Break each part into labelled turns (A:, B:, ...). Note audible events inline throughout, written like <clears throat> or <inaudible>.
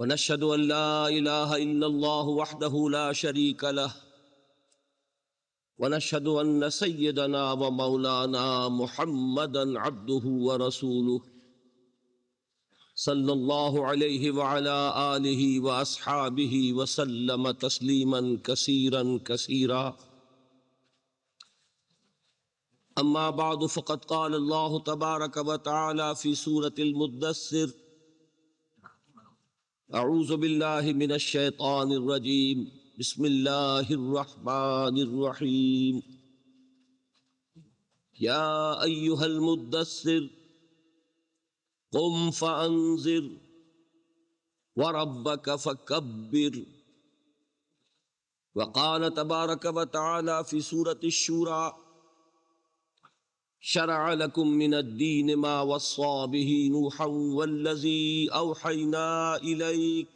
A: ونشهد أن لا إله إلا الله وحده لا شريك له ونشهد أن سيدنا ومولانا محمدا عبده ورسوله صلى الله عليه وعلى آله وأصحابه وسلم تسليما كثيرا كثيرا أما بعد فقد قال الله تبارك وتعالى في سورة المدثر अरूज़बिल्लाशैतानरजीम बसमीम या अयुहलमुद्दसर कुम फ़ानज़िर वरब्बक फ़कब्बिर वक़ाल तबारक व ताला फ़ी सूरत शूरा شرع لكم من الدين ما وصى به نوحا والذي أوحينا إليك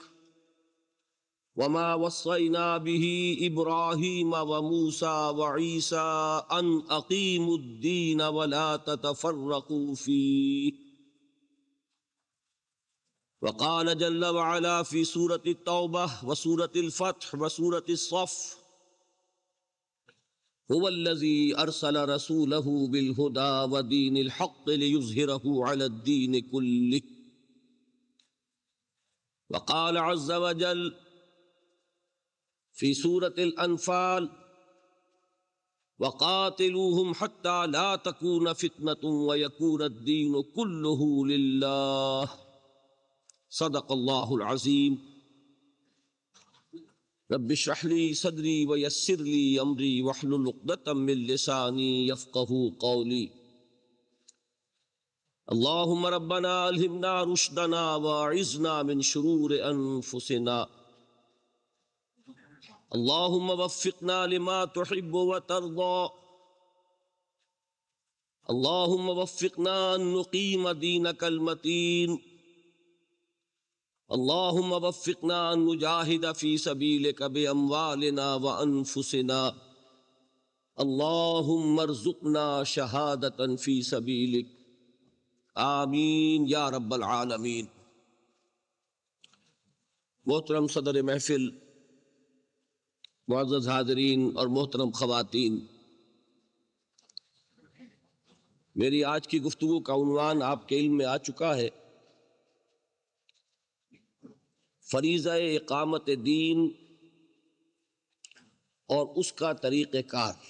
A: وما وصينا به إبراهيم وموسى وعيسى أن أقيموا الدين ولا تتفرقوا فيه وقال جل وعلا في سورة التوبة وسورة الفتح وسورة الصف هو الذي أرسل رسوله بالهدى ودين الحق ليظهره على الدين كله وقال عز وجل في سورة الأنفال وقاتلوهم حتى لا تكون فتنة ويكون الدين كله لله صدق الله العظيم رب اشرح لي صدري ويسر لي امري واحلل عقده من لساني يفقهوا قولي اللهم ربنا الهمنا رشدنا واعذنا من شرور انفسنا اللهم وفقنا لما تحب وترضى اللهم وفقنا ان نقيم دينك المتين अल्लाहुम वफ़िक़ना अन मुजाहिद फ़ी सबीलिक बिअमवालिना व अनफुसिना अल्लाहुम मरज़ुक़ना शहादतन फ़ी सबीलिक आमीन या रब्बल आलमीन मोहतरम सदर महफिल मुआज़ हाजरीन और मोहतरम ख़वातीन मेरी आज की गुफ्तु का उनवान आपके इल्म में आ चुका है फरीज़ इकामत दीन और उसका तरीक़ार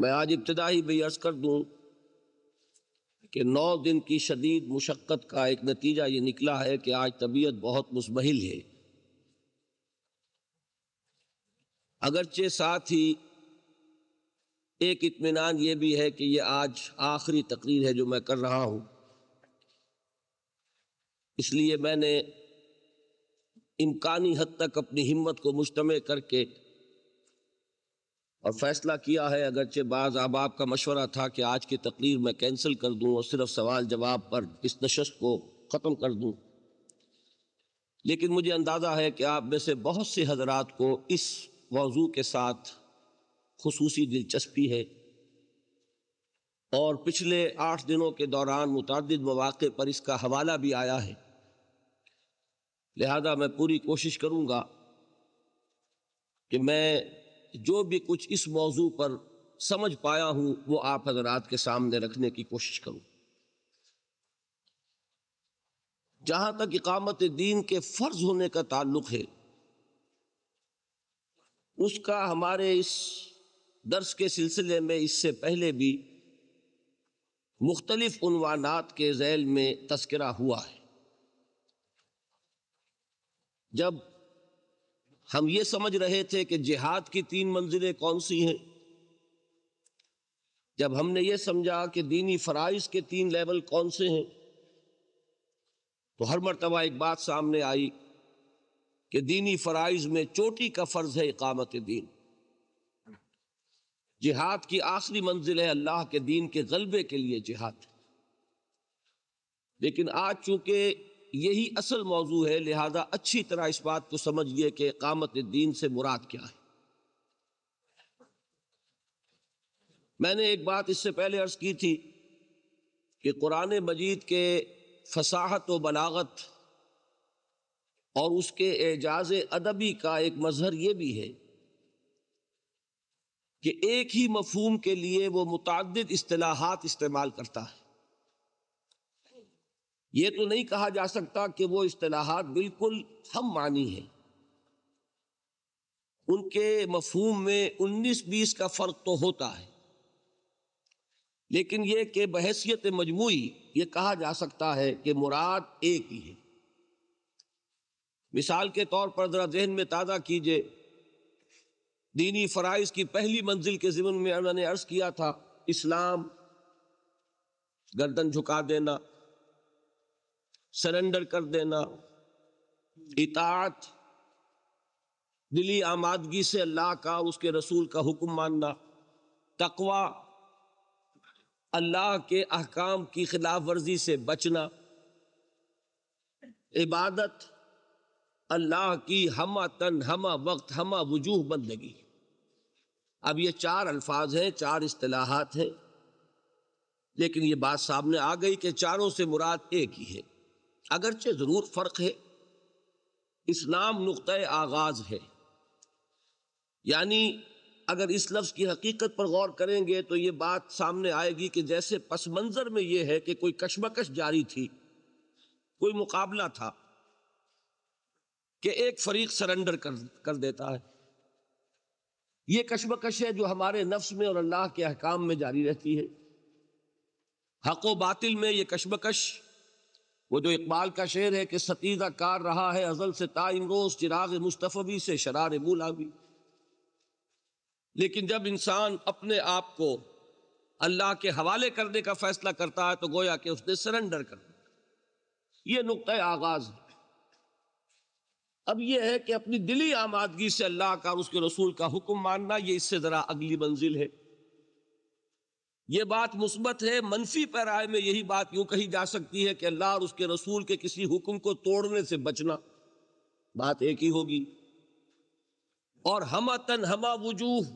A: मैं आज इब्तदाई भी अर्ज़ कर दूँ कि नौ दिन की शदीद मुशक्क़त का एक नतीजा ये निकला है कि आज तबीयत बहुत मुस्बिल है अगरचे साथ ही एक इत्मीनान ये भी है कि ये आज आखिरी तकरीर है जो मैं कर रहा हूँ इसलिए मैंने इम्कानी हद तक अपनी हिम्मत को मुश्तम करके और फैसला किया है अगरचे बाज अब का मशवरा था कि आज की तकरीर मैं कैंसिल कर दूं और सिर्फ सवाल जवाब पर इस नशस्त को ख़त्म कर दूं लेकिन मुझे अंदाज़ा है कि आप में से बहुत से हजरात को इस मौजू के साथ खसूसी दिलचस्पी है और पिछले आठ दिनों के दौरान मुतद मौाक़े पर इसका हवाला भी आया है लिहाजा मैं पूरी कोशिश करूँगा कि मैं जो भी कुछ इस मौजू पर समझ पाया हूँ वो आप हजरात के सामने रखने की कोशिश करूँ जहाँ तक इकामत दीन के फ़र्ज होने का ताल्लुक है उसका हमारे इस दर्स के सिलसिले में इससे पहले भी मुख्तलिफ़ उनवानात के झैल में तस्करा हुआ है जब हम ये समझ रहे थे कि जिहाद की तीन मंजिलें कौन सी हैं जब हमने ये समझा कि दीनी फ़राइज के तीन लेवल कौन से हैं तो हर मरतबा एक बात सामने आई कि दीनी फ़राइज में चोटी का फ़र्ज़ है इकामत दीन जिहाद की आखिरी मंजिल है अल्लाह के दीन के गलबे के लिए जिहाद लेकिन आज चूंकि यही असल मौजू है लिहाजा अच्छी तरह इस बात को समझिए कि कामत दीन से मुराद क्या है मैंने एक बात इससे पहले अर्ज की थी कि कुरान मजीद के फसाहत व बलागत और उसके एजाज अदबी का एक मजहर यह भी है कि एक ही मफहम के लिए वो मुतद असलाहत इस्तेमाल करता है ये तो नहीं कहा जा सकता कि वो अतलाहत बिल्कुल हम मानी है उनके मफहूम में उन्नीस बीस का फ़र्क तो होता है लेकिन ये कि बहसीत मजमू ये कहा जा सकता है कि मुराद एक ही है मिसाल के तौर पर ज़रा जहन में ताज़ा कीजिए दीनी फ़राइज की पहली मंजिल के ज़िमन में उन्होंने अर्ज़ किया था इस्लाम गर्दन झुका देना सरेंडर कर देना इतात दिली आमादगी से अल्लाह का उसके रसूल का हुक्म मानना तकवा अल्लाह के अहकाम की खिलाफ वर्जी से बचना इबादत अल्लाह की हमा तन हम वक्त हम वजूह बंदगी अब ये चार अल्फाज हैं चार असलाहत हैं लेकिन ये बात सामने आ गई कि चारों से मुराद एक ही है अगरचे ज़रूर फ़र्क है इस्लाम नुक़ आगाज़ है यानी अगर इस लफ्ज़ की हकीकत पर गौर करेंगे तो ये बात सामने आएगी कि जैसे पस मंज़र में यह है कि कोई कशमकश जारी थी कोई मुकाबला था कि एक फरीक सरेंडर कर कर देता है ये कशमकश है जो हमारे नफ्स में और अल्लाह के अहकाम में जारी रहती है हक व बातिल में यह कशमकश वो जो इकबाल का शेर है कि सतीदा कार रहा है अजल से ताइन रोज चिराग मुस्तफ़ी से शरार मूला भी लेकिन जब इंसान अपने आप को अल्लाह के हवाले करने का फैसला करता है तो गोया कि उसने सरेंडर कर दिया ये नुक़ आगाज है अब यह है कि अपनी दिली आमादगी से अल्लाह का और उसके रसूल का हुक्म मानना ये इससे ज़रा अगली मंजिल है ये बात मुस्बत है मनफी पैराए में यही बात यूं कही जा सकती है कि अल्लाह और उसके रसूल के किसी हुक्म को तोड़ने से बचना बात एक ही होगी और हम तन हम वजूह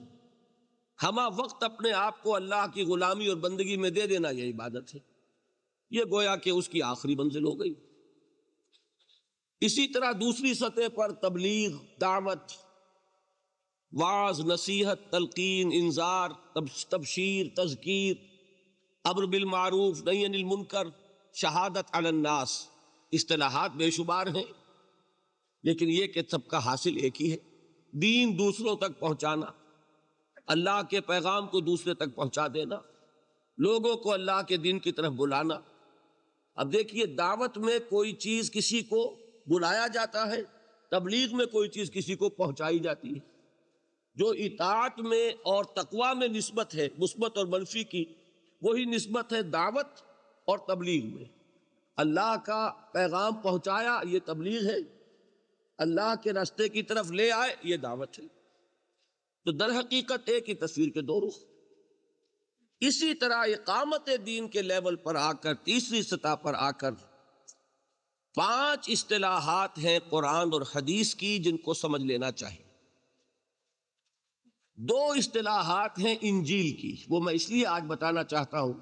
A: हम वक्त अपने आप को अल्लाह की गुलामी और बंदगी में दे देना यह इबादत है यह गोया कि उसकी आखिरी मंजिल हो गई इसी तरह दूसरी सतह पर तबलीग दावत वाज नसीहत तलकीन इंजार तब तबशीर तजकीर अब्र बिलमारूफ नई मुनकर शहादत अनन्नास असलाहत बेशुमार हैं लेकिन ये कि सबका हासिल एक ही है दीन दूसरों तक पहुँचाना अल्लाह के पैगाम को दूसरे तक पहुँचा देना लोगों को अल्लाह के दिन की तरफ बुलाना अब देखिए दावत में कोई चीज़ किसी को बुलाया जाता है तबलीग में कोई चीज़ किसी को पहुँचाई जाती है जो इतात में और तकवा में नस्बत है मुस्बत और मनफी की वही नस्बत है दावत और तबलीग में अल्लाह का पैगाम पहुँचाया ये तबलीग है अल्लाह के रास्ते की तरफ ले आए ये दावत है तो दर हकीकत एक ही तस्वीर के दो रुख इसी तरह इकामत दीन के लेवल पर आकर तीसरी सतह पर आकर पांच असलाहत हैं कुरान और हदीस की जिनको समझ लेना चाहिए दो इश्तलाहत हैं इंजील की वो मैं इसलिए आज बताना चाहता हूं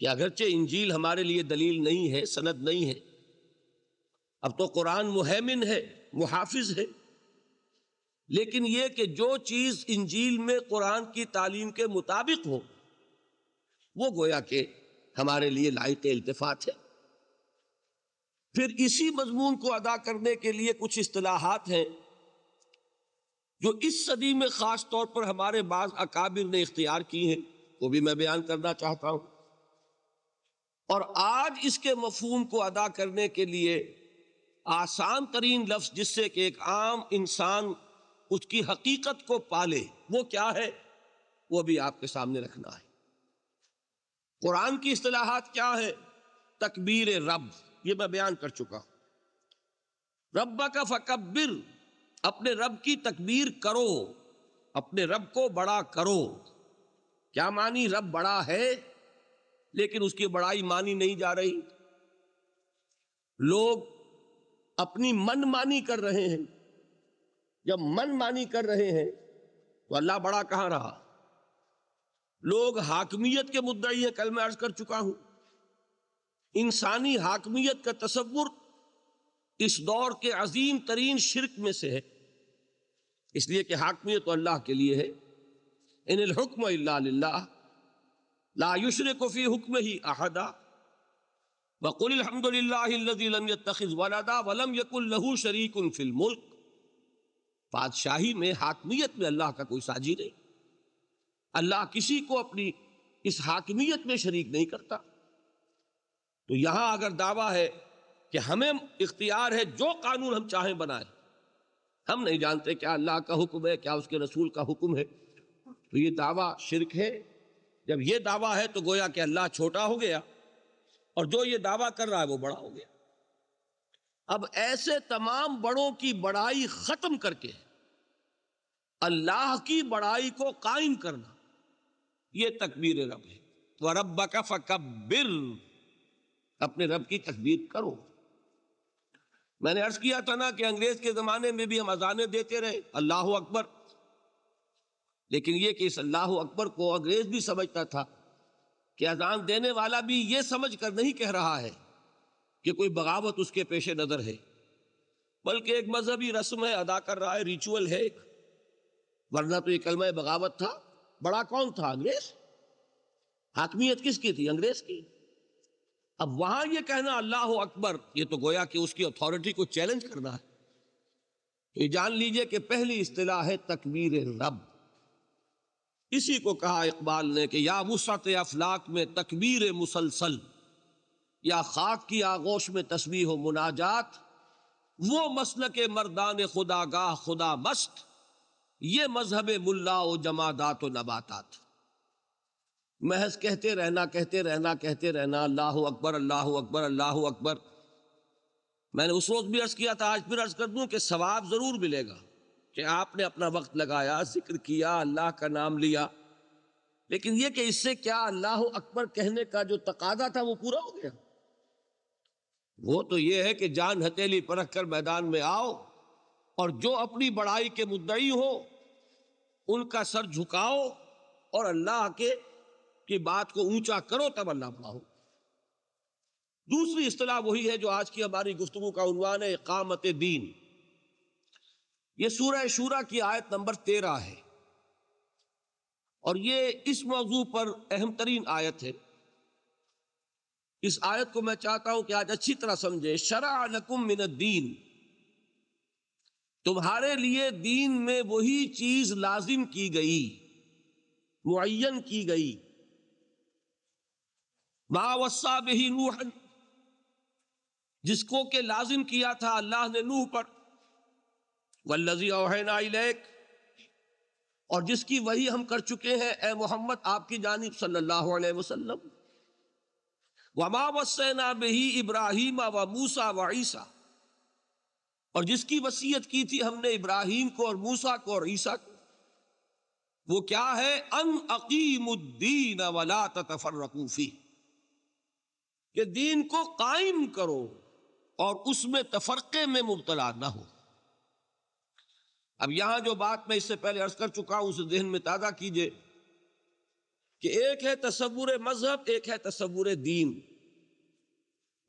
A: कि अगरचे इंजील हमारे लिए दलील नहीं है सनद नहीं है अब तो कुरान मुहैमिन है मुहाफिज है लेकिन यह कि जो चीज इंजील में कुरान की तालीम के मुताबिक हो वो गोया के हमारे लिए लाइक इल्तफात है फिर इसी मजमून को अदा करने के लिए कुछ इतलाहत हैं जो इस सदी में ख़ास तौर पर हमारे बाद अकाबिर ने इख्तियार की हैं वो भी मैं बयान करना चाहता हूं और आज इसके मफहम को अदा करने के लिए आसान तरीन लफ्ज़ जिससे कि एक आम इंसान उसकी हकीकत को पाले वो क्या है वो भी आपके सामने रखना है कुरान की असलाहत क्या है तकबीर रब ये मैं बयान कर चुका हूं रब का फकबिर अपने रब की तकबीर करो अपने रब को बड़ा करो क्या मानी रब बड़ा है लेकिन उसकी बड़ाई मानी नहीं जा रही लोग अपनी मन मानी कर रहे हैं जब मन मानी कर रहे हैं तो अल्लाह बड़ा कहां रहा लोग हाकमियत के मुद्दा है कल मैं अर्ज कर चुका हूं इंसानी हाकमियत का तस्वुर इस दौर के अजीम तरीन शिरक में से है इसलिए कि हाकमियत तो अल्लाह के लिए है इन हुक्म लायुशर कोफ़ी हुक्म ही अहदा बादशाही में हाकमियत में अल्लाह का कोई साझी नहीं अल्लाह किसी को अपनी इस हाकमियत में शरीक नहीं करता तो यहां अगर दावा है कि हमें इख्तियार है जो कानून हम चाहें बनाए हम नहीं जानते क्या अल्लाह का हुक्म है क्या उसके रसूल का हुक्म है तो ये दावा शिरक है जब ये दावा है तो गोया कि अल्लाह छोटा हो गया और जो ये दावा कर रहा है वो बड़ा हो गया अब ऐसे तमाम बड़ों की बड़ाई खत्म करके अल्लाह की बड़ाई को कायम करना ये तकबीर रब है वह रब का फकबिर अपने रब की तकबीर करो मैंने अर्ज किया था ना कि अंग्रेज के जमाने में भी हम अजाने देते रहे अल्लाह अकबर लेकिन यह कि इस अल्लाह अकबर को अंग्रेज भी समझता था कि अजान देने वाला भी ये समझ कर नहीं कह रहा है कि कोई बगावत उसके पेशे नज़र है बल्कि एक मजहबी रस्म है अदा कर रहा है रिचुअल है एक वरना तो ये कलमा बगावत था बड़ा कौन था अंग्रेज हाकमियत किसकी थी अंग्रेज की अब वहां ये कहना अल्लाह अकबर ये तो गोया कि उसकी अथॉरिटी को चैलेंज करना है तो ये जान लीजिए कि पहली इस्तलाह है तकबीर रब इसी को कहा इकबाल ने कि या वसत अफलाक में तकबीर मुसलसल या खाक की आगोश में तस्वीर मुनाजात वो मसल के मर्दान गाह खुदा मस्त ये मजहब मुल्ला जमादात नबातात महज कहते रहना कहते रहना कहते रहना अल्लाह अकबर अल्लाह अकबर अल्लाह अकबर मैंने उस रोज़ भी अर्ज़ किया था आज फिर अर्ज़ कर दूं कि सवाब ज़रूर मिलेगा कि आपने अपना वक्त लगाया जिक्र किया अल्लाह का नाम लिया लेकिन यह कि इससे क्या अल्लाह अकबर कहने का जो तकादा था वो पूरा हो गया वो तो ये है कि जान हथेली परख कर मैदान में आओ और जो अपनी बड़ाई के मुद्दई हो उनका सर झुकाओ और अल्लाह के की बात को ऊंचा करो तब अल्लाह बड़ा हो दूसरी इतलाह वही है जो आज की हमारी गुफ्तु का उनवान है कामत दीन ये सूरह शूरा की आयत नंबर तेरह है और ये इस मौजू पर अहम तरीन आयत है इस आयत को मैं चाहता हूं कि आज अच्छी तरह समझे शरा नकुम मिन दीन तुम्हारे लिए दीन में वही चीज लाजिम की गई मुन की गई मावसा बही जिसको के लाजिम किया था अल्लाह ने नूह पर वल्लजी और जिसकी वही हम कर चुके हैं ए मोहम्मद आपकी जानब सल्लल्लाहु वमा वसैना बही इब्राहिम व मूसा व ईसा और जिसकी वसीयत की थी हमने इब्राहिम को और मूसा को और ईसा को वो क्या है अन अकीमुद्दीन वला तफरकूफ़ी कि दीन को कायम करो और उसमें तफरके में मुबतला ना हो अब यहां जो बात मैं इससे पहले अर्ज कर चुका हूं उसे जहन में ताज़ा कीजिए कि एक है तस्वुर मजहब एक है तस्वुर दीन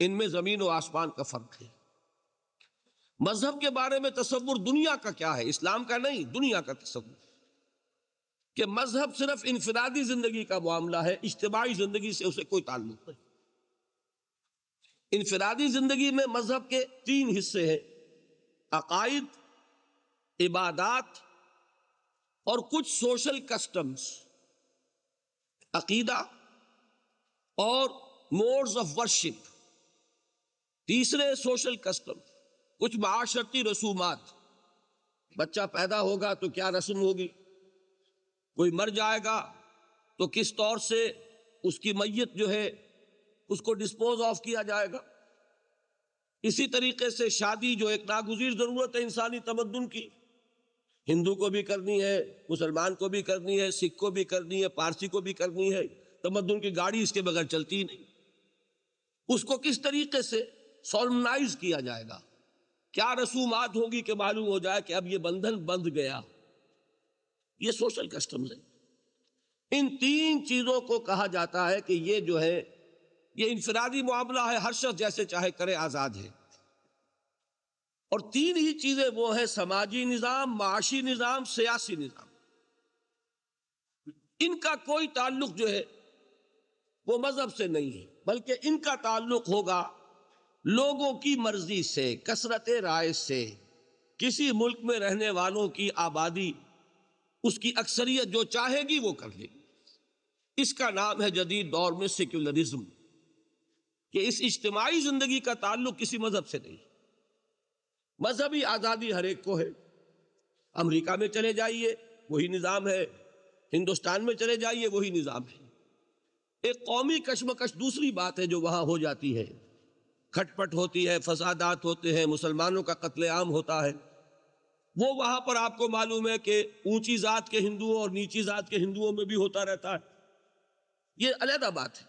A: इनमें जमीन और आसमान का फर्क है मजहब के बारे में तस्वुर दुनिया का क्या है इस्लाम का नहीं दुनिया का तस्वुर कि मजहब सिर्फ इनफरादी जिंदगी का मामला है इज्तमाही जिंदगी से उसे कोई ताल्लुक नहीं इनफरादी जिंदगी में मजहब के तीन हिस्से हैं अकाइद इबादत और कुछ सोशल कस्टम्स अकीदा और मोड्स ऑफ वर्शिप तीसरे सोशल कस्टम कुछ माशर्ती रसूमात बच्चा पैदा होगा तो क्या रस्म होगी कोई मर जाएगा तो किस तौर से उसकी मैयत जो है उसको डिस्पोज ऑफ किया जाएगा इसी तरीके से शादी जो एक नागुजीर ज़रूरत है इंसानी तमदन की हिंदू को भी करनी है मुसलमान को भी करनी है सिख को भी करनी है पारसी को भी करनी है तमदन की गाड़ी इसके बगैर चलती नहीं उसको किस तरीके से सोलमनाइज किया जाएगा क्या रसूमात होगी कि मालूम हो जाए कि अब ये बंधन बंध गया ये सोशल कस्टम्स है इन तीन चीज़ों को कहा जाता है कि ये जो है ये इंफरादी मामला है हर शख्स जैसे चाहे करे आज़ाद है और तीन ही चीज़ें वो है समाजी निज़ाम माशी निज़ाम सियासी निज़ाम इनका कोई ताल्लुक जो है वो मज़हब से नहीं है बल्कि इनका ताल्लुक होगा लोगों की मर्जी से कसरत राय से किसी मुल्क में रहने वालों की आबादी उसकी अक्सरियत जो चाहेगी वो कर लेगी इसका नाम है जदीद दौर में सेक्युलरिज्म कि इस इज्तमाही जिंदगी का ताल्लुक किसी मजहब से नहीं मजहबी आज़ादी हर एक को है अमेरिका में चले जाइए वही निज़ाम है हिंदुस्तान में चले जाइए वही निज़ाम है एक कौमी कश्मकश दूसरी बात है जो वहां हो जाती है खटपट होती है फसादात होते हैं मुसलमानों का कत्लेआम होता है वो वहां पर आपको मालूम है कि ऊंची ज़ात के हिंदुओं और नीची ज़ात के हिंदुओं में भी होता रहता है ये अलहदा बात है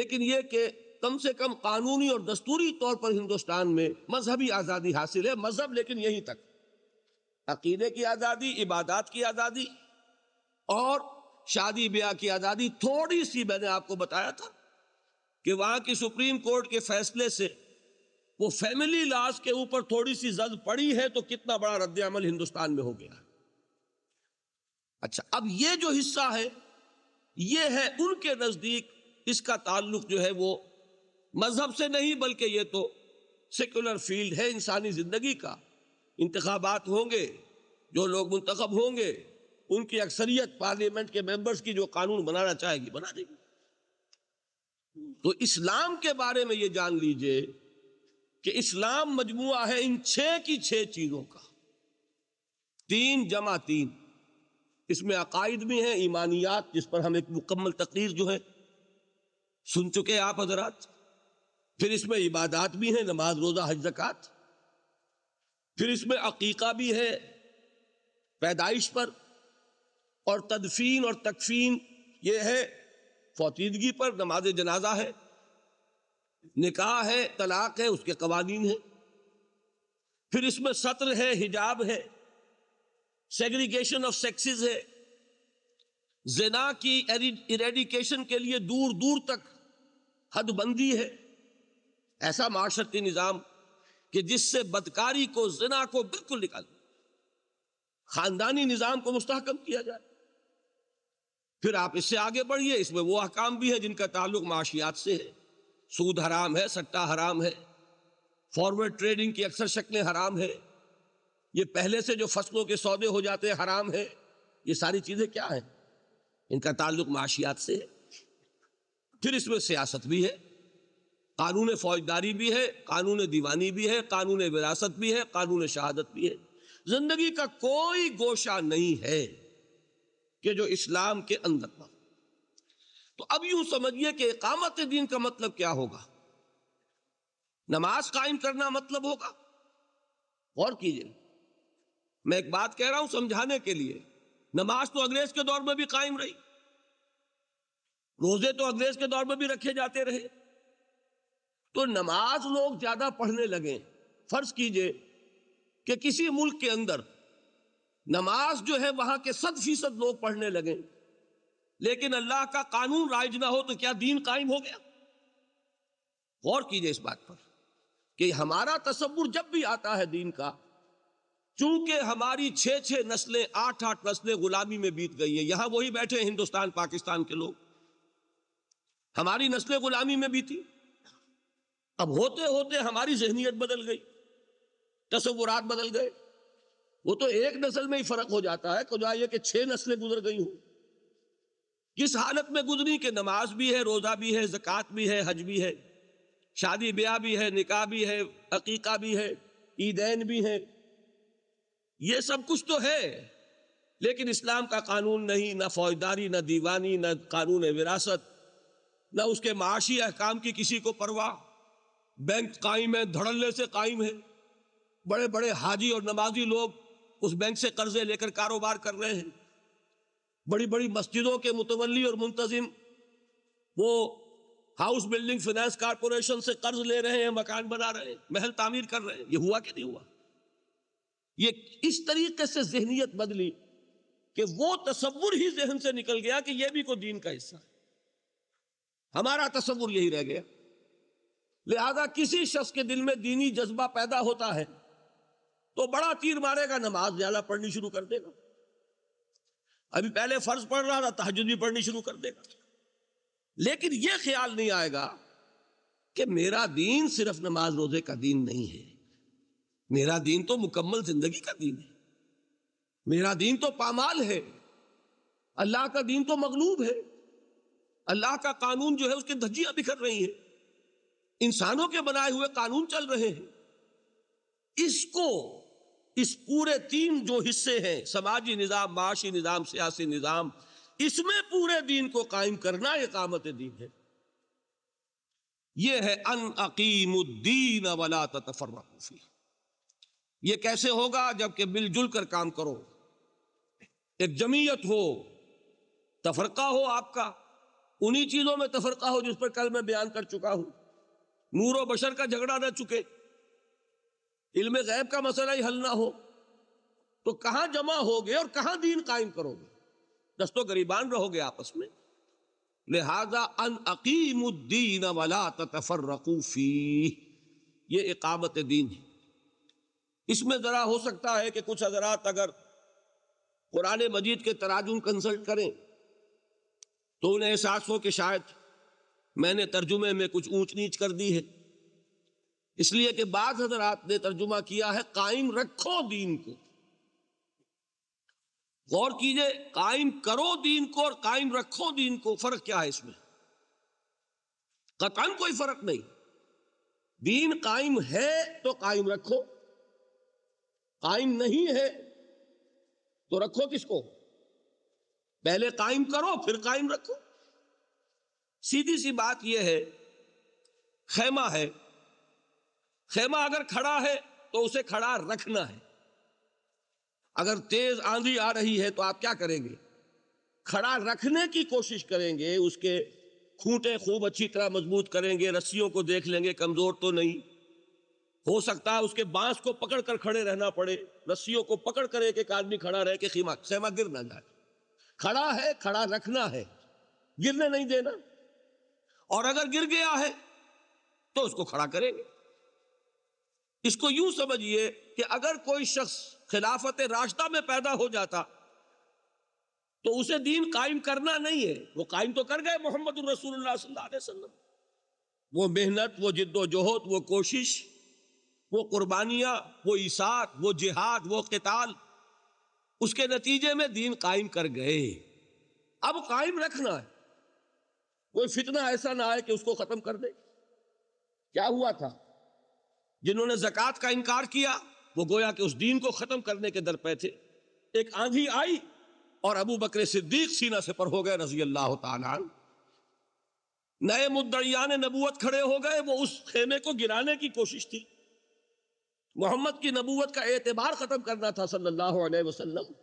A: लेकिन ये कि कम से कम कानूनी और दस्तूरी तौर पर हिंदुस्तान में मजहबी आज़ादी हासिल है मजहब लेकिन यहीं तक अकीदे की आज़ादी इबादत की आज़ादी और शादी ब्याह की आज़ादी थोड़ी सी मैंने आपको बताया था कि वहां की सुप्रीम कोर्ट के फैसले से वो फैमिली लॉज के ऊपर थोड़ी सी जद पड़ी है तो कितना बड़ा अमल हिंदुस्तान में हो गया अच्छा अब ये जो हिस्सा है ये है उनके नज़दीक इसका ताल्लुक जो है वो मजहब से नहीं बल्कि ये तो सेकुलर फील्ड है इंसानी ज़िंदगी का इंतबात होंगे जो लोग मंतखब होंगे उनकी अक्सरियत पार्लियामेंट के मेंबर्स की जो कानून बनाना चाहेगी बना देगी तो इस्लाम के बारे में ये जान लीजिए कि इस्लाम मजमू है इन छह की छ चीज़ों का तीन जमा तीन इसमें अकायद भी हैं ईमानियात जिस पर हम एक मुकम्मल तकरीर जो है सुन चुके आप हजरात फिर इसमें इबादत भी है नमाज रोज़ा हज जक़ात फिर इसमें अकीका भी है पैदाइश पर और तदफीन और तकफीन ये है फौतीदगी पर नमाज जनाजा है निकाह है तलाक है उसके कवानीन है फिर इसमें सत्र है हिजाब है सेग्रीगेशन ऑफ सेक्सेस है जना की इरेडिकेशन के लिए दूर दूर तक हदबंदी है ऐसा माशरती निज़ाम कि जिससे बदकारी को जना को बिल्कुल निकाल खानदानी निज़ाम को मुस्तकम किया जाए फिर आप इससे आगे बढ़िए इसमें वो अहकाम भी है जिनका ताल्लुक माशियात से है सूद हराम है सट्टा हराम है फॉरवर्ड ट्रेडिंग की अक्सर शक्लें हराम है ये पहले से जो फसलों के सौदे हो जाते हैं हराम है ये सारी चीज़ें क्या हैं इनका ताल्लुक माशियात से है फिर इसमें सियासत भी है कानून फौजदारी भी है कानून दीवानी भी है कानून विरासत भी है कानून शहादत भी है जिंदगी का कोई गोशा नहीं है कि जो इस्लाम के अंदर ना तो अब यूं समझिए कि इकामत दीन का मतलब क्या होगा नमाज कायम करना मतलब होगा और कीजिए मैं एक बात कह रहा हूं समझाने के लिए नमाज तो अंग्रेज के दौर में भी कायम रही रोजे तो अंग्रेज के दौर में भी रखे जाते रहे तो नमाज लोग ज्यादा पढ़ने लगे फर्ज कीजिए कि किसी मुल्क के अंदर नमाज जो है वहां के सत फीसद लोग पढ़ने लगे लेकिन अल्लाह का कानून राइज ना हो तो क्या दीन कायम हो गया गौर कीजिए इस बात पर कि हमारा तस्वुर जब भी आता है दीन का चूंकि हमारी छह छह नस्लें आठ आठ नस्लें गुलामी में बीत गई हैं यहां वही बैठे हिंदुस्तान पाकिस्तान के लोग हमारी नस्लें गुलामी में बीती अब होते होते हमारी जहनीत बदल गई तस्वुरात बदल गए वो तो एक नस्ल में ही फर्क हो जाता है कुछ ये कि छह नस्लें गुजर गई हूं किस हालत में गुजरी कि नमाज भी है रोज़ा भी है जक़ात भी है हज भी है शादी ब्याह भी है निकाह भी है अकीका भी है ईदेन भी है ये सब कुछ तो है लेकिन इस्लाम का कानून नहीं ना फौजदारी ना दीवानी ना कानून विरासत ना उसके माशी अहकाम की किसी को परवाह बैंक कायम है धड़ल्ले से कायम है बड़े बड़े हाजी और नमाजी लोग उस बैंक से कर्जे लेकर कारोबार कर रहे हैं बड़ी बड़ी मस्जिदों के मुतवली और मुंतजिम वो हाउस बिल्डिंग फाइनेंस कारपोरेशन से कर्ज ले रहे हैं मकान बना रहे हैं महल तामीर कर रहे हैं ये हुआ कि नहीं हुआ ये इस तरीके से जहनीत बदली कि वो तस्वुर ही जहन से निकल गया कि ये भी कोई दीन का हिस्सा है हमारा तस्वुर यही रह गया लिहाजा किसी शख्स के दिल में दीनी जज्बा पैदा होता है तो बड़ा तीर मारेगा नमाज ज्यादा पढ़नी शुरू कर देगा अभी पहले फर्ज पढ़ रहा था तहजद भी पढ़नी शुरू कर देगा लेकिन यह ख्याल नहीं आएगा कि मेरा दीन सिर्फ नमाज रोजे का दीन नहीं है मेरा दीन तो मुकम्मल जिंदगी का दीन है मेरा दीन तो पामाल है अल्लाह का दीन तो मगलूब है अल्लाह का कानून जो है उसकी धज्जियां बिखर रही हैं इंसानों के बनाए हुए कानून चल रहे हैं इसको इस पूरे तीन जो हिस्से हैं समाजी निज़ाम माशी निज़ाम सियासी निज़ाम इसमें पूरे दीन को कायम करना कामत दीन है यह है अन अकीमुद्दीन वाला तफरफी ये कैसे होगा जबकि मिलजुल कर काम करो एक जमीयत हो तफरका हो आपका उन्हीं चीज़ों में तफरका हो जिस पर कल मैं बयान कर चुका हूं नूर और बशर का झगड़ा न चुके इल्म गैब का मसला ही हल ना हो तो कहां जमा हो गए और कहां दीन कायम करोगे दस्तों गरीबान रहोगे आपस में लिहाजा अन अकीमुद्दीन वला तफरकूफी ये इकामत दीन है इसमें ज़रा हो सकता है कि कुछ हजरात अगर कुरान मजीद के तराजुम कंसल्ट करें तो उन्हें एहसास हो कि शायद मैंने तर्जुमे में कुछ ऊंच नीच कर दी है इसलिए कि बाद हजरात ने तर्जुमा किया है कायम रखो दीन को गौर कीजिए कायम करो दीन को और कायम रखो दीन को फर्क क्या है इसमें कतन कोई फर्क नहीं दीन कायम है तो कायम रखो कायम नहीं है तो रखो किसको पहले कायम करो फिर कायम रखो सीधी सी बात यह है खेमा है खेमा अगर खड़ा है तो उसे खड़ा रखना है अगर तेज आंधी आ रही है तो आप क्या करेंगे खड़ा रखने की कोशिश करेंगे उसके खूंटे खूब अच्छी तरह मजबूत करेंगे रस्सियों को देख लेंगे कमजोर तो नहीं हो सकता है उसके बांस को पकड़ कर खड़े रहना पड़े रस्सियों को पकड़ कर एक एक आदमी खड़ा रहे के खेमा खेमा गिर ना जाए खड़ा है खड़ा रखना है गिरने नहीं देना और अगर गिर गया है तो उसको खड़ा करेंगे इसको यूं समझिए कि अगर कोई शख्स खिलाफत रास्ता में पैदा हो जाता तो उसे दीन कायम करना नहीं है वो कायम तो कर गए मोहम्मद वो मेहनत वो जिद्दोजहद वो कोशिश वो कुर्बानियां वो इसाक वो जिहाद वो कताल उसके नतीजे में दीन कायम कर गए अब कायम रखना है कोई फितना ऐसा ना आए कि उसको खत्म कर दे क्या हुआ था जिन्होंने जक़ात का इनकार किया वो गोया कि उस दीन को खत्म करने के दर पे थे एक आंधी आई और अबू बकर सिद्दीक सीना से पर हो गए रजी अल्लाह तन नए मुद्दयान नबूत खड़े हो गए वो उस खेमे को गिराने की कोशिश थी मोहम्मद की नबूत का एतबार खत्म करना था सल्लल्लाहु अलैहि वसल्लम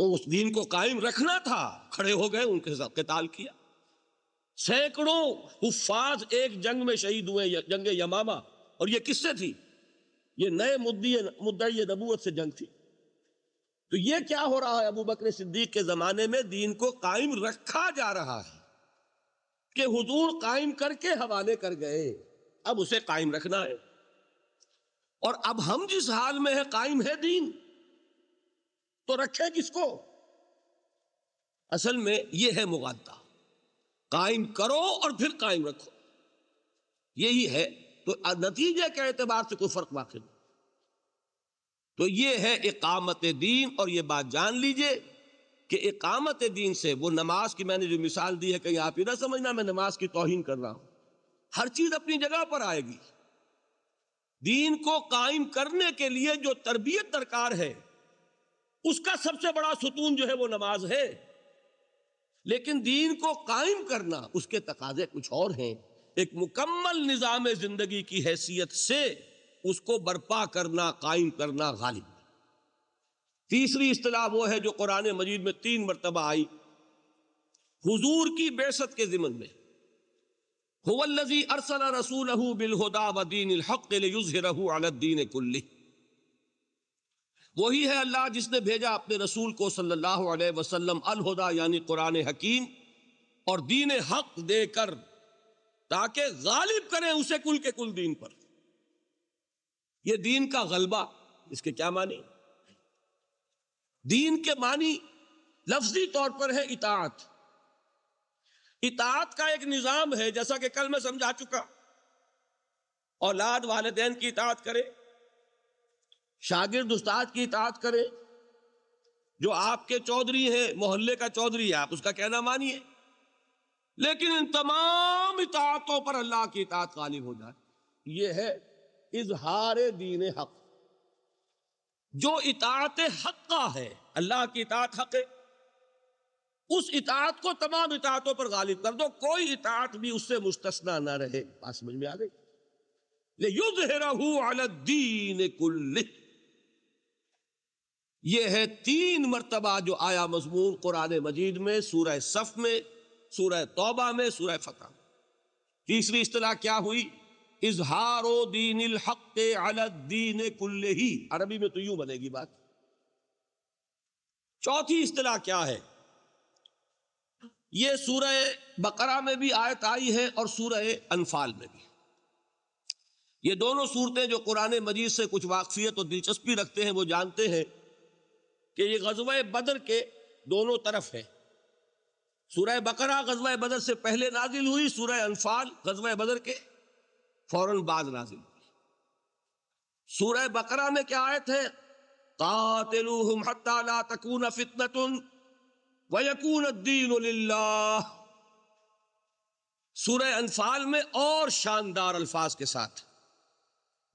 A: तो उस दीन को कायम रखना था खड़े हो गए उनके साथ किताल किया सैकड़ों उफाज एक जंग में शहीद हुए जंग यमामा और ये किससे थी ये नए मुद्दी ये नबूत से जंग थी तो ये क्या हो रहा है अबू बकर सिद्दीक के ज़माने में दीन को कायम रखा जा रहा है कि हुजूर कायम करके हवाले कर गए अब उसे कायम रखना है और अब हम जिस हाल में है कायम है दीन तो रखे किसको असल में यह है मुगादा कायम करो और फिर कायम रखो यही है तो नतीजे के एतबार से कोई फर्क वाकई नहीं तो ये है इकामत दीन और ये बात जान लीजिए कि इकामत दीन से वो नमाज की मैंने जो मिसाल दी है कहीं आप ये ना समझना मैं नमाज की तोहिन कर रहा हूं हर चीज अपनी जगह पर आएगी दीन को कायम करने के लिए जो तरबियत दरकार है उसका सबसे बड़ा सुतून जो है वो नमाज है लेकिन दीन को कायम करना उसके तकाजे कुछ और हैं एक मुकम्मल निज़ाम ज़िंदगी की हैसियत से उसको बर्पा करना कायम करना गालिब तीसरी अतलाह वो है जो कुरान मजीद में तीन मरतबा आई हुजूर की बेसत के ज़िमन में हुवल्लजी अरसला रसूल बिलहुदा वदीन हक़ युज़हिरहु अलद्दीन कुल्ली वही है अल्लाह जिसने भेजा अपने रसूल को सल्लल्लाहु अलैहि वसल्लम अलहुदा यानी कुरान हकीम और दीन हक देकर ताकि गालिब करें उसे कुल के कुल दीन पर यह दीन का गलबा इसके क्या माने दीन के मानी लफ्जी तौर पर है इतात इतात का एक निज़ाम है जैसा कि कल मैं समझा चुका औलाद वालदेन की इतात करे शागिर्द उस्ताद की इतात करे जो आपके चौधरी है मोहल्ले का चौधरी है आप उसका कहना मानिए लेकिन इन तमाम इतातों पर अल्लाह की इतात गालिब हो जाए यह है इजहार दीन हक जो इतात हक का है अल्लाह की इतात हक है उस इतात को तमाम इतातों पर गालिब कर दो कोई इतात भी उससे मुस्तना ना रहे बात समझ में आ गई ले युद्ध दीन कुल्लिक यह है तीन मरतबा जो आया मजमून कुरान मजीद में सूरह सफ में सूरह तोबा में सूरह फतह में तीसरी इतला क्या हुई इजहारो दीन हक दीन कुल्ले ही अरबी में तो यूं बनेगी बात चौथी इतला क्या है यह सूरह बकरा में भी आयत आई है और सूरह अनफाल में भी ये दोनों सूरतें जो कुरान मजीद से कुछ वाकफियत और दिलचस्पी रखते हैं वो जानते हैं कि ये गजवा बदर के दोनों तरफ है सूरह बकरा गजवा बदर से पहले नाजिल हुई सूरह अनफाल गजवा बदर के फौरन बाद नाजिल हुई सूरह बकरा में क्या आयत है कातिलूहुम दीन सूरह अनफाल में और शानदार अल्फाज के साथ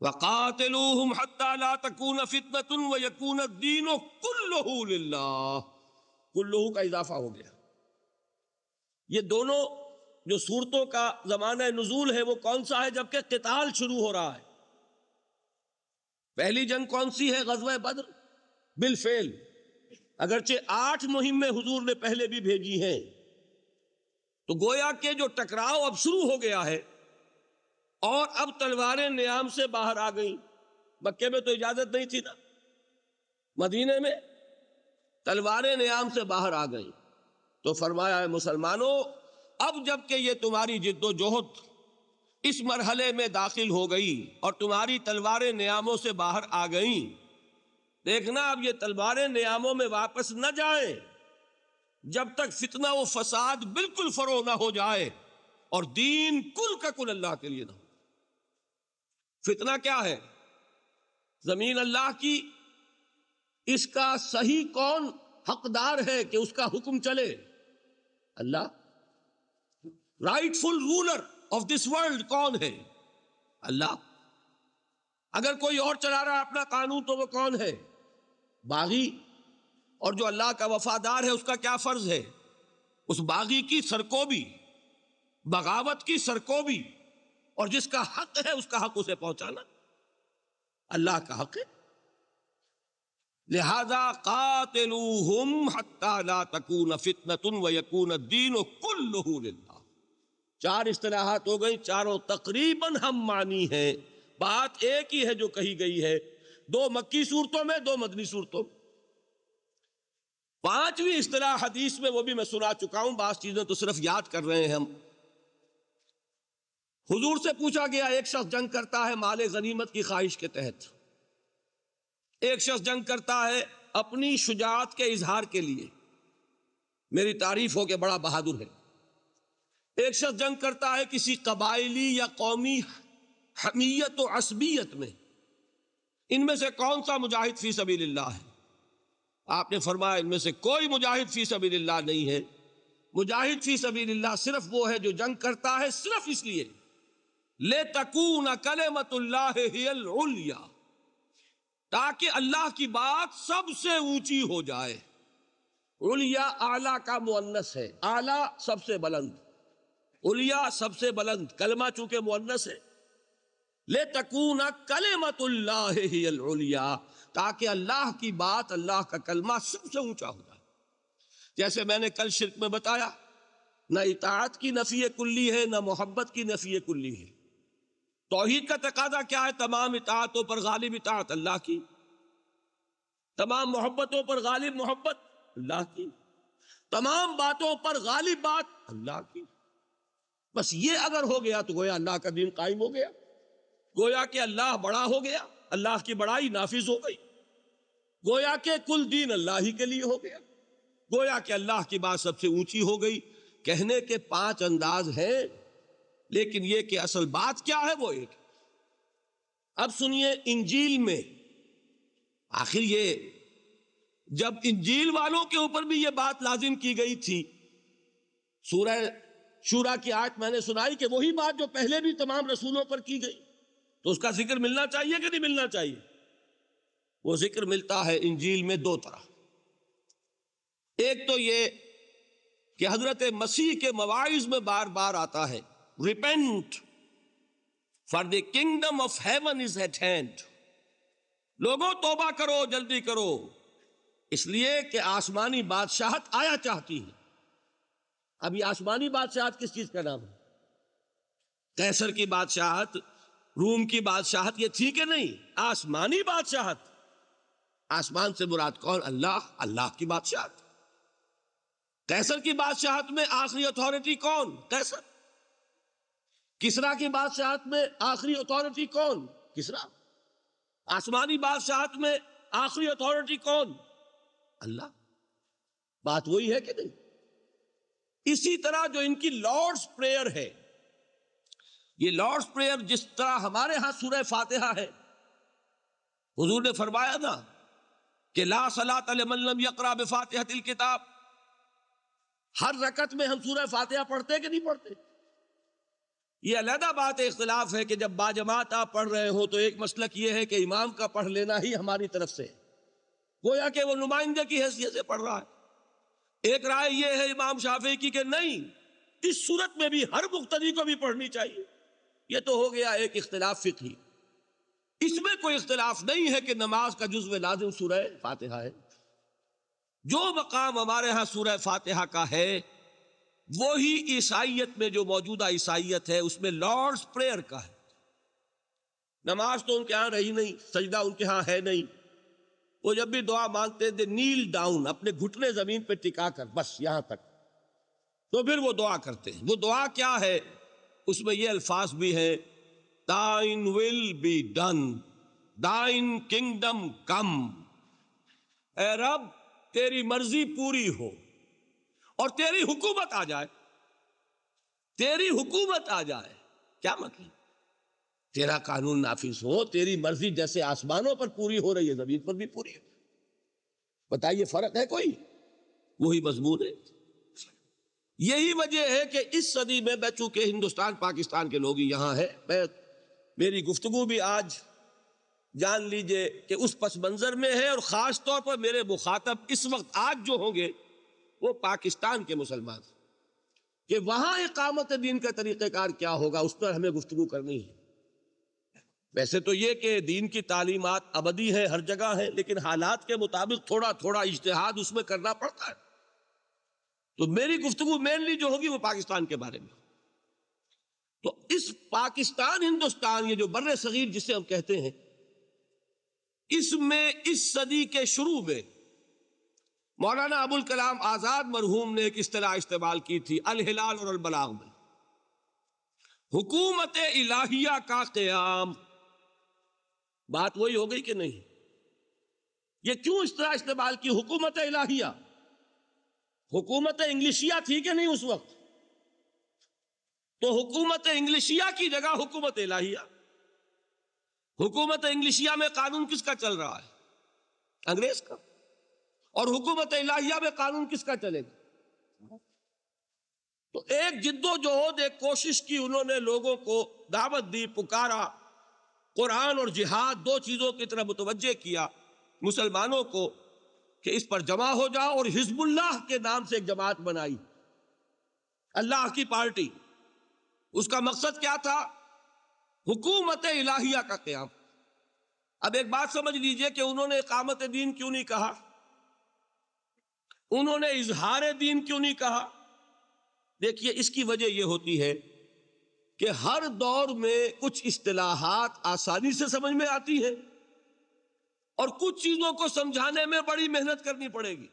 A: वकातलूहुम हत्ता ला तकून फितनतुन व यकून दीन कुल्लहू लिल्लाह कुल्लहू का इजाफा हो गया ये दोनों जो सूरतों का ज़माना नज़ूल है वो कौन सा है जबकि किताल शुरू हो रहा है पहली जंग कौन सी है गजब बद्र बिलफेल अगरचे आठ मुहिमें हुजूर ने पहले भी भेजी हैं तो गोया के जो टकराव अब शुरू हो गया है और अब तलवारें नियाम से बाहर आ गई मक्के में तो इजाजत नहीं थी ना मदीने में तलवारें नियाम से बाहर आ गई तो फरमाया है मुसलमानों अब जबकि ये तुम्हारी जिद्दोजहद इस मरहले में दाखिल हो गई और तुम्हारी तलवारें नियामों से बाहर आ गई देखना अब ये तलवारें नियामों में वापस न जाए जब तक फितना व फसाद बिल्कुल फरो ना हो जाए और दीन कुल का कुल अल्लाह के लिए ना हो फितना क्या है जमीन अल्लाह की इसका सही कौन हकदार है कि उसका हुक्म चले अल्लाह rightful ruler of this world कौन है अल्लाह अगर कोई और चला रहा है अपना कानून तो वो कौन है बागी और जो अल्लाह का वफादार है उसका क्या फर्ज है उस बागी की सरकोबी बगावत की सरकोबी और जिसका हक है उसका हक उसे पहुंचाना अल्लाह का हक है लिहाजा कातिलूहुम हत्ता तकून फितन व यकून दीन कुल्लू चार इस्तलाहत हो गई चारों तकरीबन हम मानी है बात एक ही है जो कही गई है दो मक्की सूरतों में दो मदनी सूरतों में पांचवी इस्तलाह हदीस में वो भी मैं सुना चुका हूं बास चीजें तो सिर्फ याद कर रहे हैं हम हुजूर से पूछा गया एक शख्स जंग करता है माले जनीमत की ख्वाहिश के तहत एक शख्स जंग करता है अपनी शुजात के इजहार के लिए मेरी तारीफ हो के बड़ा बहादुर है एक शख्स जंग करता है किसी कबायली या कौमी हमीयत और असबियत में इनमें से कौन सा मुजाहिद फी लाला है आपने फरमाया इनमें से कोई मुजाहिद फी लाला नहीं है मुजाहिद फी लाला सिर्फ वो है जो जंग करता है सिर्फ इसलिए ले तकून मतुल्ला ताकि अल्लाह की बात सबसे ऊंची हो जाए उलिया आला का मुअन्नस है आला सबसे बुलंद उलिया सबसे बुलंद कलमा चूंकि मुअन्नस है ले तकून मतुल्ला ताकि अल्लाह की बात अल्लाह का कलमा सबसे ऊंचा हो जाए जैसे मैंने कल शिरक में बताया न इतात की नफ़ी कुल्ली है न मोहब्बत की नफ़ी कुल्ली है तोहहीद का तकादा क्या है तमाम इतातों पर गालिब इतात अल्लाह की तमाम मोहब्बतों पर गालिब मोहब्बत अल्लाह की तमाम बातों पर गालिब बात अल्लाह की बस ये अगर हो गया तो गोया अल्लाह का दीन कायम हो गया गोया के अल्लाह बड़ा हो गया अल्लाह की बड़ाई नाफिज हो गई गोया के कुल दिन अल्लाह ही के लिए हो गया गोया के अल्लाह की बात सबसे ऊंची हो गई कहने के पांच अंदाज हैं लेकिन यह कि असल बात क्या है वो एक अब सुनिए इंजील में आखिर ये जब इंजील वालों के ऊपर भी यह बात लाजिम की गई थी सूरह शूरा की आयत मैंने सुनाई कि वही बात जो पहले भी तमाम रसूलों पर की गई तो उसका जिक्र मिलना चाहिए कि नहीं मिलना चाहिए वो जिक्र मिलता है इंजील में दो तरह एक तो ये कि हजरत मसीह के मवाइज में बार बार आता है repent for the kingdom of heaven is at hand लोगों तोबा करो जल्दी करो इसलिए कि आसमानी बादशाहत आया चाहती है अभी आसमानी बादशाहत किस चीज का नाम है कैसर की बादशाहत रूम की बादशाहत ये थी कि नहीं आसमानी बादशाहत आसमान से मुराद कौन अल्लाह अल्लाह की बादशाहत कैसर की बादशाहत में आखिरी अथॉरिटी कौन कैसर किसरा की बादशाहत में आखिरी अथॉरिटी कौन किसरा आसमानी बादशाहत में आखिरी अथॉरिटी कौन अल्लाह बात वही है कि नहीं इसी तरह जो इनकी लॉर्ड्स प्रेयर है ये लॉर्ड्स प्रेयर जिस तरह हमारे यहां सूर्य फातिहा है हुजूर ने फरमाया ना कि ला सलात मल्लम यकरा फातिहतिल किताब हर रकत में हम सूर्य फातिहा पढ़ते कि नहीं पढ़ते ये अलहदा बात इख्तलाफ है कि जब बाजमात आप पढ़ रहे हो तो एक मसलक ये है कि इमाम का पढ़ लेना ही हमारी तरफ से गोया कि वो नुमाइंदे की हैसियत से पढ़ रहा है एक राय यह है इमाम शाफी की कि नहीं इस सूरत में भी हर मुख्तरी को भी पढ़नी चाहिए यह तो हो गया एक इख्तलाफ फिक्री इसमें कोई इख्तलाफ नहीं है कि नमाज का जुज्व लाजिम सूरह फातिहा है जो मकाम हमारे यहाँ सूरह फातिहा का है वही ईसाइत में जो मौजूदा ईसाइत है उसमें लॉर्ड्स प्रेयर का है नमाज तो उनके यहां रही नहीं सजदा उनके यहां है नहीं वो जब भी दुआ मांगते थे नील डाउन अपने घुटने जमीन पर टिका कर बस यहां तक तो फिर वो दुआ करते हैं वो दुआ क्या है उसमें ये अल्फाज भी है thine will be done thine kingdom come ए रब तेरी मर्जी पूरी हो और तेरी हुकूमत आ जाए तेरी हुकूमत आ जाए क्या मतलब तेरा कानून नाफिज हो तेरी मर्जी जैसे आसमानों पर पूरी हो रही है जमीन पर भी पूरी हो बताइए फर्क है कोई वही मजबूत है यही वजह है कि इस सदी में मैं चूंकि हिंदुस्तान पाकिस्तान के लोग यहां है मैं मेरी गुफ्तगु भी आज जान लीजिए कि उस पस मंजर में है और ख़ास तौर पर मेरे मुखातब इस वक्त आज जो होंगे वो पाकिस्तान के मुसलमान कि एक कामत दीन का तरीक़ेकार क्या होगा उस पर हमें गुफ्तु करनी है वैसे तो ये कि दीन की तालीमत अबदी है हर जगह है लेकिन हालात के मुताबिक थोड़ा थोड़ा इश्तहाद उसमें करना पड़ता है तो मेरी गुफ्तु मेनली जो होगी वो पाकिस्तान के बारे में तो इस पाकिस्तान हिंदुस्तान ये जो बर सगीर जिसे हम कहते हैं इसमें इस सदी के शुरू में मौलाना अबुल कलाम आज़ाद मरहूम ने एक अतलाह इस्तेमाल की थी अल हिलाल और अलबलाग में हुकूमत इलाहिया का क्याम बात वही हो गई कि नहीं ये क्यों इस तरह इस्तेमाल की हुकूमत इलाहिया हुकूमत इंग्लिशिया थी कि नहीं उस वक्त तो हुकूमत इंग्लिशिया की जगह हुकूमत इलाहिया हुकूमत इंग्लिशिया में कानून किसका चल रहा है अंग्रेज का और हुकूमत इलाहिया में कानून किसका चलेगा तो एक जिद्दोजहद एक कोशिश की उन्होंने लोगों को दावत दी पुकारा कुरान और जिहाद दो चीज़ों की तरह मुतवजह किया मुसलमानों को कि इस पर जमा हो जाओ और हिजबुल्लाह के नाम से एक जमात बनाई अल्लाह की पार्टी उसका मकसद क्या था हुकूमत इलाहिया का क्याम अब एक बात समझ लीजिए कि उन्होंने इकामत दीन क्यों नहीं कहा उन्होंने इजहार दीन क्यों नहीं कहा देखिए इसकी वजह यह होती है कि हर दौर में कुछ इश्तलाहात आसानी से समझ में आती है और कुछ चीजों को समझाने में बड़ी मेहनत करनी पड़ेगी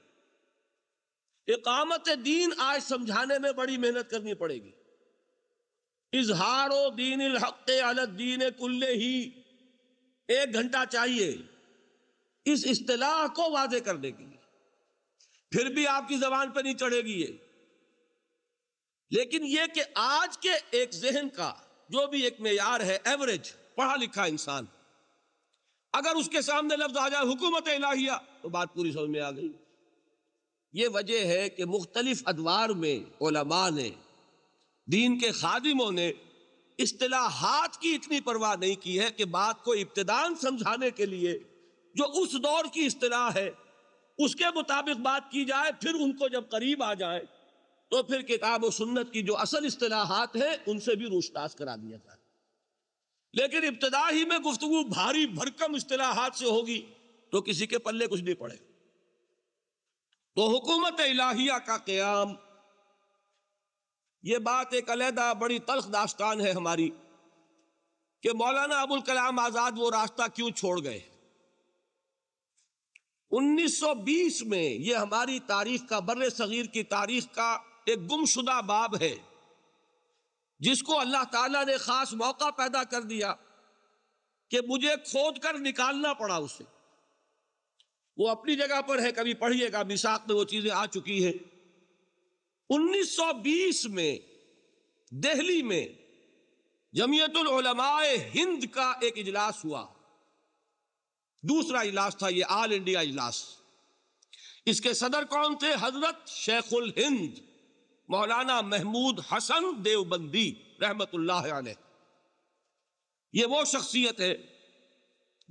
A: इकामत दीन आज समझाने में बड़ी मेहनत करनी पड़ेगी इजहार दीन हक दीन कुल्ले ही एक घंटा चाहिए इस इस्तलाह को वादे करने की फिर भी आपकी जबान पर नहीं चढ़ेगी ये लेकिन ये कि आज के एक जहन का जो भी एक मैार है एवरेज पढ़ा लिखा इंसान अगर उसके सामने लफ्ज आ जाए हुकूमत इलाहिया तो बात पूरी समझ में आ गई ये वजह है कि मुख्तलिफ अदवार में ओलमा ने दीन के खादिमों ने असलाहत की इतनी परवाह नहीं की है कि बात को इब्तदान समझाने के लिए जो उस दौर की असलाह है उसके मुताबिक बात की जाए फिर उनको जब करीब आ जाए तो फिर किताब और सुन्नत की जो असल असलाहत है उनसे भी रोशनास करा दिया जाए लेकिन इब्तदा ही में गुफ्तु भारी भरकम असलाहत से होगी तो किसी के पल्ले कुछ नहीं पड़े तो हुकूमत इलाहिया का क्याम यह बात एक अलहदा बड़ी तल्ख दास्तान है हमारी कि मौलाना अबुल कलाम आज़ाद वो रास्ता क्यों छोड़ गए 1920 में ये हमारी तारीख का बर सगीर की तारीख का एक गुमशुदा बाब है जिसको अल्लाह ताला ने खास मौका पैदा कर दिया कि मुझे खोद कर निकालना पड़ा उसे वो अपनी जगह पर है कभी पढ़िएगा मिसाक में वो चीजें आ चुकी है 1920 में दिल्ली में जमीयतुलमाए हिंद का एक इजलास हुआ दूसरा इजलास था ये ऑल इंडिया इजलास इसके सदर कौन थे हजरत शेखुल हिंद मौलाना महमूद हसन देवबंदी रहमत ये वो शख्सियत है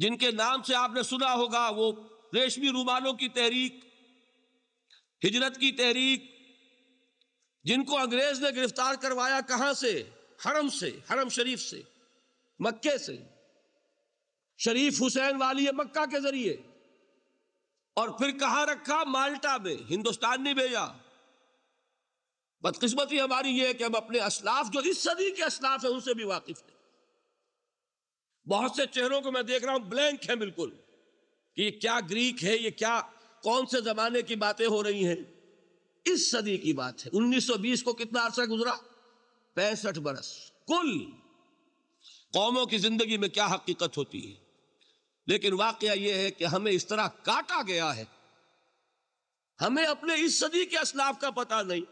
A: जिनके नाम से आपने सुना होगा वो रेशमी रूमालों की तहरीक हिजरत की तहरीक जिनको अंग्रेज ने गिरफ्तार करवाया कहां से हरम से हरम शरीफ से मक्के से शरीफ हुसैन वाली है मक्का के जरिए और फिर कहा रखा माल्टा में हिंदुस्तान ने भेजा बदकिस्मती हमारी यह है कि हम अपने असलाफ जो इस सदी के असलाफ है उनसे भी वाकिफ थे बहुत से चेहरों को मैं देख रहा हूं ब्लैंक है बिल्कुल कि ये क्या ग्रीक है ये क्या कौन से जमाने की बातें हो रही हैं इस सदी की बात है 1920 को कितना अरसा गुजरा पैंसठ बरस कुल कौमों की जिंदगी में क्या हकीकत होती है लेकिन वाक्य यह है कि हमें इस तरह काटा गया है हमें अपने इस सदी के असलाफ का पता नहीं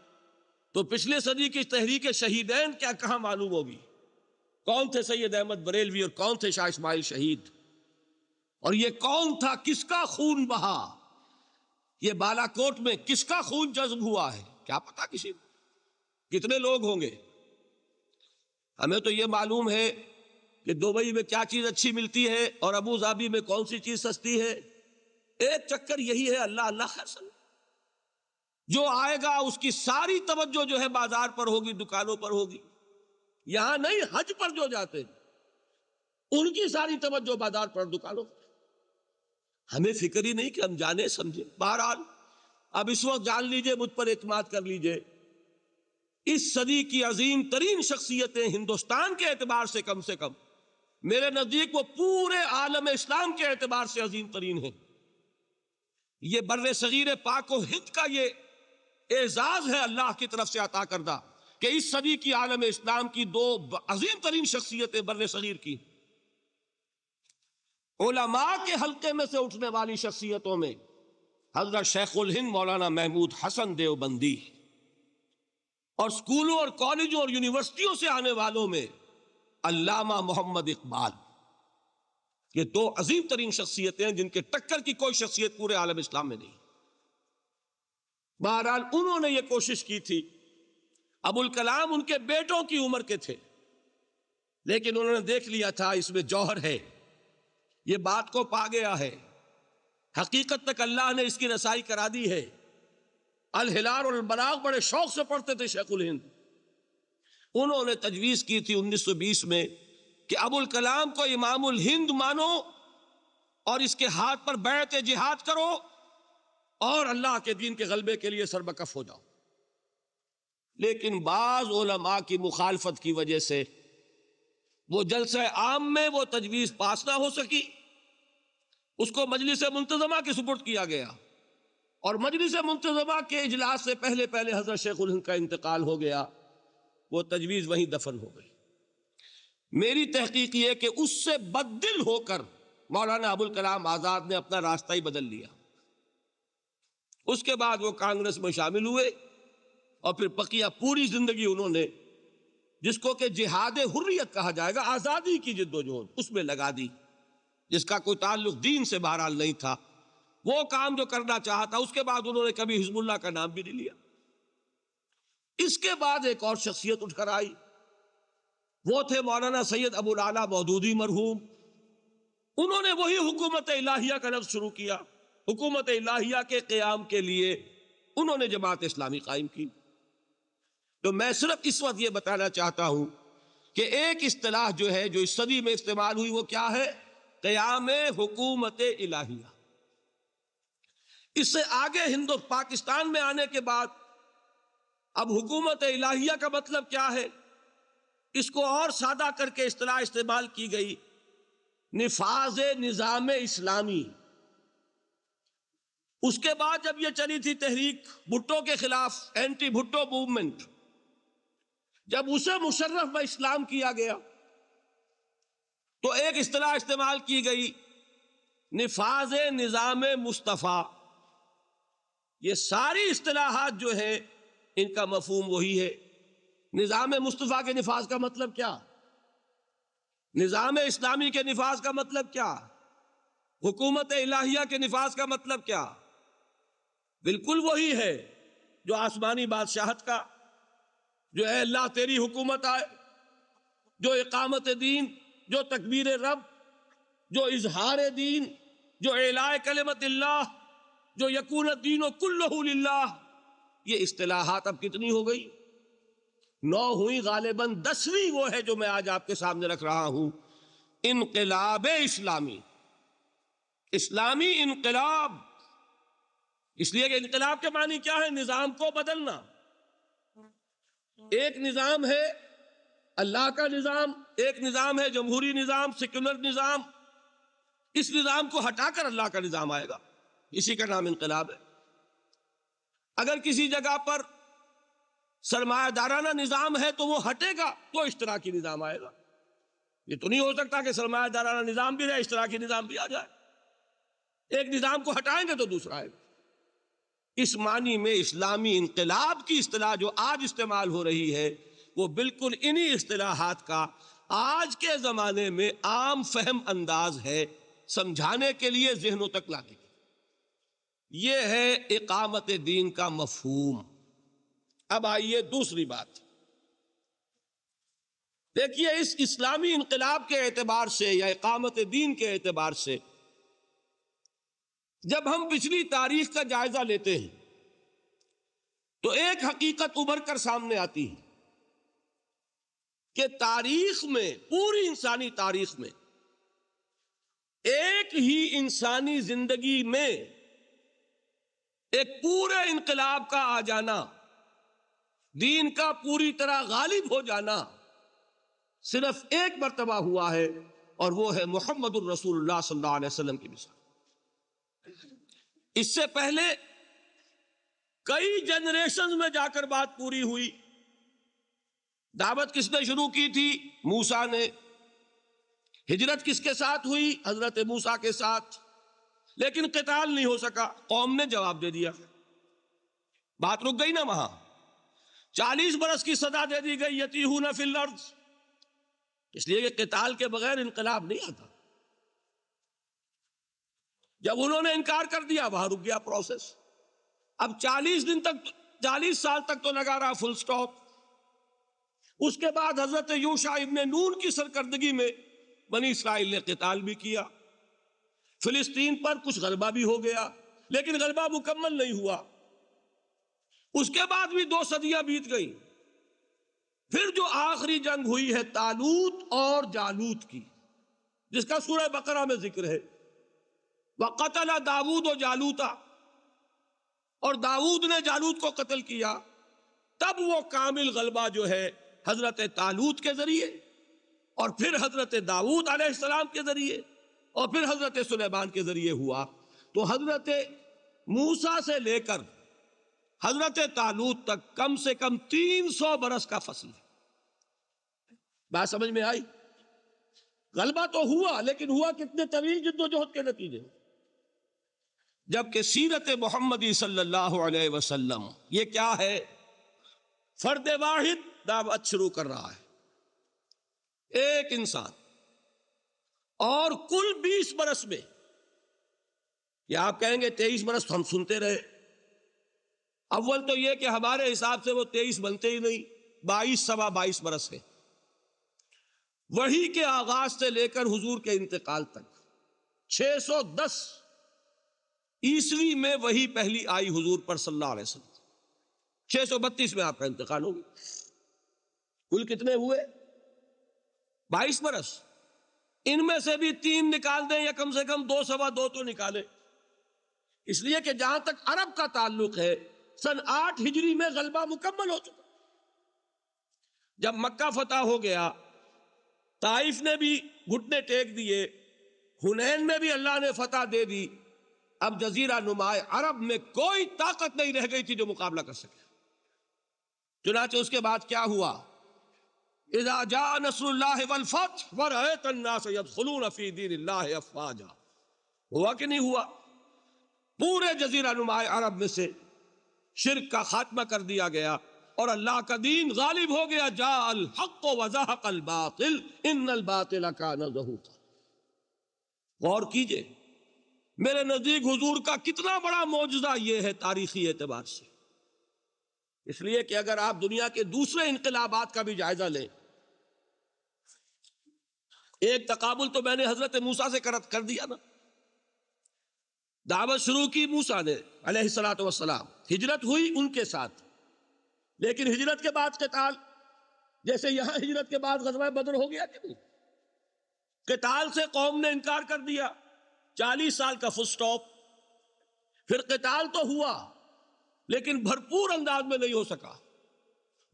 A: तो पिछले सदी की तहरीक शहीदैन क्या कहा मालूम होगी कौन थे सैयद अहमद बरेलवी और कौन थे शाह इस्माइल शहीद और ये कौन था किसका खून बहा ये बालाकोट में किसका खून जज्ब हुआ है क्या पता किसी को कितने लोग होंगे हमें तो ये मालूम है कि दुबई में क्या चीज अच्छी मिलती है और अबू धाबी में कौन सी चीज सस्ती है एक चक्कर यही है अल्लाह अल्लाह जो आएगा उसकी सारी तवज्जो जो है बाजार पर होगी दुकानों पर होगी यहां नहीं हज पर जो जाते हैं उनकी सारी तवज्जो बाजार पर दुकानों पर हमें फिक्र ही नहीं कि हम जाने समझे बहरहाल अब इस वक्त जान लीजिए मुझ पर एतमाद कर लीजिए इस सदी की अजीम तरीन शख्सियतें हिंदुस्तान के एतबार से कम से कम मेरे नजदीक वो पूरे आलम इस्लाम के एतबार से अजीम तरीन है ये बर सगीर पाक व हिंद का ये एजाज है अल्लाह की तरफ से अता करदा कि इस सदी की आलम इस्लाम की दो अजीम तरीन शख्सियतें बर सगीर की ओलामा के हल्के में से उठने वाली शख्सियतों में हजरत शेखुल हिंद मौलाना महमूद हसन देवबंदी और स्कूलों और कॉलेजों और यूनिवर्सिटियों से आने वालों में अल्लामा मोहम्मद इकबाल ये दो अजीम तरीन शख्सियतें हैं जिनके टक्कर की कोई शख्सियत पूरे आलम इस्लाम में नहीं बहरहाल उन्होंने ये कोशिश की थी अबुल कलाम उनके बेटों की उम्र के थे लेकिन उन्होंने देख लिया था इसमें जौहर है ये बात को पा गया है हकीकत तक अल्लाह ने इसकी रसाई करा दी है अल हिलार और बलाग बड़े शौक से पढ़ते थे शेखुल हिंद उन्होंने तजवीज़ की थी 1920 में कि अबुल कलाम को इमामुल हिंद मानो और इसके हाथ पर बैठ जिहाद करो और अल्लाह के दीन के गलबे के लिए सरबकफ हो जाओ लेकिन बाज ओलमा की मुखालफत की वजह से वो जलस आम में वो तजवीज़ पास ना हो सकी उसको मजलिस मुंतजमा के सुपुर्द किया गया और मजलिस मुंतजमा के इजलास से पहले पहले हजरत शेखुल का इंतकाल हो गया वो तजवीज़ वहीं दफन हो गई मेरी तहकीक ये कि उससे बददिल होकर मौलाना अबुल कलाम आज़ाद ने अपना रास्ता ही बदल लिया उसके बाद वो कांग्रेस में शामिल हुए और फिर पकिया पूरी जिंदगी उन्होंने जिसको कि जिहाद हुर्रियत कहा जाएगा आज़ादी की जिद्दोजहद उसमें लगा दी जिसका कोई ताल्लुक दीन से बहरहाल नहीं था वो काम जो करना चाहता उसके बाद उन्होंने कभी हिजबुल्ला का नाम भी नहीं लिया इसके बाद एक और शख्सियत उठकर आई वो थे मौलाना सैयद अबुल आला मौदूदी मरहूम उन्होंने वही हुकूमत इलाहिया का लफ्ज शुरू किया हुकूमत इलाहिया के क्याम के लिए उन्होंने जमात इस्लामी कायम की तो मैं सिर्फ इस वक्त ये बताना चाहता हूं कि एक इस्तलाह जो है जो इस सदी में इस्तेमाल हुई वो क्या है क्याम हुकूमत इलाहिया इससे आगे हिंदो पाकिस्तान में आने के बाद अब हुकूमत इलाहिया का मतलब क्या है इसको और सादा करके इतला इस्तेमाल की गई निफाज निज़ाम इस्लामी उसके बाद जब ये चली थी तहरीक भुट्टो के खिलाफ एंटी भुट्टो मूवमेंट जब उसे मुशर्रफ में इस्लाम किया गया तो एक असलाह इस्तेमाल की गई निफाज निज़ाम मुस्तफ़ा ये सारी असलाहत जो है इनका मफहम वही है निज़ाम मुस्तफ़ा के नफाज का मतलब क्या निज़ाम इस्लामी के नफाज का मतलब क्या हुकूमत इलाहिया के नफाज का मतलब क्या बिल्कुल वही है जो आसमानी बादशाहत का जो है अल्लाह तेरी हुकूमत आए जो इकामत दीन जो तकबीर रब जो इजहार दीन जो एलाय कलमत जो यकून दीन कुल्ला ये इश्तलाहत अब कितनी हो गई नौ हुई गालिबन दसवीं वो है जो मैं आज आपके सामने रख रहा हूं इनकलाब इस्लामी इस्लामी इनकलाब इसलिए कि इनकलाब के मानी क्या है निज़ाम को बदलना एक निज़ाम है अल्लाह का निज़ाम एक निज़ाम है जमहूरी निज़ाम सेक्युलर निज़ाम इस निज़ाम को हटाकर अल्लाह का निज़ाम आएगा इसी का नाम इनकलाब है अगर किसी जगह पर सरमायादाराना निज़ाम है तो वो हटेगा तो इस तरह की निज़ाम आएगा ये तो नहीं हो सकता कि सरमायादाराना निज़ाम भी रहे इस तरह की निज़ाम भी आ जाए एक निज़ाम को हटाएंगे तो दूसरा आएगा इस मानी में इस्लामी इनकलाब की अतलाह जो आज इस्तेमाल हो रही है वो बिल्कुल इन्हीं अतलाहत का आज के ज़माने में आम फहम अंदाज है समझाने के लिए जहनों तक लाने ये है इकामत दीन का मफहूम अब आइए दूसरी बात देखिए इस इस्लामी इनकलाब के एतबार से या इकामत दीन के एतबार से जब हम पिछली तारीख का जायजा लेते हैं तो एक हकीकत उभर कर सामने आती है कि तारीख में पूरी इंसानी तारीख में एक ही इंसानी जिंदगी में एक पूरे इनकलाब का आ जाना दीन का पूरी तरह गालिब हो जाना सिर्फ एक मरतबा हुआ है और वो है मोहम्मद रसूलुल्लाह की मिसाल इससे पहले कई जनरेशन में जाकर बात पूरी हुई दावत किसने शुरू की थी मूसा ने हिजरत किसके साथ हुई हजरत मूसा के साथ लेकिन कताल नहीं हो सका कौम ने जवाब दे दिया बात रुक गई ना वहां चालीस बरस की सजा दे दी गई यती हूं ना फिल इसलिए कताल के बगैर इनकलाब नहीं आता जब उन्होंने इनकार कर दिया वहां रुक गया प्रोसेस अब 40 दिन तक 40 साल तक तो लगा रहा फुल स्टॉप उसके बाद हजरत यूशा ने नून की सरकर्दगी में बनी इसराइल ने कताल भी किया फिलिस्तीन पर कुछ गलबा भी हो गया लेकिन गलबा मुकम्मल नहीं हुआ उसके बाद भी दो सदियां बीत गई फिर जो आखिरी जंग हुई है तालूत और जालूत की जिसका सूरह बकरा में जिक्र है वह कतल दाऊद और जालूता और दाऊद ने जालूत को कत्ल किया तब वो कामिल गलबा जो है हजरत तालूत के जरिए और फिर हजरत दाऊद आसलाम के जरिए और फिर हज़रत सुलेमान के ज़रिए हुआ तो हज़रत मूसा से लेकर हज़रत तालूत तक कम से कम तीन सौ बरस का फसल है बात समझ में आई गलबा तो हुआ लेकिन हुआ कितने तवील जिद्दोजहद के नतीजे जबकि सीरत मोहम्मदी सल्लल्लाहु अलैहि वसल्लम ये क्या है फर्द वाहिद दावत शुरू कर रहा है एक इंसान और कुल बीस बरस में या आप कहेंगे तेईस बरस हम सुनते रहे अव्वल तो यह कि हमारे हिसाब से वो तेईस बनते ही नहीं बाईस सवा बाईस बरस है वही के आगाज से लेकर हुजूर के इंतकाल तक 610 ईसवी में वही पहली आई हुजूर पर सल्लल्लाहु अलैहि वसल्लम 632 में आपका इंतकाल होगी कुल कितने हुए 22 बरस इनमें से भी तीन निकाल दें या कम से कम दो सवा दो तो निकालें इसलिए कि जहां तक अरब का ताल्लुक है सन आठ हिजरी में गलबा मुकम्मल हो चुका जब मक्का फतह हो गया ताइफ ने भी घुटने टेक दिए हुनैन में भी अल्लाह ने फतह दे दी अब जजीरा नुमाए अरब में कोई ताकत नहीं रह गई थी जो मुकाबला कर सके चुनाचे उसके बाद क्या हुआ हुआ कि नहीं हुआ पूरे जजीरा नुमाए अरब में से शिरक का खात्मा कर दिया गया और अल्लाह का दीन गालिब हो गया जा हक वजाहक बातिल इन बातिल का नजहूत गौर कीजिए मेरे नजदीक हजूर का कितना बड़ा मुआजा यह है तारीखी एतबार से इसलिए कि अगर आप दुनिया के दूसरे इनकलाबात का भी जायजा लें एक तकाबुल तो मैंने हजरत मूसा से करत कर दिया ना दावत शुरू की मूसा ने अलहलात वसलाम हिजरत हुई उनके साथ लेकिन हिजरत के बाद कताल जैसे यहां हिजरत के बाद गजबा बदर हो गया क्यों कताल से कौम ने इनकार कर दिया चालीस साल का फुल स्टॉप फिर कताल तो हुआ लेकिन भरपूर अंदाज में नहीं हो सका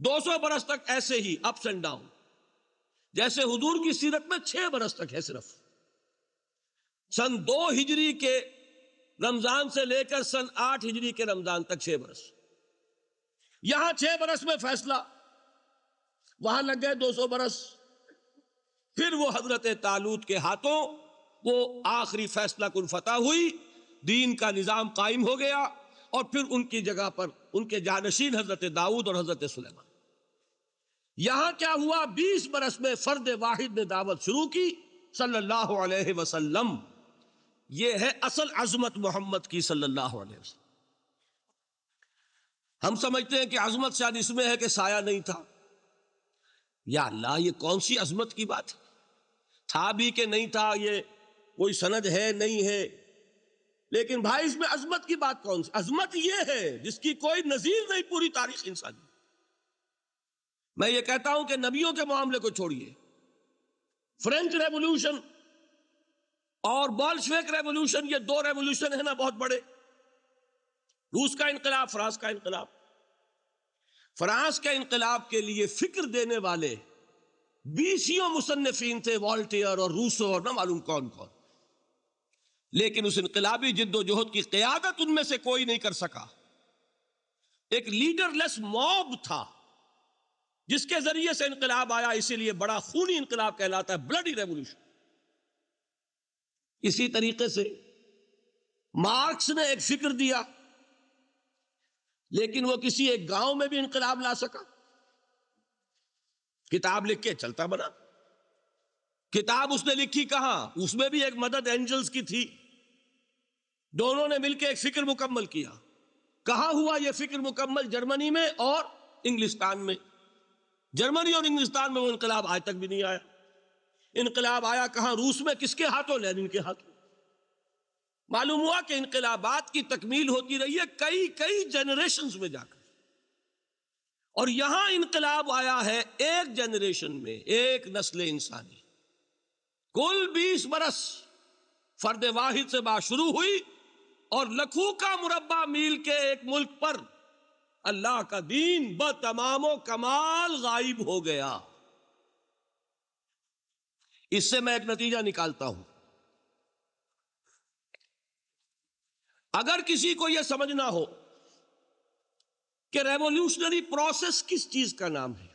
A: दो सौ बरस तक ऐसे ही अप्स एंड डाउन जैसे हुजूर की सीरत में छह बरस तक है सिर्फ सन दो हिजरी के रमजान से लेकर सन आठ हिजरी के रमजान तक छह बरस यहां छह बरस में फैसला वहां लग गए दो सौ बरस फिर वो हजरत तालूत के हाथों वो आखिरी फैसला कुल फतह हुई दीन का निज़ाम कायम हो गया और फिर उनकी जगह पर उनके जानशीन हजरत दाऊद और हजरत सुलेमान यहां क्या हुआ बीस बरस में फर्द वाहिद ने दावत शुरू की सल्लल्लाहु अलैहि वसल्लम यह है असल अजमत मोहम्मद की सल्लल्लाहु अलैहि वसल्लम हम समझते हैं कि अजमत शायद इसमें है कि साया नहीं था या अल्लाह ये कौन सी अजमत की बात है था भी कि नहीं था ये कोई सनद है नहीं है लेकिन भाई इसमें अजमत की बात कौन सी अजमत ये है जिसकी कोई नजीर नहीं पूरी तारीख इंसानी मैं ये कहता हूं कि नबियों के मामले को छोड़िए फ्रेंच रेवोल्यूशन और बॉल्शवेक रेवोल्यूशन ये दो रेवोल्यूशन है ना बहुत बड़े रूस का इनकलाब फ्रांस का इनकलाब फ्रांस के इनकलाब के लिए फिक्र देने वाले बीसियों मुसनफिन थे वॉल्टियर और रूसो और ना मालूम कौन कौन लेकिन उस इनकलाबी जिद्दोजहद की क्यादत उनमें से कोई नहीं कर सका एक लीडरलेस मॉब था जिसके जरिए से इनकलाब आया इसीलिए बड़ा खूनी इनकलाब कहलाता है ब्लडी रेवोल्यूशन इसी तरीके से मार्क्स ने एक फिक्र दिया लेकिन वो किसी एक गांव में भी इनकलाब ला सका किताब लिख के चलता बना किताब उसने लिखी कहा उसमें भी एक मदद एंजल्स की थी दोनों ने मिलकर एक फिक्र मुकम्मल किया कहा हुआ यह फिक्र मुकम्मल जर्मनी में और इंग्लिस्तान में जर्मनी और इंग्लिस्तान में वो इनकलाब आज तक भी नहीं आया इनकलाब आया कहां रूस में किसके हाथों लेनिन के हाथों मालूम हुआ कि इनकलाबाद की तकमील होती रही है कई कई जनरेशन में जाकर और यहां इनकलाब आया है एक जनरेशन में एक नस्ल इंसानी कुल बीस बरस फर्द वाहिद से बात शुरू हुई और लखू का मुरबा मील के एक मुल्क पर अल्लाह का दीन ब तमामो कमाल गायब हो गया इससे मैं एक नतीजा निकालता हूं अगर किसी को यह समझना हो कि रेवोल्यूशनरी प्रोसेस किस चीज का नाम है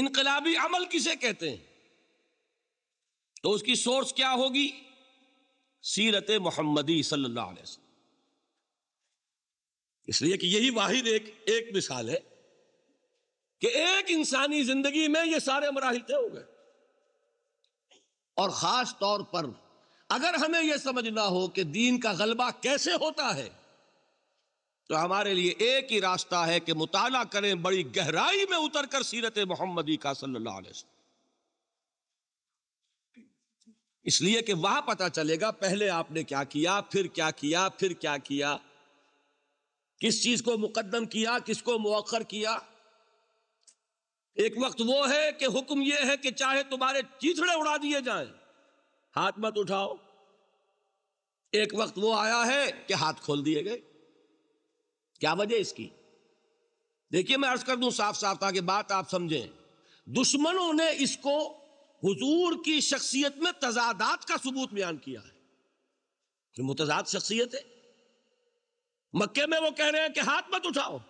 A: इनकलाबी अमल किसे कहते हैं तो उसकी सोर्स क्या होगी सीरत मोहम्मदी सल्लल्लाहु अलैहि वसल्लम इसलिए कि यही वाहिद एक एक मिसाल है कि एक इंसानी जिंदगी में ये सारे मराहल तय हो गए और खास तौर पर अगर हमें यह समझना हो कि दीन का गलबा कैसे होता है तो हमारे लिए एक ही रास्ता है कि मुताला करें बड़ी गहराई में उतर कर सीरत मोहम्मदी का सल्लल्लाहु अलैहि वसल्लम इसलिए कि वहां पता चलेगा पहले आपने क्या किया फिर क्या किया फिर क्या किया, फिर क्या किया किस चीज को मुकदम किया किसको मौखर किया एक वक्त वो है कि हुक्म यह है कि चाहे तुम्हारे चीथड़े उड़ा दिए जाए हाथ मत उठाओ एक वक्त वो आया है कि हाथ खोल दिए गए क्या वजह इसकी देखिए मैं अर्ज कर दू साफ साफ ताकि बात आप समझें दुश्मनों ने इसको हुजूर की शख्सियत में तजादात का सबूत बयान किया है कि मुतजाद शख्सियत है मक्के में वो कह रहे हैं कि हाथ मत उठाओ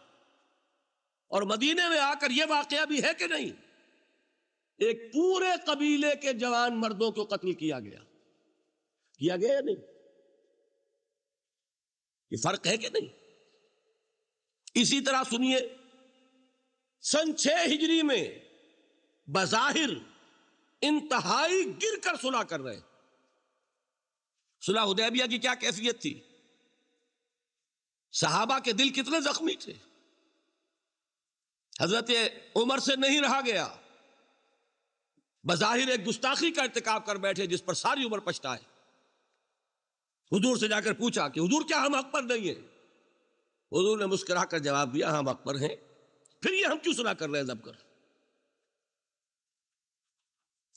A: और मदीने में आकर यह वाकया भी है कि नहीं एक पूरे कबीले के जवान मर्दों को कत्ल किया गया किया गया या नहीं ये फर्क है कि नहीं इसी तरह सुनिए सन छह हिजरी में बजाहिर इंतहाई गिर कर सुना कर रहे सुलह उदैबिया की क्या कैफियत थी सहाबा के दिल कितने जख्मी थे हजरत उमर से नहीं रहा गया बज़ाहिर एक गुस्ताखी का इरतकाब कर बैठे जिस पर सारी उम्र पछताए हुजूर से जाकर पूछा कि हुजूर क्या हम हक पर नहीं है हुजूर ने मुस्कुरा कर जवाब दिया हम हक पर हैं फिर ये हम क्यों सुना कर रहे हैं दबकर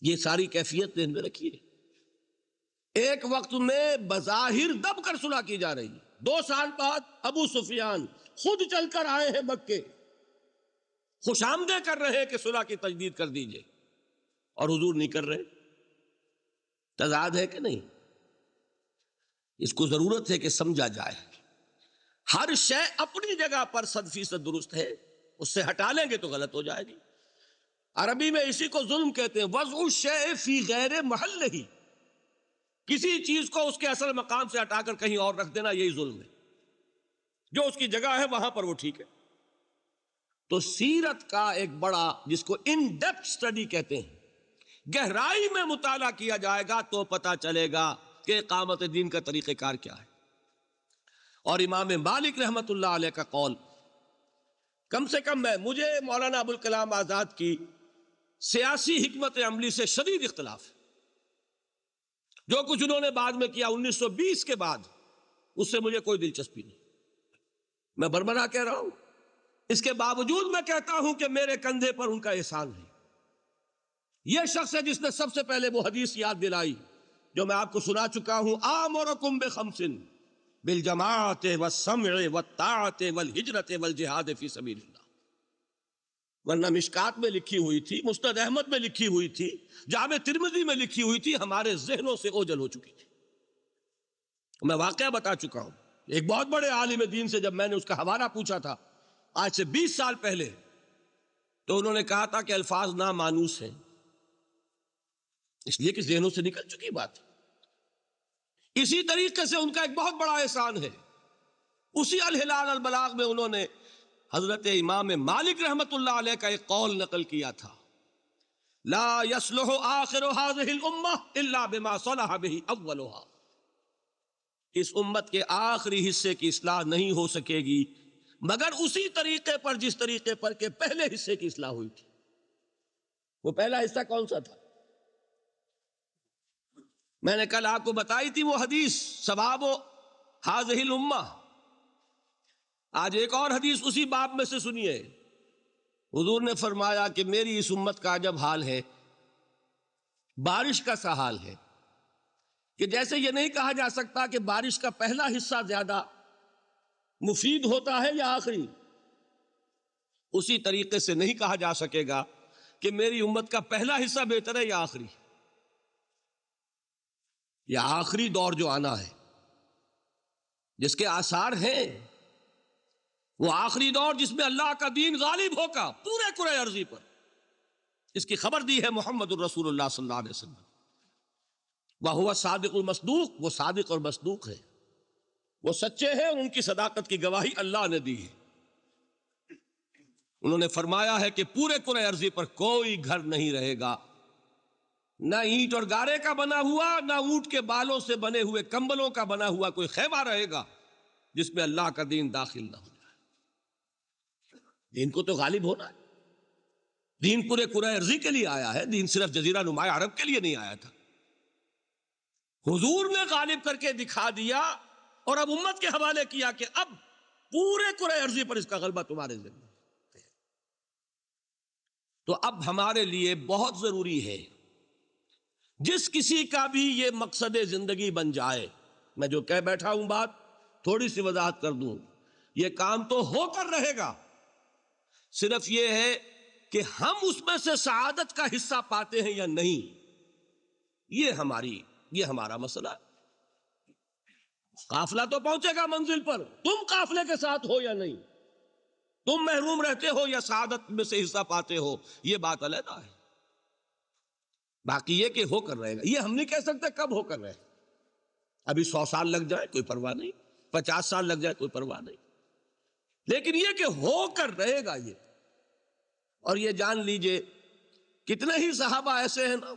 A: ये सारी कैफियत में रखिए रखी है एक वक्त में बज़ाहिर दबकर सुना की जा रही है दो साल बाद अबू सुफियान खुद चलकर आए हैं मक्के खुशामदे कर रहे हैं कि सुलह की तजदीद कर दीजिए और हुजूर नहीं कर रहे तजाद है कि नहीं इसको जरूरत है कि समझा जाए हर शय अपनी जगह पर सद फीसद दुरुस्त है उससे हटा लेंगे तो गलत हो जाएगी अरबी में इसी को जुल्म कहते हैं वजू शय फी गैर महल नहीं किसी चीज को उसके असल मकाम से हटाकर कहीं और रख देना यही जुल्म है जो उसकी जगह है वहां पर वो ठीक है तो सीरत का एक बड़ा जिसको इन डेप्थ स्टडी कहते हैं गहराई में मुताला किया जाएगा तो पता चलेगा कि कामत दीन का तरीक़ेकार क्या है और इमाम मालिक रहमत का कौल कम से कम मैं मुझे मौलाना अबुल कलाम आज़ाद की सियासी हमत अमली से शदीद इख्तलाफ है जो कुछ उन्होंने बाद में किया 1920 के बाद उससे मुझे कोई दिलचस्पी नहीं मैं बरबरा कह रहा हूं इसके बावजूद मैं कहता हूं कि मेरे कंधे पर उनका एहसान है यह शख्स है जिसने सबसे पहले वो हदीस याद दिलाई जो मैं आपको सुना चुका हूं आम और कुम्ब खमसिन बिल जमात व व ताते वल हिजरत वल जिहाद फी वरना मिशकात में लिखी हुई थी मुस्तद अहमद में लिखी हुई थी जाम तिरमजी में लिखी हुई थी हमारे जहनों से ओझल हो चुकी थी मैं वाक़ बता चुका हूं एक बहुत बड़े आलिम दीन से जब मैंने उसका हवाला पूछा था आज से 20 साल पहले तो उन्होंने कहा था कि अल्फाज ना मानूस हैं इसलिए कि जहनों से निकल चुकी बात इसी तरीके से उनका एक बहुत बड़ा एहसान है उसी अल अल अलबलाग में उन्होंने हजरत इमाम मालिक रहमत का एक कौल नकल किया था ला आखिर इस उम्मत के आखिरी हिस्से की असलाह नहीं हो सकेगी मगर उसी तरीके पर जिस तरीके पर के पहले हिस्से की असलाह हुई थी वो पहला हिस्सा कौन सा था मैंने कल आपको बताई थी वो हदीस सवाब हाजहिल उम्मा आज एक और हदीस उसी बाप में से सुनिए हुजूर ने फरमाया कि मेरी इस उम्मत का जब हाल है बारिश का सा हाल है कि जैसे ये नहीं कहा जा सकता कि बारिश का पहला हिस्सा ज्यादा मुफीद होता है या आखिरी उसी तरीके से नहीं कहा जा सकेगा कि मेरी उम्मत का पहला हिस्सा बेहतर है या आखिरी या आखिरी दौर जो आना है जिसके आसार हैं वो आखिरी दौर जिसमें अल्लाह का दीन गालिब होगा पूरे कुरे अर्जी पर इसकी खबर दी है मोहम्मद वह हुआ सादिक और मसदूक वो सादिक और मसदूक है वो सच्चे हैं उनकी सदाकत की गवाही अल्लाह ने दी है उन्होंने फरमाया है कि पूरे कुरे अर्जी पर कोई घर नहीं रहेगा ना ईंट और गारे का बना हुआ ना ऊंट के बालों से बने हुए कंबलों का बना हुआ कोई खेमा रहेगा जिसमें अल्लाह का दीन दाखिल ना हो को तो गालिब होना है दीन पूरे कुरा अर्जी के लिए आया है दीन सिर्फ जजीरा नुमाया अरब के लिए नहीं आया था हुजूर ने गालिब करके दिखा दिया और अब उम्मत के हवाले किया कि अब पूरे कुरा अर्जी पर इसका गलबा तुम्हारे जिम्मे तो अब हमारे लिए बहुत जरूरी है जिस किसी का भी ये मकसद जिंदगी बन जाए मैं जो कह बैठा हूं बात थोड़ी सी वजाहत कर दूं ये काम तो होकर रहेगा सिर्फ ये है कि हम उसमें से शहादत का हिस्सा पाते हैं या नहीं ये हमारी ये हमारा मसला काफिला तो पहुंचेगा मंजिल पर तुम काफले के साथ हो या नहीं तुम महरूम रहते हो या शहादत में से हिस्सा पाते हो यह बात अलहदा है बाकी ये कि हो कर रहेगा ये हम नहीं कह सकते कब हो कर रहे अभी सौ साल लग जाए कोई परवाह नहीं पचास साल लग जाए कोई परवाह नहीं लेकिन ये कि हो कर रहेगा ये और ये जान लीजिए कितने ही सहाबा ऐसे हैं ना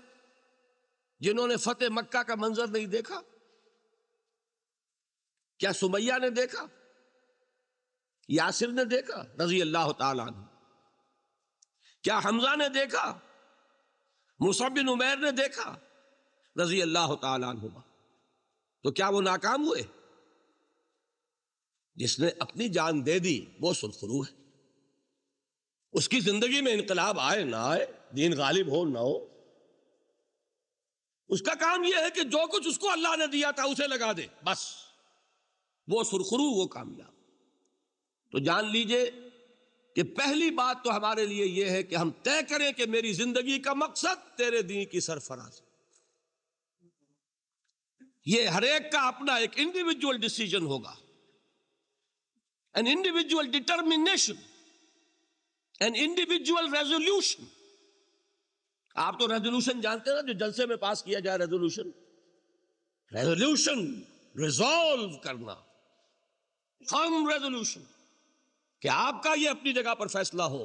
A: जिन्होंने फतेह मक्का का मंजर नहीं देखा क्या सुमैया ने देखा यासिर ने देखा रजी अल्लाह तला क्या हमजा ने देखा मुसबिन उमैर ने देखा रजी अल्लाह तुमा तो क्या वो नाकाम हुए जिसने अपनी जान दे दी वो सुनखरू है उसकी जिंदगी में इनकलाब आए ना आए दीन गालिब हो ना हो उसका काम यह है कि जो कुछ उसको अल्लाह ने दिया था उसे लगा दे बस वो सुरखरू वो कामयाब तो जान लीजिए कि पहली बात तो हमारे लिए यह है कि हम तय करें कि मेरी जिंदगी का मकसद तेरे दीन की सरफराज ये हर एक का अपना एक इंडिविजुअल डिसीजन होगा an individual determination an individual resolution आप तो रेजोल्यूशन जानते हैं ना जो जलसे में पास किया जाए रेजोल्यूशन रेजोल्यूशन रिजॉल्व करना फर्म रेजोल्यूशन कि आपका ये अपनी जगह पर फैसला हो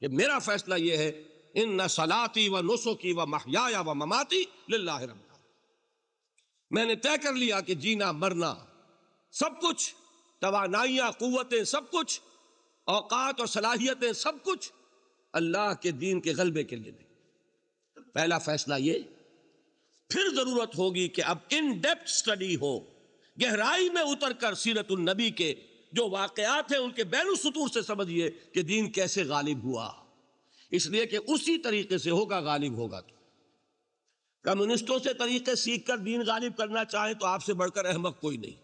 A: कि मेरा फैसला ये है इन न सलाती व नुसो की व महया व ममाती लाला मैंने तय कर लिया कि जीना मरना सब कुछ तो कुतें सब कुछ औकात और सलाहियतें सब कुछ अल्लाह के दीन के गलबे के लिए नहीं पहला फैसला ये फिर जरूरत होगी कि अब इन डेप्थ स्टडी हो गहराई में उतर कर सीरतुल के जो वाकयात हैं उनके बैन सतूर से समझिए कि दीन कैसे गालिब हुआ इसलिए कि उसी तरीके से होगा गालिब होगा तो कम्युनिस्टों से तरीके सीख कर दीन गालिब करना चाहें तो आपसे बढ़कर अहमक कोई नहीं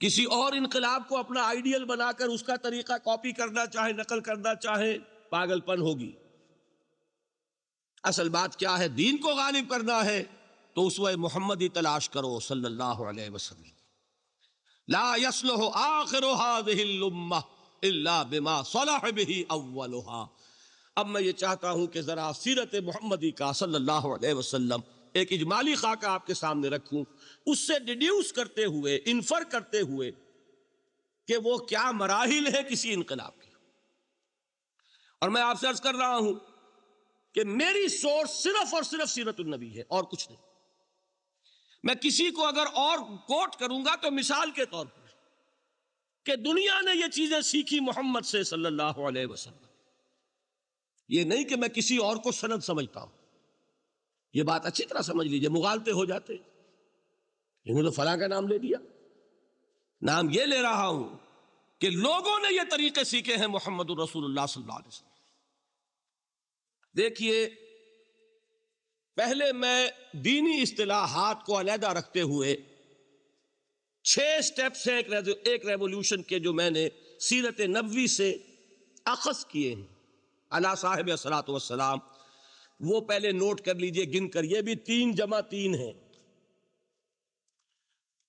A: किसी और इनकलाब को अपना आइडियल बनाकर उसका तरीका कॉपी करना चाहे नकल करना चाहे पागलपन होगी असल बात क्या है दीन को गालिब करना है तो उस वह मोहम्मद ही तलाश करो सल्लल्लाहु अलैहि वसल्लम ला यसलह आखिर अब मैं ये चाहता हूं कि जरा सीरत मोहम्मदी का सल्लल्लाहु अलैहि वसल्लम एक इजमाली खाका आपके सामने रखूं उससे डिड्यूस करते हुए इन्फर करते हुए कि वो क्या मराहल है किसी इनकलाब की और मैं आपसे अर्ज कर रहा हूं कि मेरी सोर्स सिर्फ और सिर्फ सीरतुलनबी है और कुछ नहीं मैं किसी को अगर और कोट करूंगा तो मिसाल के तौर पर कि दुनिया ने यह चीजें सीखी मोहम्मद से सल्लल्लाहु अलैहि वसल्लम ये नहीं कि मैं किसी और को सनद समझता हूं ये बात अच्छी तरह समझ लीजिए मुगालते हो जाते इन्होंने तो फला का नाम ले लिया नाम ये ले रहा हूं कि लोगों ने ये तरीके सीखे हैं मोहम्मद रसूल सल्लल्लाहु देखिए पहले मैं दीनी इस्तेलाहात को अलहदा रखते हुए छह स्टेप्स हैं एक, एक रेवोल्यूशन के जो मैंने सीरत नबवी से अखज किए हैं अला साहिब असलात वसलाम वो पहले नोट कर लीजिए गिन कर ये भी तीन जमा तीन है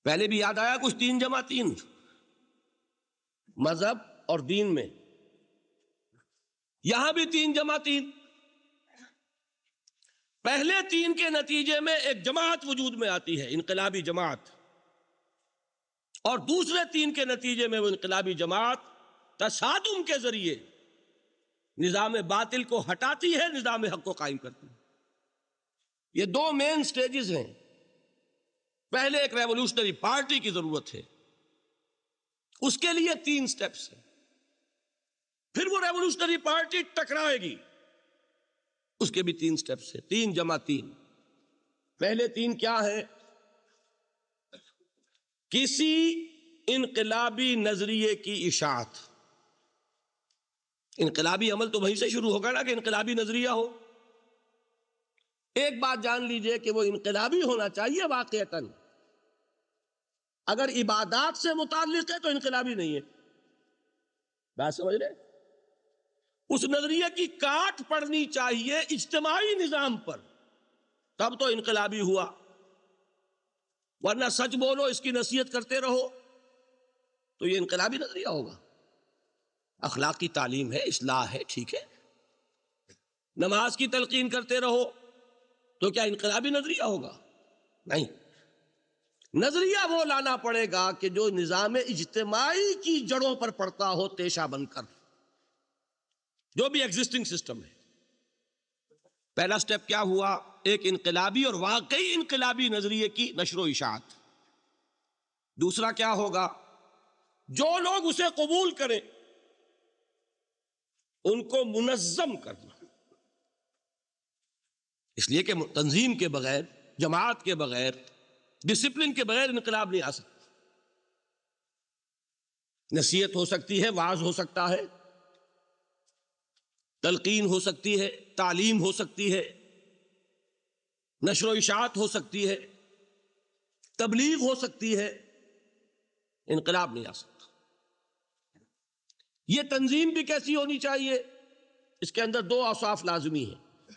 A: पहले भी याद आया कुछ तीन जमा तीन मजहब और दीन में यहां भी तीन जमा तीन पहले तीन के नतीजे में एक जमात वजूद में आती है इनकलाबी जमात और दूसरे तीन के नतीजे में वो इनकलाबी जमात तसादुम के जरिए निज़ाम बातिल को हटाती है निज़ाम हक को कायम करती है ये दो मेन स्टेजेस हैं पहले एक रेवोल्यूशनरी पार्टी की जरूरत है उसके लिए तीन स्टेप्स हैं फिर वो रेवोल्यूशनरी पार्टी टकराएगी उसके भी तीन स्टेप्स है तीन जमा तीन पहले तीन क्या है किसी इनकलाबी नजरिए की इशात इनकलाबी अमल तो वहीं से शुरू होगा ना कि इनकलाबी नजरिया हो एक बात जान लीजिए कि वो इनकलाबी होना चाहिए वाकता अगर इबादत से मुताल है तो इनकलाबी नहीं है बात समझ रहे उस नजरिए की काट पड़नी चाहिए इज्तमाही निजाम पर तब तो इनकलाबी हुआ वरना सच बोलो इसकी नसीहत करते रहो तो ये इनकलाबी नजरिया होगा अखलाक की तालीम है इसलाह है ठीक है नमाज की तलकीन करते रहो तो क्या इनकलाबी नजरिया होगा नहीं नजरिया वो लाना पड़ेगा कि जो निज़ाम इजतमाही की जड़ों पर पड़ता हो पेशा बनकर जो भी एग्जिस्टिंग सिस्टम है पहला स्टेप क्या हुआ एक इनकलाबी और वाकई इनकलाबी नजरिए की नशर इशात दूसरा क्या होगा जो लोग उसे कबूल करें उनको मुनज़म करना इसलिए कि तंजीम के बगैर जमात के बगैर डिसिप्लिन के बगैर इनकलाब नहीं आ सकता नसीहत हो सकती है वाज हो सकता है तलकीन हो सकती है तालीम हो सकती है नशरोशात इशात हो सकती है तबलीग हो सकती है इनकलाब नहीं आ सकता ये तंजीम भी कैसी होनी चाहिए इसके अंदर दो असाफ लाजमी है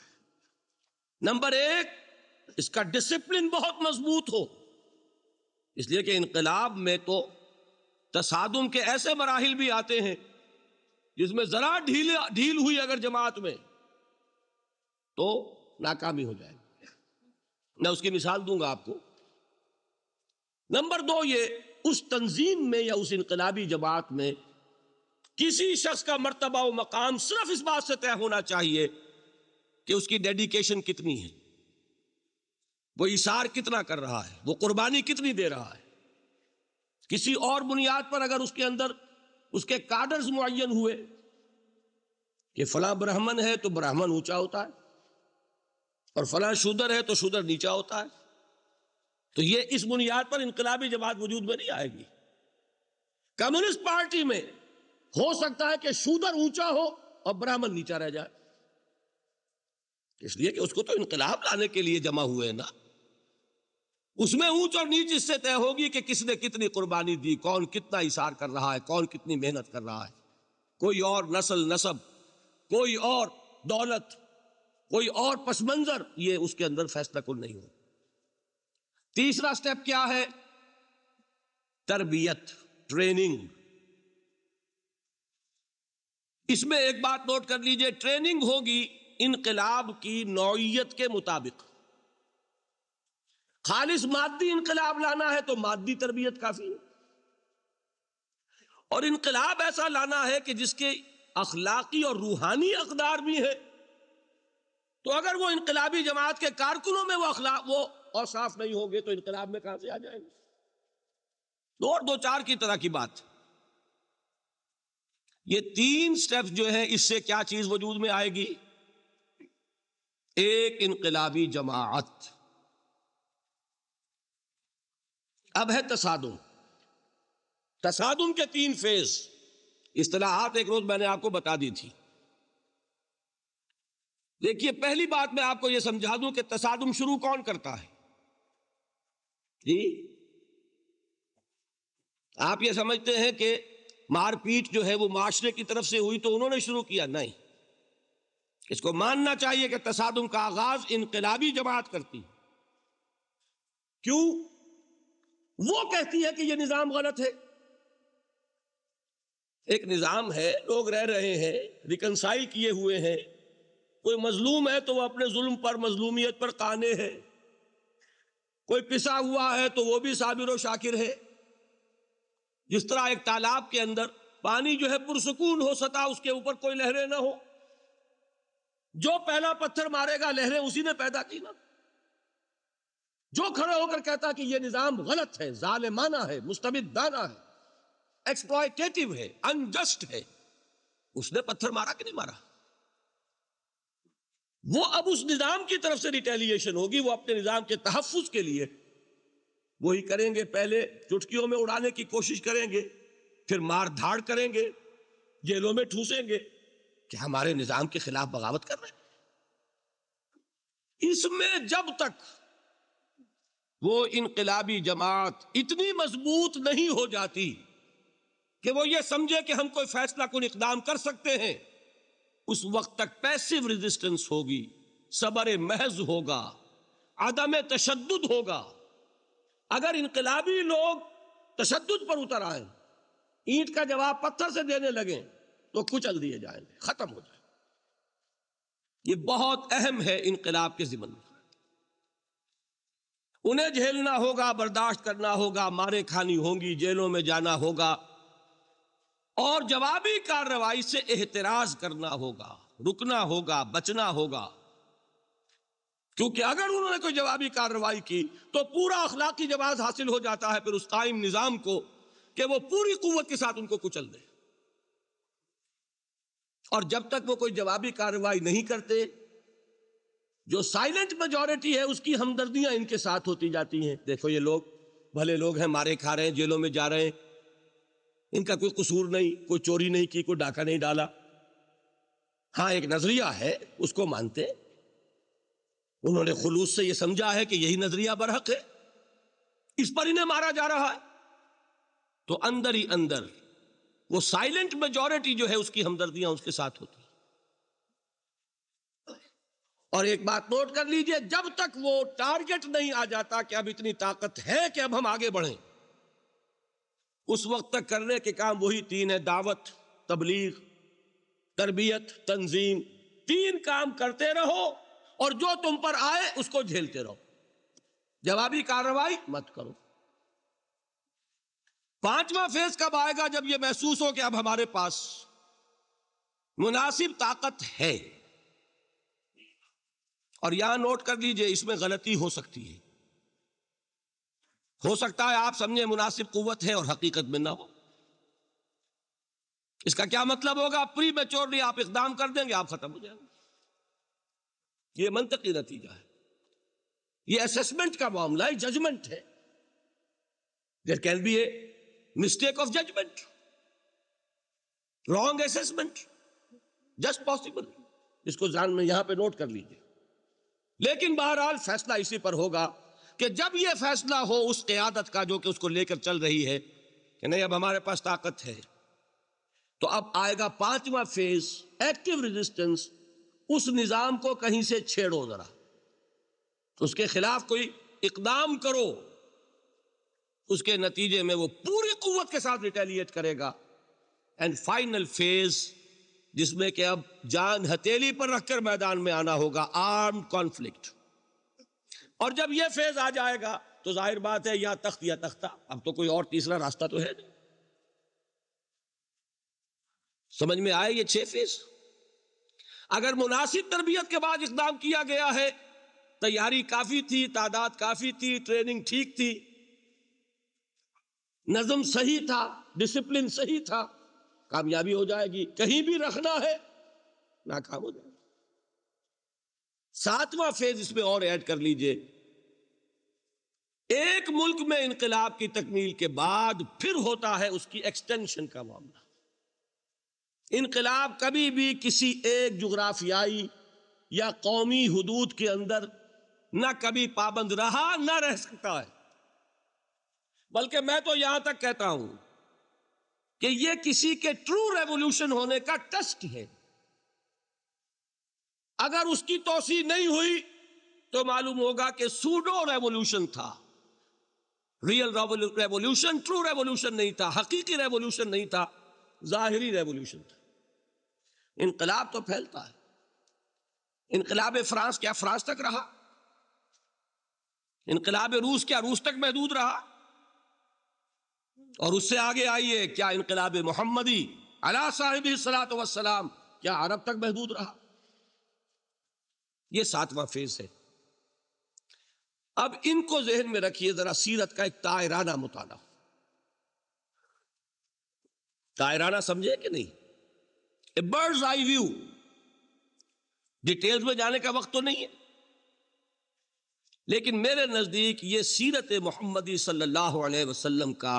A: नंबर एक इसका डिसिप्लिन बहुत मजबूत हो इसलिए कि इनकलाब में तो तसादम के ऐसे मराहल भी आते हैं जिसमें जरा ढील ढील हुई अगर जमात में तो नाकामी हो जाएगी मैं उसकी मिसाल दूंगा आपको नंबर दो ये उस तंजीम में या उस इनकलाबी जमात में किसी शख्स का मरतबा व मकाम सिर्फ इस बात से तय होना चाहिए कि उसकी डेडिकेशन कितनी है वो इशार कितना कर रहा है वो कुर्बानी कितनी दे रहा है किसी और बुनियाद पर अगर उसके अंदर उसके कार्डर्स मुन हुए कि फला ब्राह्मण है तो ब्राह्मण ऊंचा होता है और फला शूदर है तो शूदर नीचा होता है तो ये इस बुनियाद पर इनकलाबी जमात वजूद में नहीं आएगी कम्युनिस्ट पार्टी में हो सकता है कि शूदर ऊंचा हो और ब्राह्मण नीचा रह जाए इसलिए कि उसको तो इनकलाब लाने के लिए जमा हुए ना उसमें ऊंच और नीच इससे तय होगी कि किसने कितनी कुर्बानी दी कौन कितना इशार कर रहा है कौन कितनी मेहनत कर रहा है कोई और नस्ल नसब कोई और दौलत कोई और पस मंजर ये उसके अंदर फैसला कुल नहीं हो तीसरा स्टेप क्या है तरबियत ट्रेनिंग इसमें एक बात नोट कर लीजिए ट्रेनिंग होगी इनकलाब की नौयत के मुताबिक खालिश मादी इनकलाब लाना है तो मादी तरबियत काफी है और इनकलाब ऐसा लाना है कि जिसके अखलाकी और रूहानी अकदार भी है तो अगर वो इनकलाबी जमात के कारकुनों में वो अखलाक वो और साफ नहीं होंगे तो इनकलाब में कहां से आ जाएंगे और दो चार की तरह की बात है ये तीन स्टेप जो है इससे क्या चीज वजूद में आएगी एक इनकलाबी जमात अब है तसादुम तसादुम के तीन फेज इतलाहत एक रोज मैंने आपको बता दी थी देखिए पहली बात मैं आपको यह समझा दूं कि तसादुम शुरू कौन करता है जी आप यह समझते हैं कि मारपीट जो है वो माशरे की तरफ से हुई तो उन्होंने शुरू किया नहीं इसको मानना चाहिए कि तसादम का आगाज इनकलाबी जमात करती क्यों वो कहती है कि यह निज़ाम गलत है एक निज़ाम है लोग रह रहे हैं रिकनसाइल किए हुए हैं कोई मजलूम है तो वह अपने जुल्म पर मजलूमियत पर काने है कोई पिसा हुआ है तो वो भी साबिर व शाकिर है जिस तरह एक तालाब के अंदर पानी जो है पुरसकून हो सता उसके ऊपर कोई लहरें ना हो जो पहला पत्थर मारेगा लहरें उसी ने पैदा की ना जो खड़ा होकर कहता कि यह निजाम गलत है जालिमाना है मुस्तबिदाना है एक्सप्लॉयटेटिव है अनजस्ट है उसने पत्थर मारा कि नहीं मारा वो अब उस निजाम की तरफ से रिटेलिएशन होगी वो अपने निजाम के तहफ़ के लिए वही करेंगे पहले चुटकियों में उड़ाने की कोशिश करेंगे फिर मार धाड़ करेंगे जेलों में ठूसेंगे कि हमारे निजाम के खिलाफ बगावत कर रहे हैं इसमें जब तक वो इनकलाबी जमात इतनी मजबूत नहीं हो जाती कि वो ये समझे कि हम कोई फैसला कुल इकदाम कर सकते हैं उस वक्त तक पैसिव रेजिस्टेंस होगी सबर महज होगा आदम तशद होगा अगर इनकलाबी लोग तशद पर उतर आए ईट का जवाब पत्थर से देने लगे तो कुचल दिए जाएंगे खत्म हो जाए ये बहुत अहम है इनकलाब के जिमन में उन्हें झेलना होगा बर्दाश्त करना होगा मारे खानी होंगी जेलों में जाना होगा और जवाबी कार्रवाई से एहतराज करना होगा रुकना होगा बचना होगा क्योंकि अगर उन्होंने कोई जवाबी कार्रवाई की तो पूरा अखलाकी जवाब हासिल हो जाता है फिर उस कायम निज़ाम को कि वो पूरी कुवत के साथ उनको कुचल दे और जब तक वो कोई जवाबी कार्रवाई नहीं करते जो साइलेंट मेजोरिटी है उसकी हमदर्दियां इनके साथ होती जाती हैं देखो ये लोग भले लोग हैं मारे खा रहे हैं जेलों में जा रहे हैं इनका कोई कसूर नहीं कोई चोरी नहीं की कोई डाका नहीं डाला हाँ एक नजरिया है उसको मानते उन्होंने खुलूस से यह समझा है कि यही नजरिया बरहक है इस पर इन्हें मारा जा रहा है तो अंदर ही अंदर वो साइलेंट मेजोरिटी जो है उसकी हमदर्दियां उसके साथ होती और एक बात नोट कर लीजिए जब तक वो टारगेट नहीं आ जाता कि अब इतनी ताकत है कि अब हम आगे बढ़ें उस वक्त तक करने के काम वही तीन है दावत तबलीग तरबियत तंजीम तीन काम करते रहो और जो तुम पर आए उसको झेलते रहो जवाबी कार्रवाई मत करो पांचवा फेज कब आएगा जब यह महसूस हो कि अब हमारे पास मुनासिब ताकत है और यहां नोट कर लीजिए इसमें गलती हो सकती है हो सकता है आप समझे मुनासिब कुवत है और हकीकत में ना हो इसका क्या मतलब होगा प्री मेच्योरली आप इकदाम कर देंगे आप खत्म हो जाएंगे ये की नतीजा है ये असेसमेंट का मामला है जजमेंट है there can be a mistake of judgement wrong assessment just possible इसको जान में यहां पे नोट कर लीजिए लेकिन बहरहाल फैसला इसी पर होगा कि जब यह फैसला हो उस क्यादत का जो कि उसको लेकर चल रही है कि नहीं अब हमारे पास ताकत है तो अब आएगा पांचवा फेज एक्टिव रेजिस्टेंस उस निज़ाम को कहीं से छेड़ो ज़रा तो उसके खिलाफ कोई इकदाम करो उसके नतीजे में वो पूरी कुत के साथ रिटेलिएट करेगा एंड फाइनल फेज जिसमें कि अब जान हथेली पर रखकर मैदान में आना होगा आर्म कॉन्फ्लिक्ट और जब यह फेज आ जाएगा तो जाहिर बात है या तख्त या तख्ता अब तो कोई और तीसरा रास्ता तो है नहीं समझ में आए ये छह फेज अगर मुनासिब तरबियत के बाद इकदाम किया गया है तैयारी काफी थी तादाद काफी थी ट्रेनिंग ठीक थी नजम सही था डिसिप्लिन सही था कामयाबी हो जाएगी कहीं भी रखना है नाकाम हो जाएगा सातवां फेज इसमें और ऐड कर लीजिए एक मुल्क में इनकलाब की तकमील के बाद फिर होता है उसकी एक्सटेंशन का मामला इनकलाब कभी भी किसी एक जुग्राफियाई या कौमी हदूद के अंदर न कभी पाबंद रहा न रह सकता है बल्कि मैं तो यहां तक कहता हूं कि यह किसी के ट्रू रेवोल्यूशन होने का टेस्ट है अगर उसकी तोसी नहीं हुई तो मालूम होगा कि सूडो रेवोल्यूशन था रियल रेवोल्यूशन ट्रू रेवोल्यूशन नहीं था हकीकी रेवोल्यूशन नहीं था जाहिरी रेवोल्यूशन था इनकलाब तो फैलता है इनकलाब फ्रांस क्या फ्रांस तक रहा इनकलाब रूस क्या रूस तक महदूद रहा और उससे आगे आइए क्या इनकलाब मोहम्मदी अला साहिब सलात वसलाम क्या अरब तक महदूद रहा यह सातवां फेज है अब इनको जहन में रखिए जरा सीरत का एक तायराना मुताला तायराना समझे कि नहीं a bird's eye view details में जाने का वक्त तो नहीं है लेकिन मेरे नज़दीक ये सीरत मोहम्मदी सल्लल्लाहु अलैहि वसल्लम का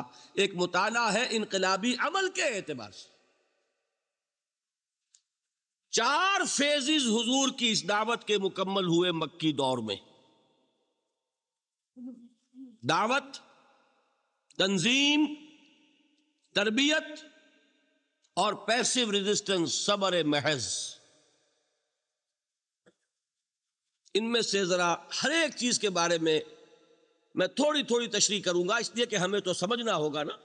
A: एक मुताला है इनकलाबी अमल के एतबार से चार फेजिज हुजूर की इस दावत के मुकम्मल हुए मक्की दौर में दावत तंजीम तरबियत और पैसिव रेजिस्टेंस सबर महज इनमें से ज़रा हर एक चीज़ के बारे में मैं थोड़ी थोड़ी तशरी करूंगा इसलिए कि हमें तो समझना होगा ना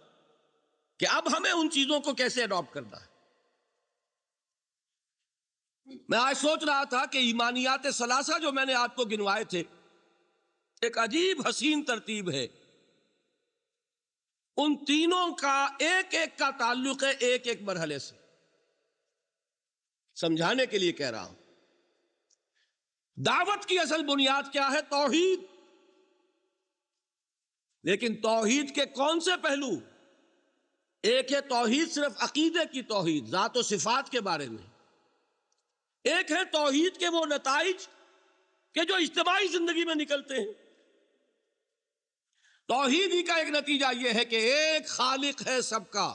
A: कि अब हमें उन चीज़ों को कैसे अडॉप्ट करना है मैं आज सोच रहा था कि ईमानियात सलासा जो मैंने आपको गिनवाए थे एक अजीब हसीन तरतीब है उन तीनों का एक एक का ताल्लुक है एक एक मरहले से समझाने के लिए कह रहा हूं दावत की असल बुनियाद क्या है तोहीद लेकिन तोहीद के कौन से पहलू एक है तोहीद सिर्फ अकीदे की तोहीद ज़ात व सिफात के बारे में एक है तोहीद के वो नतज के जो इज्तमाही जिंदगी में निकलते हैं तोहीदी का एक नतीजा यह है कि एक खालिक है सबका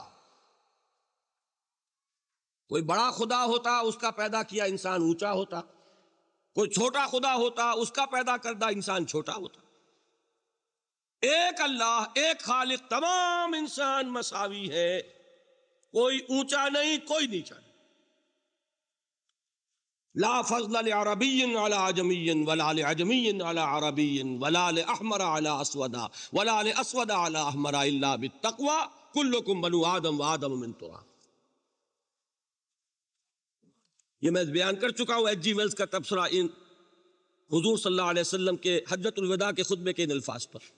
A: कोई बड़ा खुदा होता उसका पैदा किया इंसान ऊंचा होता कोई छोटा खुदा होता उसका पैदा करदा इंसान छोटा होता एक अल्लाह एक खालिक तमाम इंसान मसावी है कोई ऊंचा नहीं कोई नीचा नहीं ला फजल अला अहमर अला असवदा असवदा अला बनु आदम व आदम ये मैं बयान कर चुका हूँ एच जी वेल्स का तबसरा इन हजूर सल्लाम के हजरतलविदा के खुतबे के इन अल्फाज पर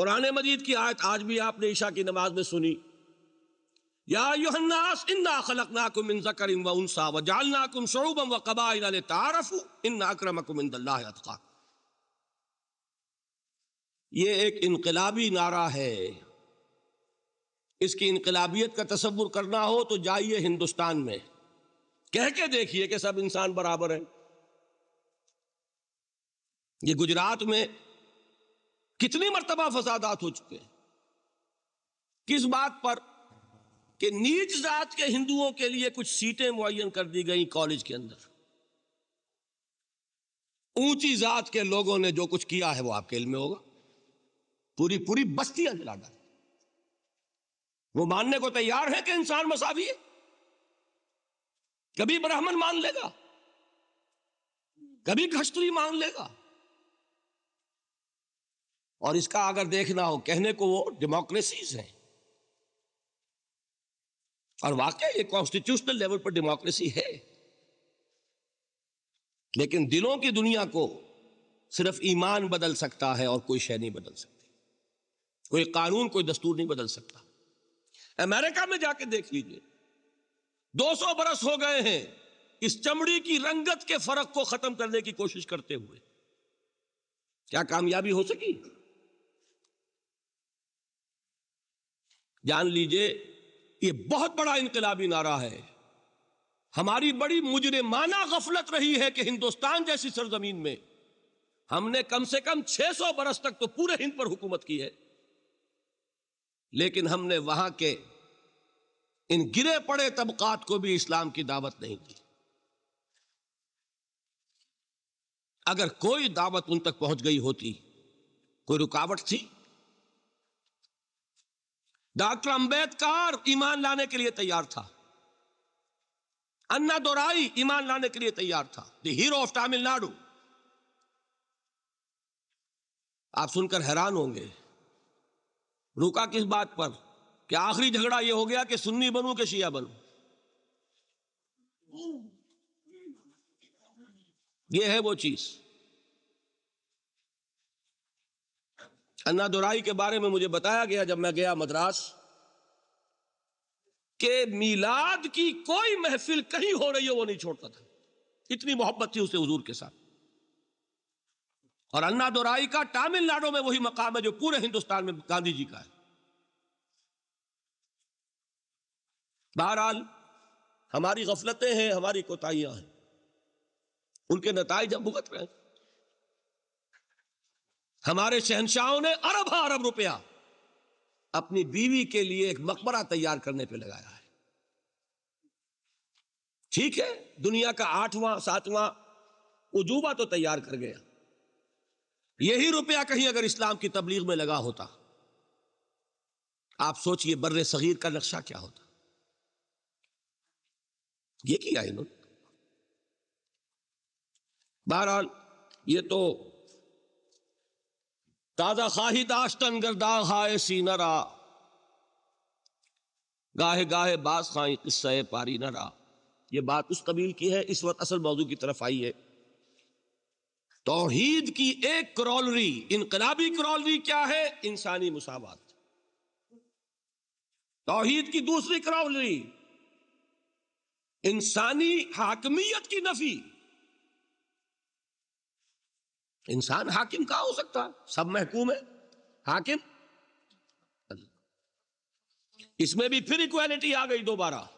A: कुरान मजीद की आयत आज भी आपने ईशा की नमाज में सुनी यान्नास इन्ना ये एक इनकलाबी नारा है इसकी इनकलाबियत का तस्वुर करना हो तो जाइए हिंदुस्तान में कह के देखिए कि सब इंसान बराबर हैं ये गुजरात में कितनी मरतबा फसादात हो चुके हैं किस बात पर कि नीच जात के हिंदुओं के लिए कुछ सीटें मुन कर दी गई कॉलेज के अंदर ऊंची जात के लोगों ने जो कुछ किया है वो आपके इल्म में होगा पूरी पूरी बस्तियां जला डाल वो मानने को तैयार है कि इंसान मसावी है कभी ब्राह्मण मान लेगा कभी घस्तुरी मान लेगा और इसका अगर देखना हो कहने को वो डेमोक्रेसीज हैं और वाकई ये कॉन्स्टिट्यूशनल लेवल पर डेमोक्रेसी है लेकिन दिलों की दुनिया को सिर्फ ईमान बदल सकता है और कोई शय नहीं बदल सकती कोई कानून कोई दस्तूर नहीं बदल सकता अमेरिका में जाके देख लीजिए 200 बरस हो गए हैं इस चमड़ी की रंगत के फर्क को खत्म करने की कोशिश करते हुए क्या कामयाबी हो सकी जान लीजिए ये बहुत बड़ा इनकलाबी नारा है हमारी बड़ी मुजरमाना गफलत रही है कि हिंदुस्तान जैसी सरजमीन में हमने कम से कम छह सौ बरस तक तो पूरे हिंद पर हुकूमत की है लेकिन हमने वहां के इन गिरे पड़े तबकात को भी इस्लाम की दावत नहीं दी अगर कोई दावत उन तक पहुंच गई होती कोई रुकावट थी डॉक्टर अंबेडकर ईमान लाने के लिए तैयार था अन्ना दोराई ईमान लाने के लिए तैयार था द हीरो ऑफ तमिलनाडु आप सुनकर हैरान होंगे रुका किस बात पर कि आखिरी झगड़ा यह हो गया कि सुन्नी बनू के शिया बनू यह है वो चीज अन्नादुराई के बारे में मुझे बताया गया जब मैं गया मद्रास के मिलाद की कोई महफिल कहीं हो रही हो वो नहीं छोड़ता था इतनी मोहब्बत थी उसे हजूर के साथ और अन्ना दुराई का तमिलनाडु में वही मकाम है जो पूरे हिंदुस्तान में गांधी जी का है बहरहाल हमारी गफलतें हैं हमारी कोताहियां हैं उनके नतज हम भुगत रहे हैं हमारे शहनशाहों ने अरब अरब रुपया अपनी बीवी के लिए एक मकबरा तैयार करने पे लगाया है ठीक है दुनिया का आठवां सातवां उजूबा तो तैयार कर गया यही रुपया कहीं अगर इस्लाम की तबलीग में लगा होता आप सोचिए बर्र सगीर का नक्शा क्या होता ये किया इन्होंने बहरहाल ये तो ताजा खाही दाश्तन गर्दा हाय सीनरा गाहे गाहे बास खाई किस्सा पारी नरा ये बात उस कबील की है इस वक्त असल मौजू की तरफ आई है तोहीद की एक क्रॉलरी इनकलाबी क्रॉलरी क्या है इंसानी मुसावत तोहीद की दूसरी क्रॉलरी इंसानी हाकमियत की नफी इंसान हाकिम कहा हो सकता है सब महकूम है हाकिम इसमें भी फिर इक्वालिटी आ गई दोबारा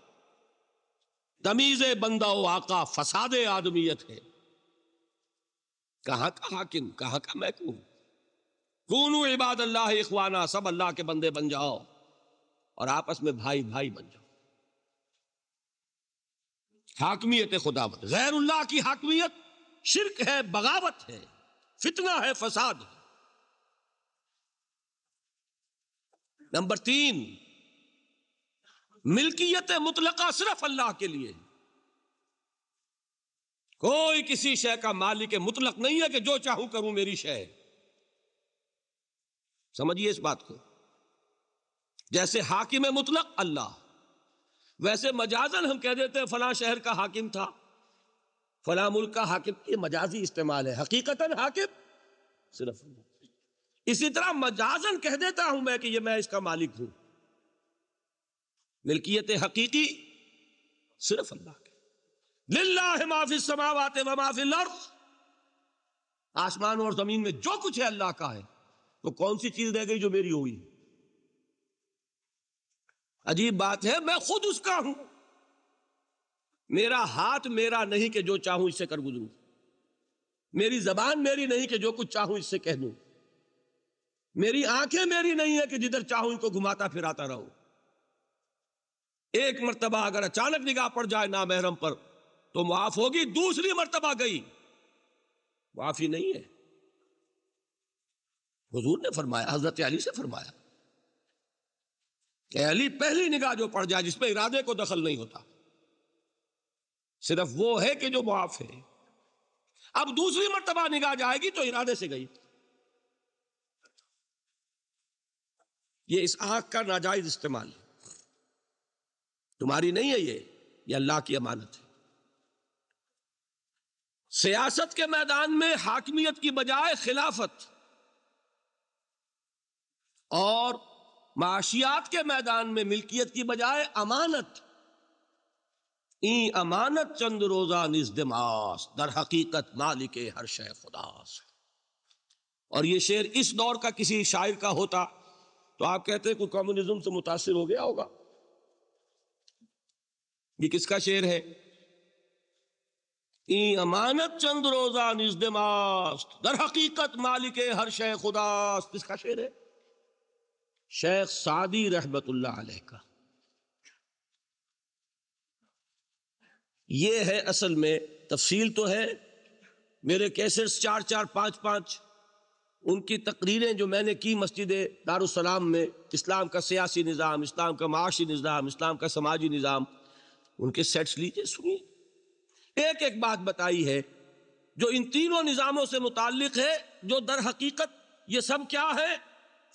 A: तमीज बंदा आका फसाद आदमियत है कहां का हाकिम कहां का महकूम कून इबाद अल्लाह इखवाना सब अल्लाह के बंदे बन जाओ और आपस में भाई भाई बन जाओ हाकमियत खुदावत गैर की हाकमियत शिरक है बगावत है फितना है फसाद नंबर तीन मिल्कियत मुतलका सिर्फ अल्लाह के लिए कोई किसी शय का मालिक मुतलक नहीं है कि जो चाहूं करूं मेरी शय समझिए इस बात को जैसे हाकिम मुतलक अल्लाह वैसे मजाजन हम कह देते हैं फला शहर का हाकिम था फला मुल्क का हाकिब की मजाजी इस्तेमाल है हकीकतन हाकिब सिर्फ इसी तरह मजाजन कह देता हूं मैं कि ये मैं इसका मालिक हूं मिल्कियत हकीकी सिर्फ अल्लाह के लिल्लाह माफी समावात व माफी लर्फ आसमान और जमीन में जो कुछ है अल्लाह का है तो कौन सी चीज रह गई जो मेरी हुई अजीब बात है मैं खुद उसका हूं मेरा हाथ मेरा नहीं कि जो चाहूं इससे कर गुजरू मेरी जबान मेरी नहीं कि जो कुछ चाहूं इससे कह दूं मेरी आंखें मेरी नहीं है कि जिधर चाहूं इनको घुमाता फिराता रहो एक मरतबा अगर अचानक निगाह पड़ जाए ना महरम पर तो माफ होगी दूसरी मरतबा गई माफी नहीं है हजूर ने फरमाया हजरत अली से फरमाया अली पहली निगाह जो पड़ जाए जिसमें इरादे को दखल नहीं होता सिर्फ वो है कि जो मुआफ है अब दूसरी मरतबा निगाह जाएगी तो इरादे से गई ये इस आंख का नाजायज इस्तेमाल है तुम्हारी नहीं है ये ये अल्लाह की अमानत है सियासत के मैदान में हाकमियत की बजाय खिलाफत और माशियात के मैदान में मिल्कियत की बजाय अमानत ई अमानत चंद रोजा निजदमास दर हकीकत मालिक हर शह खुदास और ये शेर इस दौर का किसी शायर का होता तो आप कहते हैं कोई कम्युनिज्म से मुतासर हो गया होगा ये किसका शेर है ई अमानत चंद रोजा निजदमास्त दर हकीकत मालिक हर शह खुदास किसका शेर है शेख सादी रहमत का ये है असल में तफसील तो है मेरे कैसेट्स चार चार पाँच पाँच उनकी तकरीरें जो मैंने की मस्जिद दारुसलाम में इस्लाम का सियासी निज़ाम इस्लाम का माशी निज़ाम इस्लाम का समाजी निज़ाम उनके सेट्स लीजिए सुनिए एक एक बात बताई है जो इन तीनों निज़ामों से मुतक़ है जो दर हकीकत ये सब क्या है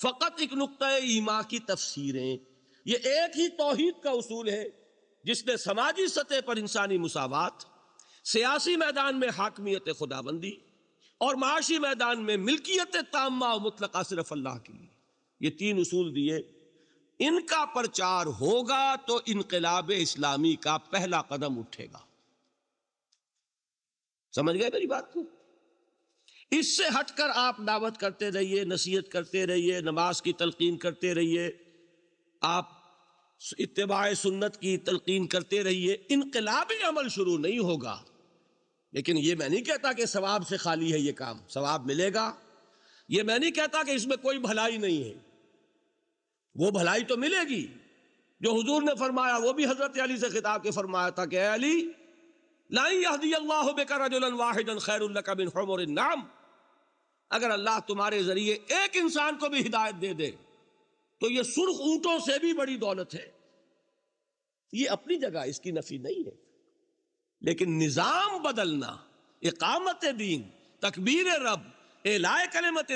A: फ़कत एक नुक़ ईमा की तफसीरें ये एक ही तोहद का उसूल है जिसने समाजी सतह पर इंसानी मुसावत सियासी मैदान में हाकमियत खुदाबंदी और माशी मैदान में मिल्कियत तामा और मुतलका सिर्फ अल्लाह के लिए ये तीन उसूल दिए इनका प्रचार होगा तो इनकलाब इस्लामी का पहला कदम उठेगा समझ गए मेरी बात को इससे हटकर आप दावत करते रहिए नसीहत करते रहिए नमाज की तलकीन करते रहिए आप इतबा सुन्नत की तलकिन करते रहिए इनकलाबी अमल शुरू नहीं होगा लेकिन ये मैं नहीं कहता कि सवाब से खाली है ये काम सवाब मिलेगा ये मैं नहीं कहता कि इसमें कोई भलाई नहीं है वो भलाई तो मिलेगी जो हुजूर ने फरमाया वो भी हजरत अली से खिताब के फरमाया था कि अली नाम अगर अल्लाह तुम्हारे जरिए एक इंसान को भी हिदायत दे दे तो ये सुर्ख ऊंटों से भी बड़ी दौलत है ये अपनी जगह इसकी नफी नहीं है लेकिन निजाम बदलना इकामत दीन तकबीर रब एलाय कलमत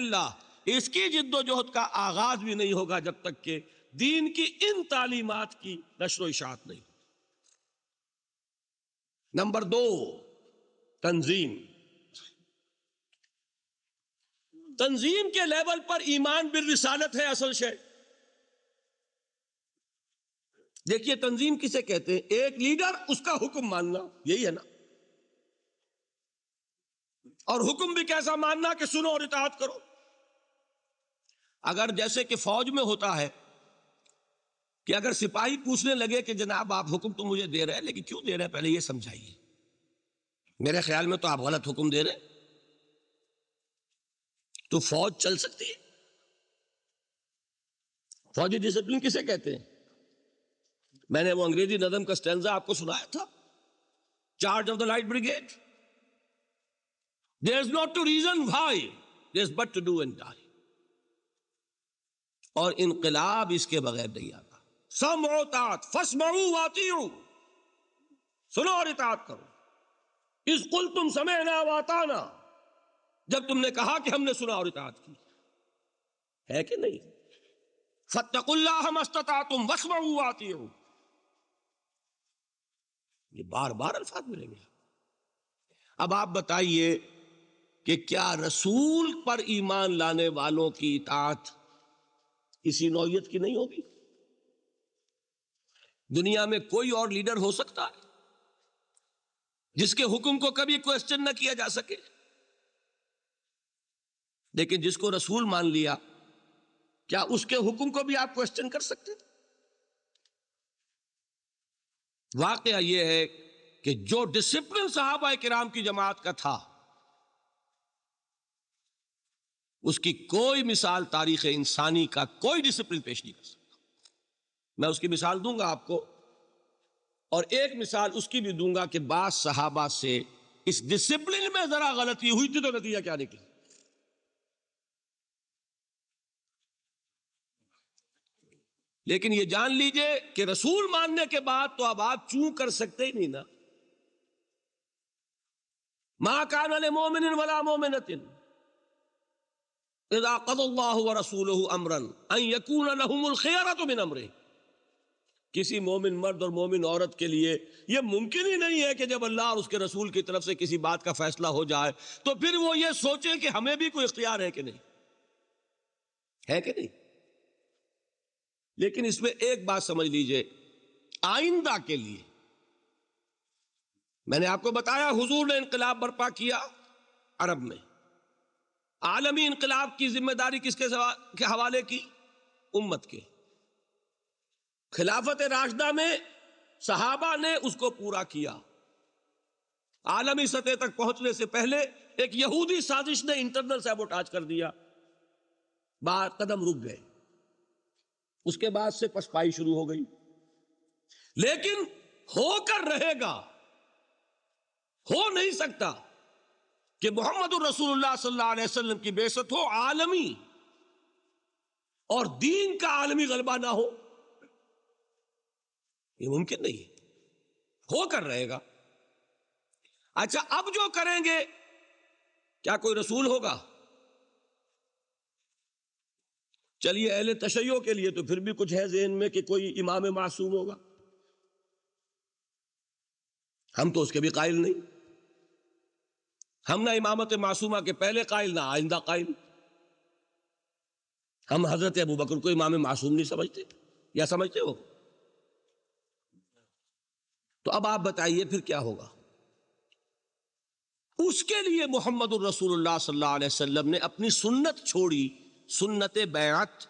A: इसकी जिद्दोजहद का आगाज भी नहीं होगा जब तक के दीन की इन तालीमत की नशर इशात नहीं नंबर दो तंजीम तंजीम के लेवल पर ईमान बिल रिसालत है असल शेख देखिए तंजीम किसे कहते हैं एक लीडर उसका हुक्म मानना यही है ना और हुक्म भी कैसा मानना कि सुनो और इतात करो अगर जैसे कि फौज में होता है कि अगर सिपाही पूछने लगे कि जनाब आप हुक्म तो मुझे दे रहे हैं लेकिन क्यों दे रहे हैं पहले ये समझाइए मेरे ख्याल में तो आप गलत हुक्म दे रहे तो फौज चल सकती है फौजी डिसिप्लिन किसे कहते हैं मैंने वो अंग्रेजी नदम का स्टेंजा आपको सुनाया था charge of the light brigade there is not to reason why there is but to do and die और इनकलाब इसके बगैर नहीं आता समोतात फसमऊ आती हूं सुनो और इतात करो इस कुल तुम समय ना आता ना जब तुमने कहा कि हमने सुना और इतात की है कि नहीं सत्यकुल्ला हम अस्तता तुम वसमऊ आती हूं ये बार बार अल्फाज मिलेंगे अब आप बताइए कि क्या रसूल पर ईमान लाने वालों की इतात इसी नौयत की नहीं होगी दुनिया में कोई और लीडर हो सकता है जिसके हुक्म को कभी क्वेश्चन ना किया जा सके लेकिन जिसको रसूल मान लिया क्या उसके हुक्म को भी आप क्वेश्चन कर सकते हैं वाक़ यह है कि जो डिसिप्लिन साहबा कराम की जमात का था उसकी कोई मिसाल तारीख इंसानी का कोई डिसिप्लिन पेश नहीं कर सकता मैं उसकी मिसाल दूंगा आपको और एक मिसाल उसकी भी दूंगा कि बाद सहाबा से इस डिसिप्लिन में जरा गलती हुई थी तो नतीजा क्या निकला लेकिन ये जान लीजिए कि रसूल मानने के बाद तो अब आप चू कर सकते ही नहीं ना मां कान वाले मोमिन वाला मोमिन रसूल अमरन यकून अमरे किसी मोमिन मर्द और मोमिन औरत के लिए यह मुमकिन ही नहीं है कि जब अल्लाह और उसके रसूल की तरफ से किसी बात का फैसला हो जाए तो फिर वो ये सोचे कि हमें भी कोई इख्तियार है कि नहीं है कि नहीं लेकिन इसमें एक बात समझ लीजिए आइंदा के लिए मैंने आपको बताया हुजूर ने इनकलाब बर्पा किया अरब में आलमी इनकलाब की जिम्मेदारी किसके के हवाले की उम्मत के खिलाफत राशदा में सहाबा ने उसको पूरा किया आलमी सतह तक पहुंचने से पहले एक यहूदी साजिश ने इंटरनल सेबोटाज कर दिया बार कदम रुक गए उसके बाद से पछपाई शुरू हो गई लेकिन होकर रहेगा हो नहीं सकता कि मोहम्मद रसूलुल्लाह सल्लल्लाहु अलैहि वसल्लम की बेसत हो आलमी और दीन का आलमी गलबा ना हो ये मुमकिन नहीं हो होकर रहेगा अच्छा अब जो करेंगे क्या कोई रसूल होगा चलिए अहल तशैयो के लिए तो फिर भी कुछ है जहन में कि कोई इमाम मासूम होगा हम तो उसके भी कायल नहीं हम ना इमामत मासूमा के पहले कायल ना आइंदा कायल हम हजरत अबू बकर को इमाम मासूम नहीं समझते या समझते हो तो अब आप बताइए फिर क्या होगा उसके लिए मोहम्मद रसूलुल्लाह सल्लल्लाहु अलैहि वसल्लम ने अपनी सुन्नत छोड़ी सुन्नत बैत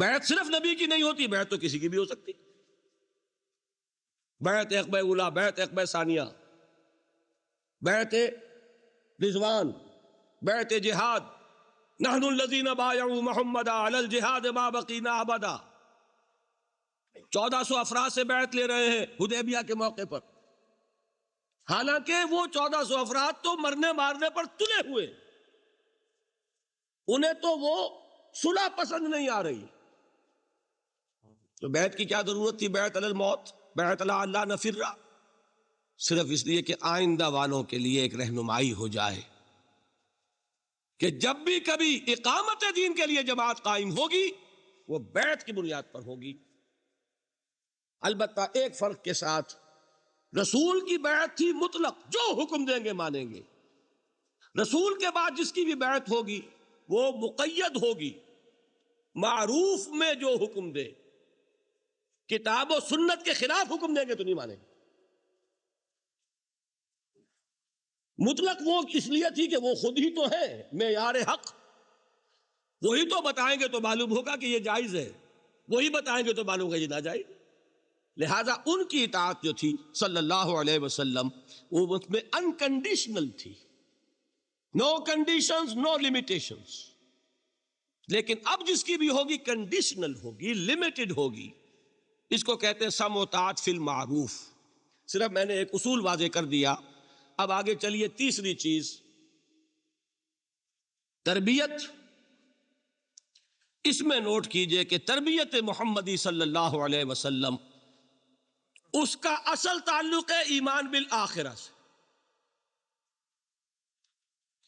A: बैत सिर्फ नबी की नहीं होती बैत तो किसी की भी हो सकती बैत एक उला बैत एक सानिया बैत रिजवान बैत जिहाद नहनुल्लजीन बायऊ मोहम्मदा अलल जिहाद मा बकीना अबदा चौदह सौ अफराज से बैत ले रहे हैं हुदैबिया के मौके पर हालांकि वो चौदह सौ अफराद तो मरने मारने पर तुले हुए उन्हें तो वो सुना पसंद नहीं आ रही तो बैत की क्या जरूरत थी बैत अल मौत बैत अल्लाह फिर सिर्फ इसलिए कि आइंदा वालों के लिए एक रहनुमाई हो जाए कि जब भी कभी इकामत दीन के लिए जमात कायम होगी वो बैत की बुनियाद पर होगी अलबत् एक फर्क के साथ रसूल की बैत थी मुतलक जो हुक्म देंगे मानेंगे रसूल के बाद जिसकी भी बैत होगी वो मुकैद होगी मारूफ में जो हुक्म दे किताब और सुन्नत के खिलाफ हुक्म देंगे तो नहीं मानेंगे मुतलक वो इसलिए थी कि वो खुद ही तो है मैं यार हक वही तो बताएंगे तो मालूम होगा कि ये जायज है वही बताएंगे तो मालूम होगा ये ना जायज लिहाजा उनकी इतात जो थी सल्लल्लाहु अलैहि वसल्लम वो उसमें अनकंडीशनल थी नो कंडीशन नो लिमिटेशन लेकिन अब जिसकी भी होगी कंडीशनल होगी लिमिटेड होगी इसको कहते हैं समोतात फिल मारूफ सिर्फ मैंने एक उसूल वाजे कर दिया अब आगे चलिए तीसरी चीज तरबियत इसमें नोट कीजिए कि तरबियत मोहम्मदी सल्लल्लाहु अलैहि वसल्लम उसका असल ताल्लुक है ईमान बिल आखिरा से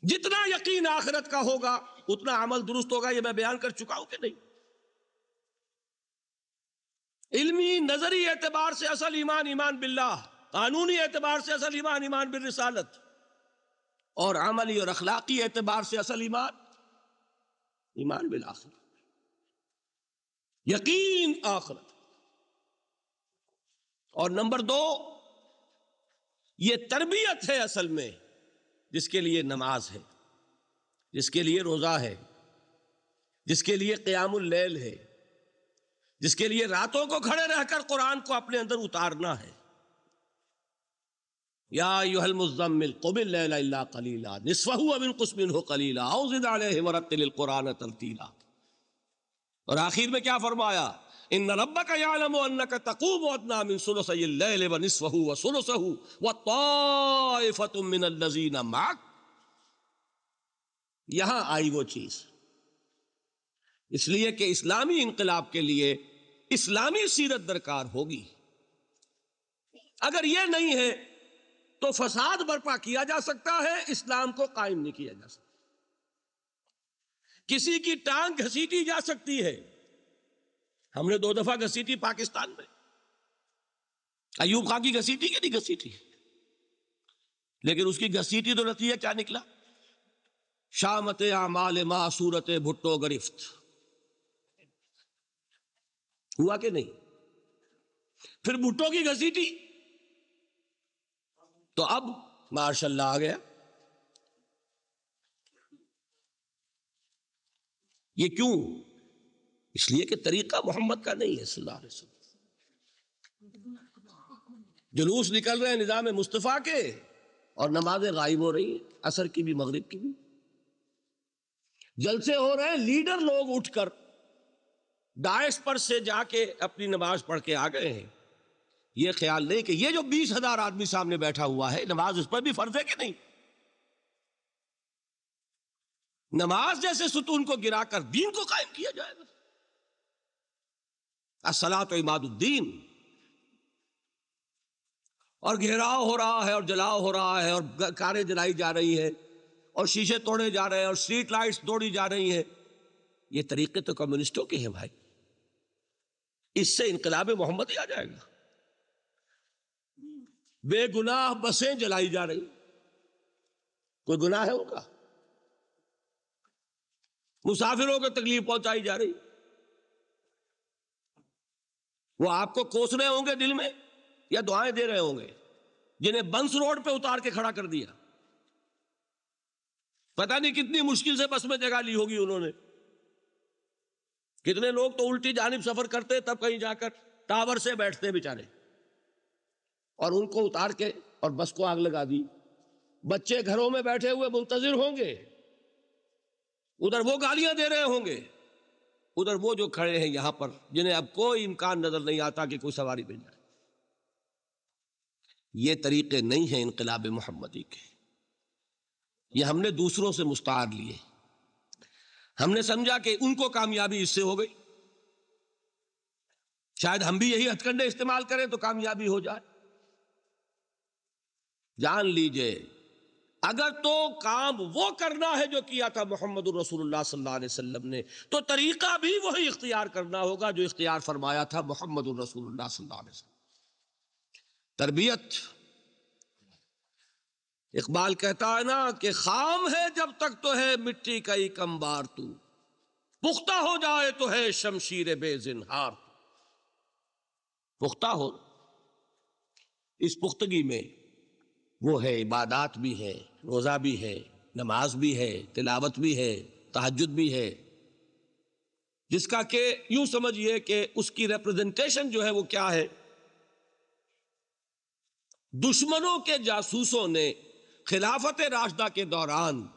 A: जितना यकीन आखिरत का होगा उतना अमल दुरुस्त होगा यह मैं बयान कर चुका हूं कि नहीं इल्मी नजरी एतबार से असल ईमान ईमान बिल्ला कानूनी एतबार से असल ईमान ईमान बिल रिसालत और अमली और अखलाकी एतबार से असल ईमान ईमान बिल आखिर यकीन आखरत और नंबर दो ये तरबियत है असल में जिसके लिए नमाज है जिसके लिए रोज़ा है जिसके लिए क़यामुल्लैल है जिसके लिए रातों को खड़े रहकर कुरान को अपने अंदर उतारना है या यूहल मुजम्मिल कबिल्ला कलीला अबिन हो कलीला कुरान तरतीला और आखिर में क्या फरमाया इन रब्बा का यालम का तकूब नामिन सुनसहू व सुनसहू व तोफ़तुमिन लजीना माक यहां आई वो चीज इसलिए कि इस्लामी इनकलाब के लिए इस्लामी सीरत दरकार होगी अगर यह नहीं है तो फसाद बर्पा किया जा सकता है इस्लाम को कायम नहीं किया जा सकता किसी की टांग घसीटी जा सकती है हमने दो दफा घसी थी पाकिस्तान में अयूब खान की घसी थी क्या नहीं थी लेकिन उसकी घसी थी तो नतीजा क्या निकला शामत आमाल मा सूरत भुट्टो गरिफ्त हुआ कि नहीं फिर भुट्टो की घसी थी तो अब मार्शल आ गया ये क्यों इसलिए कि तरीका मोहम्मद का नहीं है सल्लल्लाहु अलैहि वसल्लम जुलूस निकल रहे हैं निज़ाम मुस्तफ़ा के और नमाजें गायब हो रही हैं असर की भी मगरिब की भी जलसे हो रहे हैं लीडर लोग उठकर डाइस पर से जाके अपनी नमाज पढ़ के आ गए हैं ये ख्याल नहीं कि ये जो बीस हजार आदमी सामने बैठा हुआ है नमाज उस पर भी फर्ज है कि नहीं नमाज जैसे सुतून को गिराकर दीन को कायम किया जाएगा असलात इमादुद्दीन और घेराव हो रहा है और जलाव हो रहा है और कारें जलाई जा रही है और शीशे तोड़े जा रहे हैं और स्ट्रीट लाइट्स तोड़ी जा रही हैं ये तरीके तो कम्युनिस्टों के हैं भाई इससे इनकलाब मोहम्मद ही आ जाएगा बेगुनाह बसें जलाई जा रही कोई गुनाह है उनका मुसाफिरों को तकलीफ पहुंचाई जा रही वो आपको कोस रहे होंगे दिल में या दुआएं दे रहे होंगे जिन्हें बंस रोड पे उतार के खड़ा कर दिया पता नहीं कितनी मुश्किल से बस में जगह ली होगी उन्होंने कितने लोग तो उल्टी जानब सफर करते तब कहीं जाकर टावर से बैठते बेचारे और उनको उतार के और बस को आग लगा दी बच्चे घरों में बैठे हुए मुंतजिर होंगे उधर वो गालियां दे रहे होंगे उधर वो जो खड़े हैं यहां पर जिन्हें अब कोई इम्कान नजर नहीं आता कि कोई सवारी मिल जाए ये तरीके नहीं हैं इनकलाब मोहम्मदी के ये हमने दूसरों से मुस्तार लिए हमने समझा कि उनको कामयाबी इससे हो गई शायद हम भी यही हथकंडे इस्तेमाल करें तो कामयाबी हो जाए जान लीजिए अगर तो काम वो करना है जो किया था मोहम्मद रसूलुल्लाह सल्लल्लाहु अलैहि वसल्लम ने तो तरीका भी वही इख्तियार करना होगा जो इख्तियार फरमाया था मोहम्मद रसूलुल्लाह सल्लल्लाहु अलैहि वसल्लम तरबियत इकबाल कहता है ना कि खाम है जब तक तो है मिट्टी का ही कम बार तू पुख्ता हो जाए तो है शमशीर बेजिनहार पुख्ता हो इस पुख्तगी में वो है इबादात भी है रोज़ा भी है नमाज भी है तिलावत भी है तहजद भी है जिसका कि यूं समझिए कि उसकी रिप्रेजेंटेशन जो है वो क्या है दुश्मनों के जासूसों ने खिलाफत राशदा के दौरान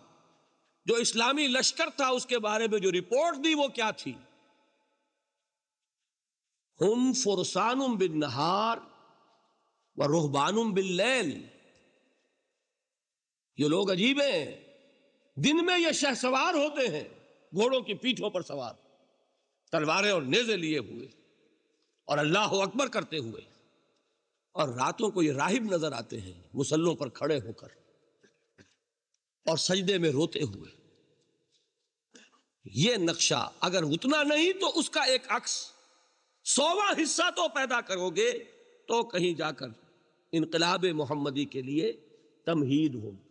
A: जो इस्लामी लश्कर था उसके बारे में जो रिपोर्ट दी वो क्या थी हम फुरसानुम बिन नहार व रोहबानुम बिल लैल ये लोग अजीब हैं दिन में ये शह सवार होते हैं घोड़ों की पीठों पर सवार तलवारें और नेजे लिए हुए और अल्लाह अकबर करते हुए और रातों को ये राहिब नजर आते हैं मुसल्लों पर खड़े होकर और सजदे में रोते हुए ये नक्शा अगर उतना नहीं तो उसका एक अक्स सौवा हिस्सा तो पैदा करोगे तो कहीं जाकर इनकलाब मोहम्मदी के लिए तमहीद होगी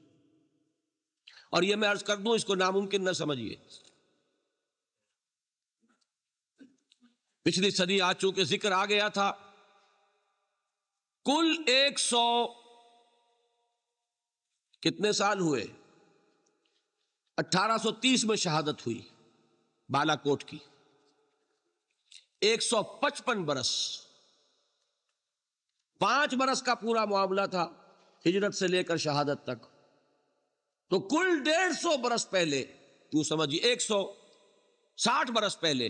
A: और यह मैं अर्ज कर दूं इसको नामुमकिन न समझिए पिछली सदी आ चुके जिक्र आ गया था कुल 100 कितने साल हुए 1830 में शहादत हुई बालाकोट की 155 बरस पांच बरस का पूरा मामला था हिजरत से लेकर शहादत तक तो कुल डेढ़ सौ बरस पहले तू समझिए एक सौ साठ बरस पहले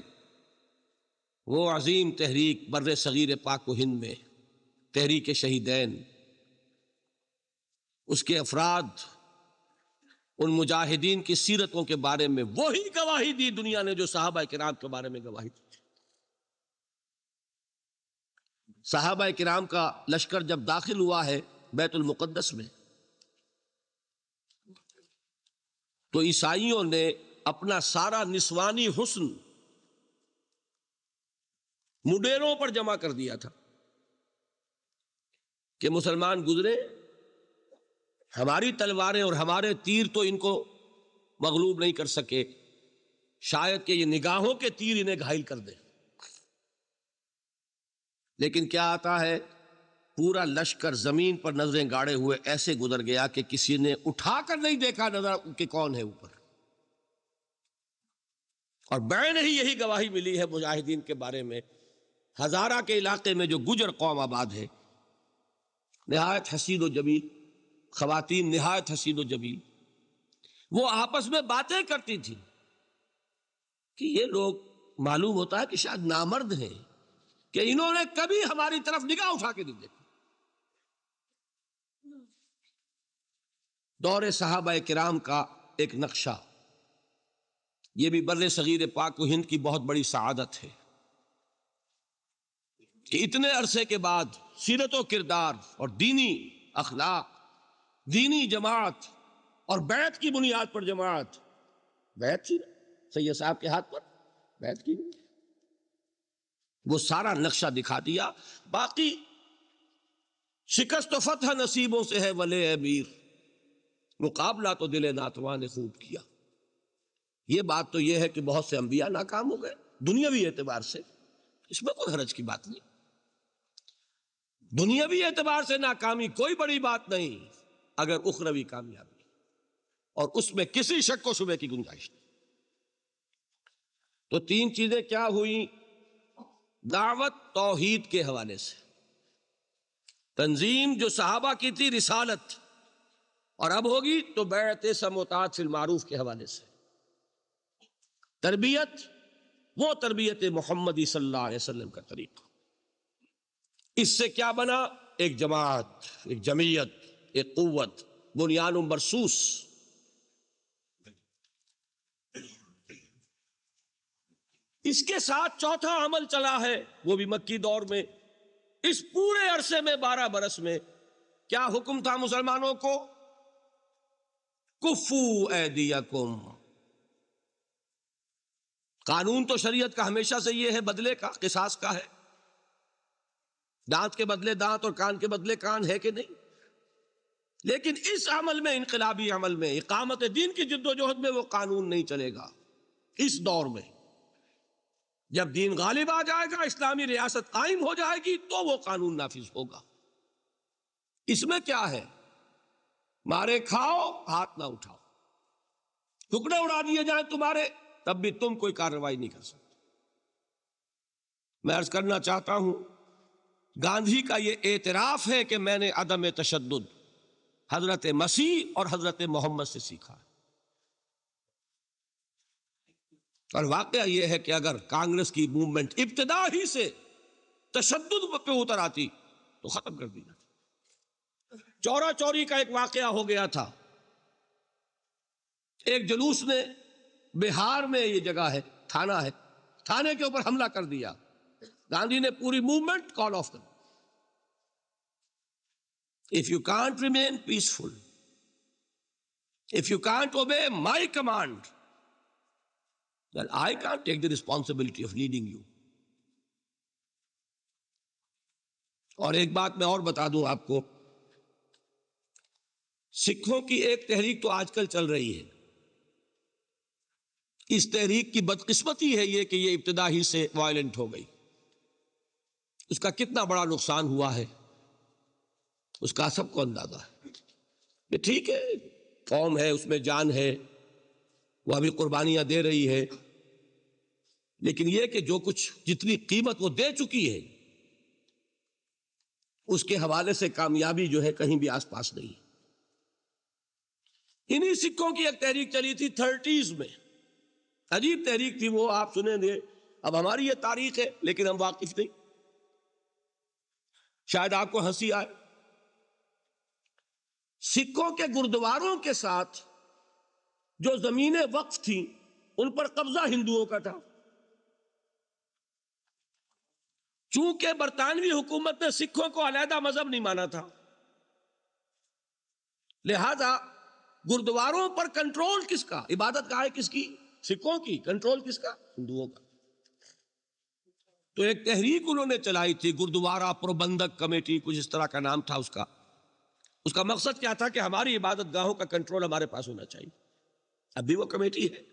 A: वो अजीम तहरीक बर सगीर पाक हिंद में तहरीक शहीदैन उसके अफराद उन मुजाहिदीन की सीरतों के बारे में वही गवाही दी दुनिया ने जो साहबा किराम के बारे में गवाही दी साहबा किराम का लश्कर जब दाखिल हुआ है बैतुलमुकदस में तो ईसाइयों ने अपना सारा निस्वानी हुस्न मुडेरों पर जमा कर दिया था कि मुसलमान गुजरे हमारी तलवारें और हमारे तीर तो इनको मगलूब नहीं कर सके शायद के ये निगाहों के तीर इन्हें घायल कर दे लेकिन क्या आता है पूरा लश्कर जमीन पर नजरें गाड़े हुए ऐसे गुजर गया कि किसी ने उठाकर नहीं देखा नजर कि कौन है ऊपर और बैन ही यही गवाही मिली है मुजाहिदीन के बारे में हजारा के इलाके में जो गुजर कौम आबाद है नहायत हसीद जमील खवतिन नहायत हसीद जमील वो आपस में बातें करती थी कि ये लोग मालूम होता है कि शायद नामर्द हैं कि इन्होंने कभी हमारी तरफ निगाह उठा के नहीं देखा दौर साहब कराम का एक नक्शा यह भी बर सगीर पाक हिंद की बहुत बड़ी सआदत है कि इतने अरसे के बाद सीरत किरदार और दीनी अखलाक दीनी जमात और बैत की बुनियाद पर जमात बैत थी सैयद साहब के हाथ पर बैत की वो सारा नक्शा दिखा दिया बाकी शिकस्त फतह नसीबों से है वले अबीर मुकाबला तो दिले नातवा ने खूब किया ये बात तो यह है कि बहुत से अंबिया नाकाम हो गए दुनियावी एतबार से इसमें कोई हरज की बात नहीं दुनियावी एतबार से नाकामी कोई बड़ी बात नहीं अगर उखरवी कामयाबी और उसमें किसी शक को सुबह की गुंजाइश नहीं तो तीन चीजें क्या हुई दावत तोहीद के हवाले से तंजीम जो सहाबा की थी रिसालत और अब होगी तो बैत समोतात मारूफ के हवाले से तरबियत वो तरबियत मोहम्मद सल्लाम का तरीका इससे क्या बना एक जमात एक जमीयत एक कुत बुनियान मरसूस इसके साथ चौथा अमल चला है वो भी मक्की दौर में इस पूरे अरसे में बारह बरस में क्या हुक्म था मुसलमानों को कुफू ऐदियकुम कानून तो शरीयत का हमेशा से यह है बदले का किसास का है दांत के बदले दांत और कान के बदले कान है कि नहीं लेकिन इस अमल में इनकलाबी अमल में इकामत दीन की जिद्दोजहद में वो कानून नहीं चलेगा इस दौर में जब दीन गालिब आ जाएगा इस्लामी रियासत कायम हो जाएगी तो वो कानून नाफिज होगा इसमें क्या है मारे खाओ हाथ ना उठाओ टुकड़े उड़ा दिए जाए तुम्हारे तब भी तुम कोई कार्रवाई नहीं कर सकते मैं अर्ज करना चाहता हूं गांधी का यह एतराफ है कि मैंने अदम तशद हजरत मसीह और हजरत मोहम्मद से सीखा है और वाक़ यह है कि अगर कांग्रेस की मूवमेंट इब्तदा ही से तशद पे उतर आती तो खत्म कर दी चौरा चौरी का एक वाकया हो गया था एक जुलूस ने बिहार में ये जगह है थाना है थाने के ऊपर हमला कर दिया गांधी ने पूरी मूवमेंट कॉल ऑफ कर if you can't remain peaceful if you can't obey my command I I take the responsibility of leading you और एक बात मैं और बता दूं आपको सिखों की एक तहरीक तो आजकल चल रही है इस तहरीक की बदकिस्मती है यह कि यह इब्तदा ही से वायलेंट हो गई उसका कितना बड़ा नुकसान हुआ है उसका सबको अंदाजा है ठीक है कौम है उसमें जान है वह अभी कुर्बानियां दे रही है लेकिन यह कि जो कुछ जितनी कीमत वो दे चुकी है उसके हवाले से कामयाबी जो है कहीं भी आसपास नहीं इन्हीं सिक्कों की एक तहरीक चली थी थर्टीज में अजीब तहरीक थी वो आप सुनेंगे अब हमारी ये तारीख है लेकिन हम वाकिफ नहीं शायद आपको हंसी आए सिक्कों के गुरुद्वारों के साथ जो जमीनें वक्फ थी उन पर कब्जा हिंदुओं का था चूंकि बरतानवी हुकूमत ने सिखों को अलहदा मजहब नहीं माना था लिहाजा गुरुद्वारों पर कंट्रोल किसका इबादत का है किसकी सिखों की कंट्रोल किसका हिंदुओं का तो एक तहरीक उन्होंने चलाई थी गुरुद्वारा प्रबंधक कमेटी कुछ इस तरह का नाम था उसका उसका मकसद क्या था कि हमारी इबादत गाहों का कंट्रोल हमारे पास होना चाहिए अब भी वो कमेटी है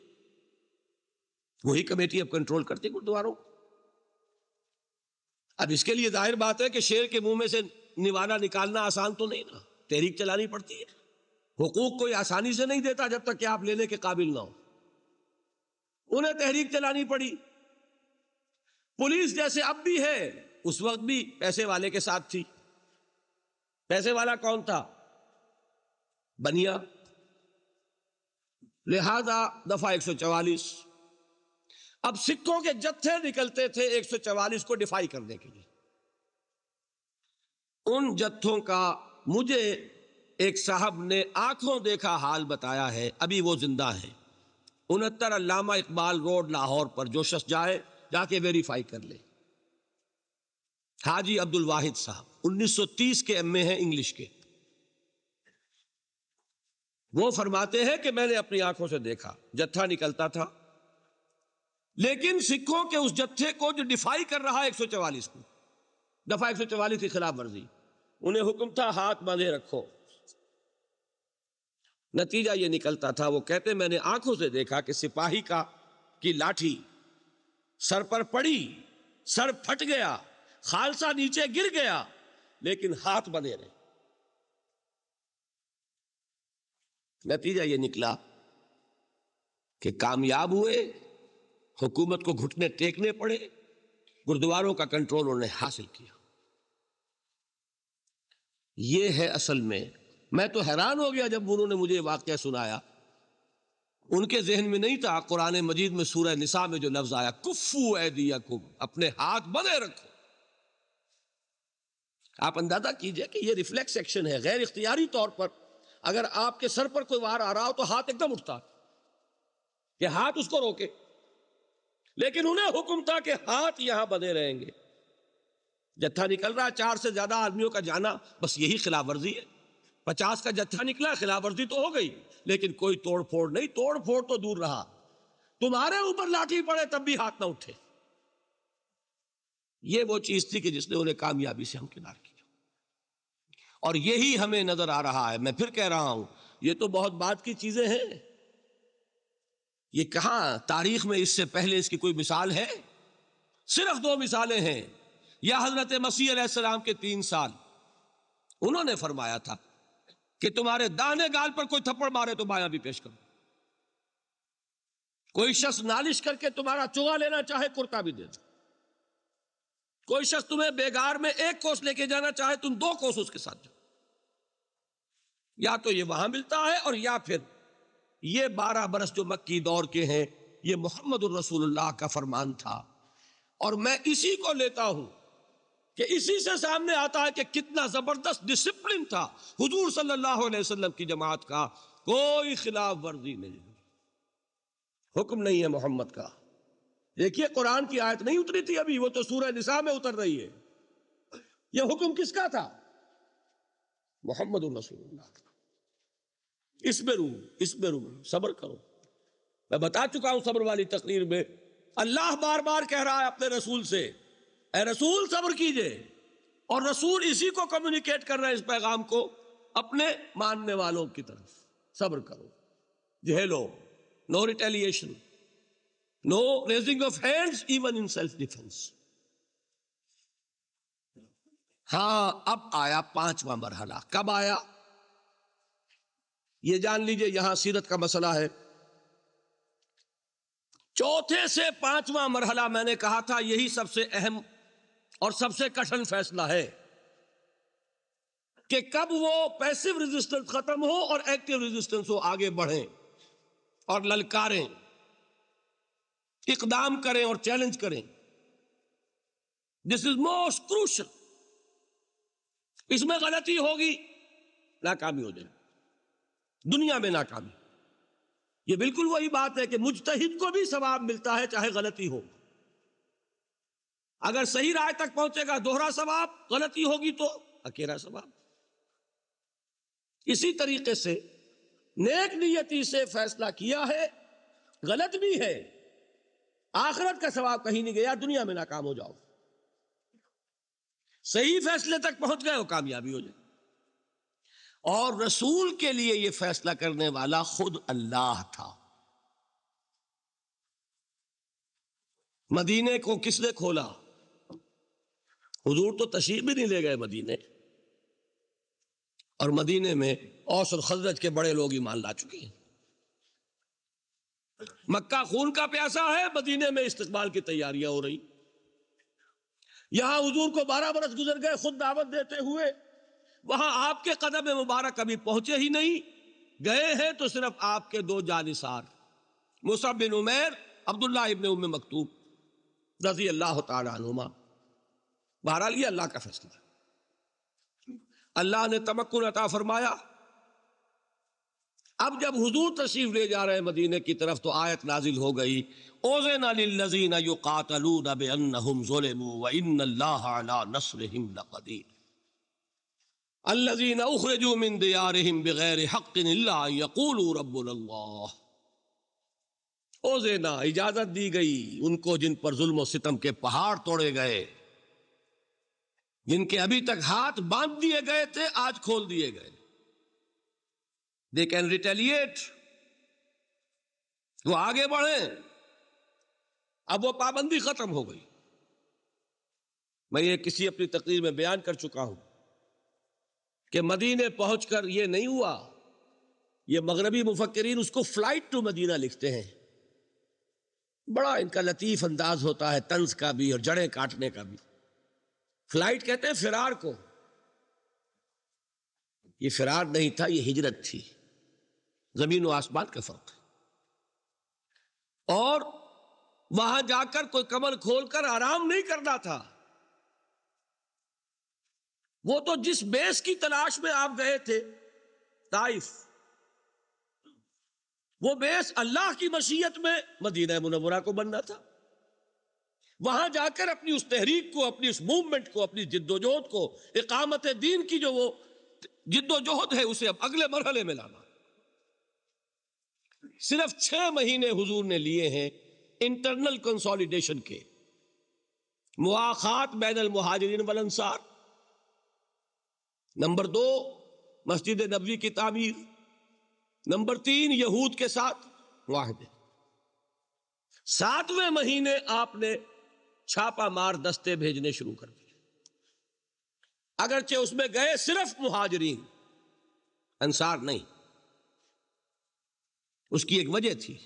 A: वही कमेटी अब कंट्रोल करती गुरुद्वारों अब इसके लिए जाहिर बात है कि शेर के मुंह में से निवाना निकालना आसान तो नहीं ना तहरीक चलानी पड़ती है हुकूक कोई आसानी से नहीं देता जब तक कि आप लेने के काबिल ना हो उन्हें तहरीक चलानी पड़ी पुलिस जैसे अब भी है उस वक्त भी पैसे वाले के साथ थी पैसे वाला कौन था बनिया लिहाजा दफा 144 अब सिक्कों के जत्थे निकलते थे 144 को डिफाई करने के लिए उन जत्थों का मुझे एक साहब ने आंखों देखा हाल बताया है अभी वो जिंदा है उनहत्तर अलामा इकबाल रोड लाहौर पर जो जाए जाके वेरीफाई कर ले हाजी अब्दुल वाहिद साहब 1930 के एमए हैं इंग्लिश के वो फरमाते हैं कि मैंने अपनी आंखों से देखा जत्था निकलता था लेकिन सिखों के उस जत्थे को जो डिफाई कर रहा है एक सौ चवालीस को दफा एक सौ चवालीस की खिलाफ वर्जी उन्हें हुक्म था हाथ बांधे रखो नतीजा ये निकलता था वो कहते मैंने आंखों से देखा कि सिपाही का की लाठी सर पर पड़ी सर फट गया खालसा नीचे गिर गया लेकिन हाथ बने रहे नतीजा ये निकला कि कामयाब हुए हुकूमत को घुटने टेकने पड़े गुरुद्वारों का कंट्रोल उन्होंने हासिल किया ये है असल में मैं तो हैरान हो गया जब उन्होंने मुझे वाक्य सुनाया उनके जहन में नहीं था कुरान मजीद में सूरह निसा में जो लफ्ज आया कुफू दिया कुम अपने हाथ बने रखो आप अंदाजा कीजिए कि यह रिफ्लेक्स एक्शन है गैर इख्तियारी तौर पर अगर आपके सर पर कोई वार आ रहा हो तो हाथ एकदम उठता कि हाथ उसको रोके लेकिन उन्हें हुक्म था कि हाथ यहां बने रहेंगे जत्था निकल रहा चार से ज्यादा आदमियों का जाना बस यही खिलाफ वर्जी है पचास का जत्था निकला खिलाफ वर्जी तो हो गई लेकिन कोई तोड़फोड़ नहीं तोड़फोड़ तो दूर रहा तुम्हारे ऊपर लाठी पड़े तब भी हाथ ना उठे ये वो चीज थी कि जिसने उन्हें कामयाबी से हम किनार किया और यही हमें नजर आ रहा है मैं फिर कह रहा हूं ये तो बहुत बात की चीजें हैं ये कहा तारीख में इससे पहले इसकी कोई मिसाल है सिर्फ दो मिसालें हैं या हजरत मसीह के तीन साल उन्होंने फरमाया था कि तुम्हारे दाने गाल पर कोई थप्पड़ मारे तो बाया भी पेश करो कोई शख्स नालिश करके तुम्हारा चुगा लेना चाहे कुर्ता भी दे दो कोई शख्स तुम्हें बेगार में एक कोस लेके जाना चाहे तुम दो कोस उसके साथ जाओ या तो ये वहां मिलता है और या फिर ये बारह बरस जो मक्की दौर के हैं ये मोहम्मद रसूल का फरमान था और मैं इसी को लेता हूं कि इसी से सामने आता है कि कितना ज़बरदस्त डिसिप्लिन था हुजूर सल्लल्लाहु अलैहि वसल्लम की जमात का कोई खिलाफ वर्जी नहीं हुक्म नहीं है मोहम्मद का देखिए कुरान की आयत नहीं उतरी थी अभी वो तो सूरह निसा में उतर रही है यह हुक्म किसका था मोहम्मद इसमें रू इसमें रू सबर करो मैं बता चुका हूं सबर वाली तकरीर में अल्लाह बार बार कह रहा है अपने रसूल से रसूल सब्र कीजिए और रसूल इसी को कम्युनिकेट कर रहा है इस पैगाम को अपने मानने वालों की तरफ सब्र करो झेलो no retaliation no raising of hands even in self defence हाँ अब आया पांचवा मरहला कब आया ये जान लीजिए यहां सीरत का मसला है चौथे से पांचवा मरहला मैंने कहा था यही सबसे अहम और सबसे कठिन फैसला है कि कब वो पैसिव रेजिस्टेंस खत्म हो और एक्टिव रेजिस्टेंस हो आगे बढ़ें और ललकारें इकदाम करें और चैलेंज करें दिस इज मोस्ट क्रूशल इसमें गलती होगी नाकामी हो जाएगी दुनिया में नाकामी ये बिल्कुल वही बात है कि मुजतहिद को भी सवाब मिलता है चाहे गलती हो अगर सही राय तक पहुंचेगा दोहरा सवाब गलती होगी तो अकेला सवाब इसी तरीके से नेक नियति से फैसला किया है गलत भी है आखरत का सवाब कहीं नहीं गया दुनिया में नाकाम हो जाओ सही फैसले तक पहुंच गए हो कामयाबी हो जाए और रसूल के लिए यह फैसला करने वाला खुद अल्लाह था मदीने को किसने खोला हुजूर तो तशीर भी नहीं ले गए मदीने और मदीने में औस और खजरज के बड़े लोग ही मान ला चुके हैं मक्का खून का प्यासा है मदीने में इस्तेमाल की तैयारियां हो रही यहां हजूर को बारह बरस गुजर गए खुद दावत देते हुए वहां आपके कदम मुबारक कभी पहुंचे ही नहीं गए हैं तो सिर्फ आपके दो जानिसार मुसब उमेर अब्दुल्ला इबन उम मकतूब रजी अल्लाह तुमा बहरहाल ये अल्लाह का फैसला अल्लाह ने तमक्न अता फरमाया अब जब हुजूर तशरीफ ले जा रहे हैं मदीने की तरफ तो आयत नाजिल हो गई ओजे नजीन यू कातलू नब नसर अल्लजीन उखरजू मिन दियारहिम बगैर हक यकूलू रब्बुल्लाह ओजेना इजाजत दी गई उनको जिन पर जुल्म सितम के पहाड़ तोड़े गए जिनके अभी तक हाथ बांध दिए गए थे आज खोल दिए गए दे कैन रिटेलिएट वो आगे बढ़े अब वो पाबंदी खत्म हो गई मैं ये किसी अपनी तकरीर में बयान कर चुका हूं कि मदीने पहुंचकर ये नहीं हुआ ये मगरबी मुफक्रीन उसको फ्लाइट टू मदीना लिखते हैं बड़ा इनका लतीफ़ अंदाज होता है तंज का भी और जड़ें काटने का भी फ्लाइट कहते हैं फिरार को ये फिरार नहीं था ये हिजरत थी जमीन और आसमान का फर्क और वहां जाकर कोई कमल खोलकर आराम नहीं करना था वो तो जिस बेस की तलाश में आप गए थे ताइफ वो बेस अल्लाह की मशीयत में मदीना मुनवरा को बनना था वहां जाकर अपनी उस तहरीक को अपनी उस मूवमेंट को अपनी जिद्दोजहद को इकामत दीन की जो वो जिद्दोजहद है उसे अब अगले मरहले में लाना सिर्फ छह महीने हुजूर ने लिए हैं इंटरनल कंसोलिडेशन के मुआखात बैन महाजरीन वलंसार नंबर दो मस्जिद नबी की तामीर नंबर तीन यहूद के साथ वाहदे सातवें महीने आपने छापा मार दस्ते भेजने शुरू कर दिए अगरचे उसमें गए सिर्फ मुहाजरीन अंसार नहीं उसकी एक वजह थी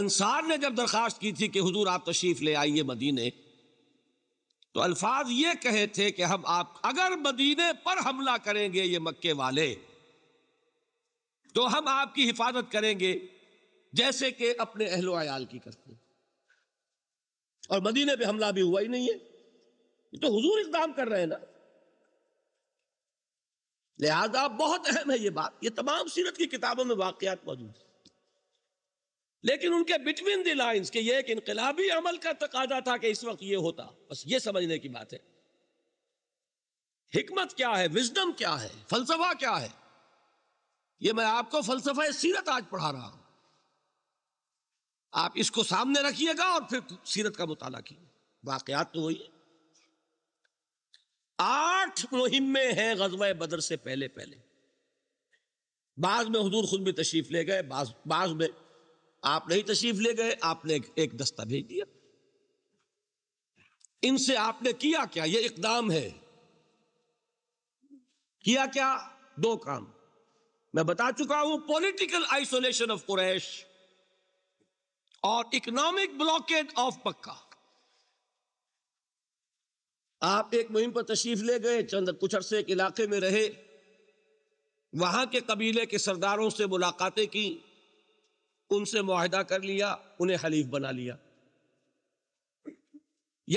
A: अंसार ने जब दरखास्त की थी कि हुजूर आप तशरीफ ले आइए मदीने तो अल्फाज ये कहे थे कि हम आप अगर मदीने पर हमला करेंगे ये मक्के वाले तो हम आपकी हिफाजत करेंगे जैसे कि अपने अहलो आयाल की करते हैं और मदीने पे हमला भी हुआ ही नहीं है ये तो हुजूर इकदाम कर रहे हैं ना लिहाजा बहुत अहम है ये बात ये तमाम सीरत की किताबों में वाकयात मौजूद है लेकिन उनके बिटवीन द लाइन्स के ये एक इनकलाबी अमल का तकाजा था कि इस वक्त ये होता बस ये समझने की बात है हिकमत क्या है विजडम क्या है फलसफा क्या है ये मैं आपको फलसफा सीरत आज पढ़ा रहा हूं आप इसको सामने रखिएगा और फिर सीरत का मुताला कीजिए वाकयात तो वही है आठ मुहिमें हैं गजवा बदर से पहले पहले बाद में हजूर खुद भी तशरीफ ले गए बाद में आप नहीं तशरीफ ले गए आपने एक, एक दस्ता भेज दिया इनसे आपने किया क्या ये इकदाम है किया क्या दो काम मैं बता चुका हूं पॉलिटिकल आइसोलेशन ऑफ कुरैश और इकोनॉमिक ब्लॉकेट ऑफ पक्का आप एक मुहिम पर तशरीफ ले गए चंद कुछ अरसे एक इलाके में रहे वहां के कबीले के सरदारों से मुलाकातें की उनसे माहदा कर लिया उन्हें हलीफ बना लिया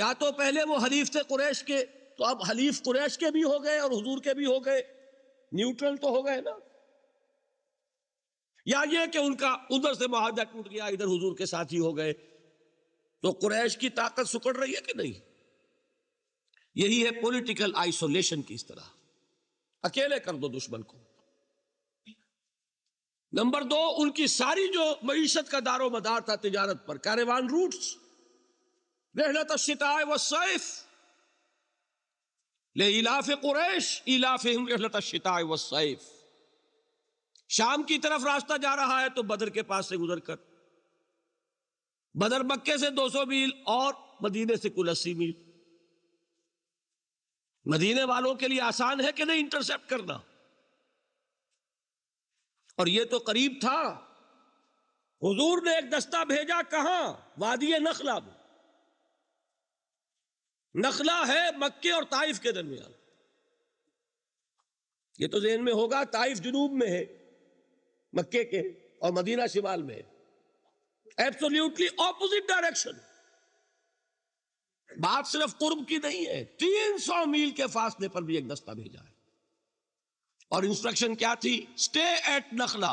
A: या तो पहले वो हलीफ थे कुरैश के तो अब हलीफ कुरैश के भी हो गए और हुजूर के भी हो गए न्यूट्रल तो हो गए ना या ये कि उनका उधर से महादा टूट गया इधर हुजूर के साथी हो गए तो कुरैश की ताकत सुकड़ रही है कि नहीं यही है पॉलिटिकल आइसोलेशन की इस तरह अकेले कर दो दुश्मन को नंबर दो उनकी सारी जो मीशत का दारो मदार था तिजारत पर कारेवान रूट्स रहना शिताए व सैफ ले इलाफ कुरैश इलाफ रहना शिताए व सैफ़ शाम की तरफ रास्ता जा रहा है तो बदर के पास से गुजर कर बदर मक्के से 200 मील और मदीने से कुल अस्सी मील मदीने वालों के लिए आसान है कि नहीं इंटरसेप्ट करना और ये तो करीब था हुजूर ने एक दस्ता भेजा कहा वादी नखला में नखला है मक्के और ताइफ के दरमियान ये तो जहन में होगा ताइफ जुनूब में है मक्के के और मदीना शिमाल में एब्सोल्यूटली ऑपोजिट डायरेक्शन बात सिर्फ कुर्ब की नहीं है तीन सौ मील के फासले पर भी एक दस्ता भेजा है और इंस्ट्रक्शन क्या थी स्टे एट नखला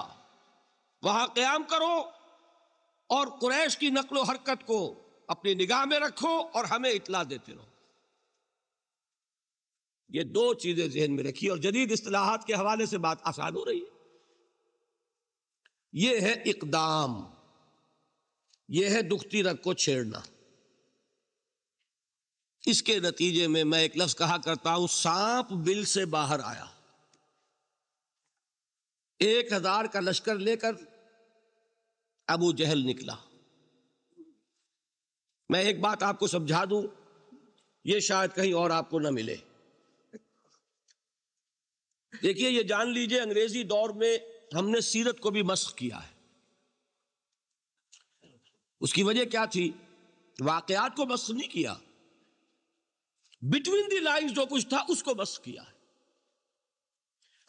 A: वहां क्याम करो और कुरैश की नकलो हरकत को अपनी निगाह में रखो और हमें इतला देते रहो ये दो चीजें जहन में रखी और जदीद असलाहत के हवाले से बात आसान हो रही है ये है इकदाम ये है दुखती रख को छेड़ना इसके नतीजे में मैं एक लफ्ज कहा करता हूं सांप बिल से बाहर आया एक हजार का लश्कर लेकर अबू जहल निकला मैं एक बात आपको समझा दूं ये शायद कहीं और आपको ना मिले देखिए ये जान लीजिए अंग्रेजी दौर में हमने सीरत को भी मस्क किया है उसकी वजह क्या थी वाकयात को मस्क नहीं किया बिटवीन दी लाइन जो कुछ था उसको बस किया है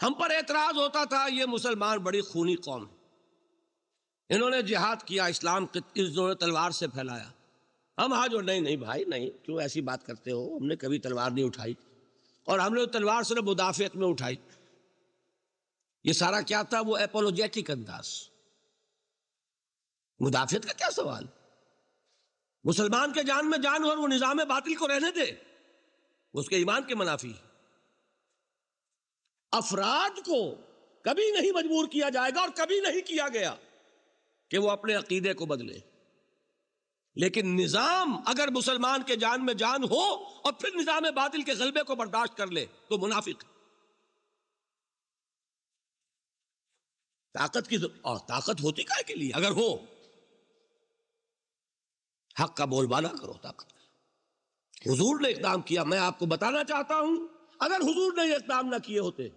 A: हम पर एतराज होता था ये मुसलमान बड़ी खूनी कौम है इन्होंने जिहाद किया इस्लाम जोर तलवार से फैलाया हम हाँ जो नहीं नहीं भाई नहीं क्यों ऐसी बात करते हो हमने कभी तलवार नहीं उठाई और हमने तो तलवार सिर्फ मुदाफियत में उठाई ये सारा क्या था वो एपोलोजेटिक अंदाज मुदाफियत का क्या सवाल मुसलमान के जान में जान और वो निजाम बातिल को रहने दे उसके ईमान के मुनाफी अफराद को कभी नहीं मजबूर किया जाएगा और कभी नहीं किया गया कि वो अपने अकीदे को बदले लेकिन निजाम अगर मुसलमान के जान में जान हो और फिर निजाम बातिल के गलबे को बर्दाश्त कर ले तो मुनाफिक है ताकत की तो, और ताकत होती काय के लिए अगर हो हक का बोलबाला करो ताकत हुजूर ने इकदाम किया मैं आपको बताना चाहता हूं अगर हुजूर ने इकदाम ना किए होते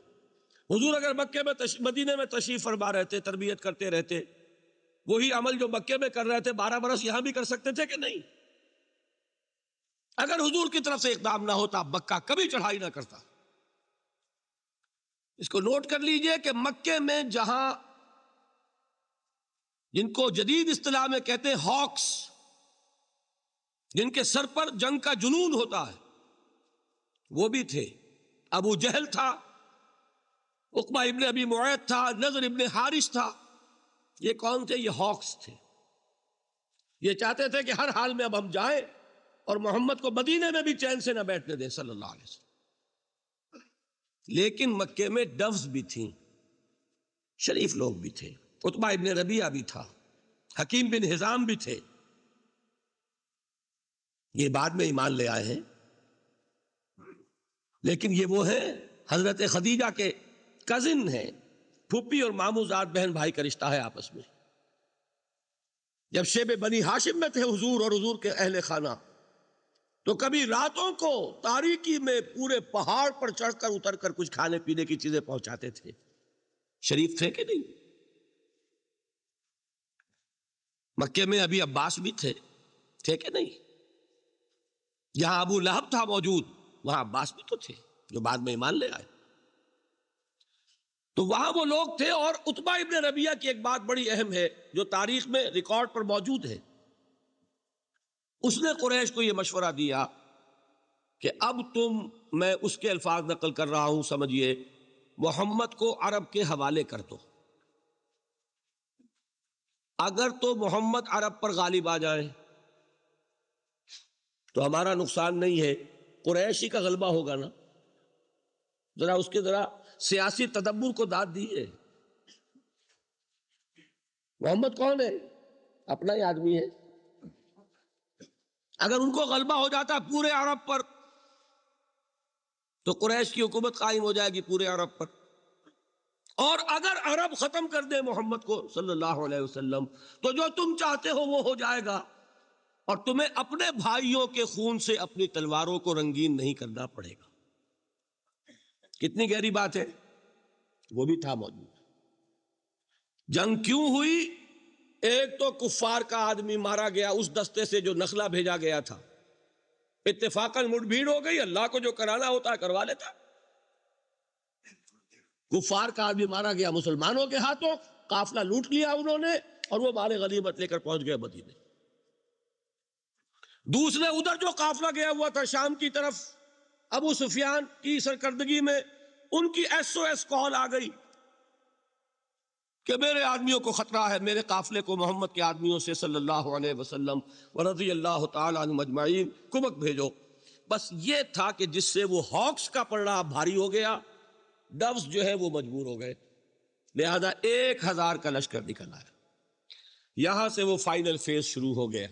A: हुजूर अगर मक्के में तश, मदीने में तशरीफ फरमा रहते तरबियत करते रहते वही अमल जो मक्के में कर रहे थे बारह बरस यहां भी कर सकते थे कि नहीं अगर हुजूर की तरफ से इकदाम ना होता मक्का कभी चढ़ाई ना करता इसको नोट कर लीजिए कि मक्के में जहां जिनको जदीद इतलाह में कहते हैं हॉक्स जिनके सर पर जंग का जुनून होता है वो भी थे अबू जहल था उकमा इबन अबी मोयद था नजर इबन हारिश था ये कौन थे ये हॉक्स थे ये चाहते थे कि हर हाल में अब हम जाएं और मोहम्मद को मदीने में भी चैन से ना बैठने दें सल्लल्लाहु अलैहि वसल्लम लेकिन मक्के में डव्स भी थी शरीफ लोग भी थे उतबा इबन रबिया भी था हकीम बिन हिजाम भी थे ये बाद में ईमान ले आए हैं लेकिन ये वो हैं हजरत खदीजा के कजिन हैं फूपी और मामूजाद बहन भाई का रिश्ता है आपस में जब शेब बनी हाशिम में थे हुजूर और हुजूर के अहले खाना तो कभी रातों को तारीकी में पूरे पहाड़ पर चढ़कर उतरकर कुछ खाने पीने की चीजें पहुंचाते थे शरीफ थे कि नहीं मक्के में अभी अब्बास भी थे थे कि नहीं जहां अबू लहब था मौजूद वहां अब्बास भी तो थे जो बाद में ईमान ले आए तो वहां वो लोग थे और उतबा इबन रबिया की एक बात बड़ी अहम है जो तारीख में रिकॉर्ड पर मौजूद है उसने कुरैश को यह मशवरा दिया कि अब तुम मैं उसके अल्फाज नकल कर रहा हूं समझिए मोहम्मद को अरब के हवाले कर दो अगर तो मोहम्मद अरब पर गालिब आ जाए तो हमारा नुकसान नहीं है कुरैशी का गलबा होगा ना जरा उसके जरा सियासी तदब्बर को दाद दिए मोहम्मद कौन है अपना ही आदमी है अगर उनको गलबा हो जाता पूरे अरब पर तो कुरैश की हुकूमत कायम हो जाएगी पूरे अरब पर और अगर अरब खत्म कर दे मोहम्मद को सल्लल्लाहु अलैहि वसल्लम तो जो तुम चाहते हो वो हो जाएगा और तुम्हें अपने भाइयों के खून से अपनी तलवारों को रंगीन नहीं करना पड़ेगा कितनी गहरी बात है वो भी था मौजूद जंग क्यों हुई एक तो कुफार का आदमी मारा गया उस दस्ते से जो नखला भेजा गया था इत्तेफाकन मुठभीड़ हो गई अल्लाह को जो कराना होता करवा लेता गुफार का आदमी मारा गया मुसलमानों के हाथों काफला लूट लिया उन्होंने और वो मारे गनीमत लेकर पहुंच गए मदीने दूसरे उधर जो काफला गया हुआ था शाम की तरफ अबू सुफियान की सरकर्दगी में उनकी एसओएस कॉल आ गई कि मेरे आदमियों को खतरा है मेरे काफले को मोहम्मद के आदमियों से सल्लल्लाहु अलैहि वसल्लम व रजी अल्लाह तजमाइन कुमक भेजो बस ये था कि जिससे वो हॉक्स का पड़ा भारी हो गया डब्स जो है वो मजबूर हो गए लिहाजा एक हजार का लश्कर निकल आया यहां से वो फाइनल फेज शुरू हो गया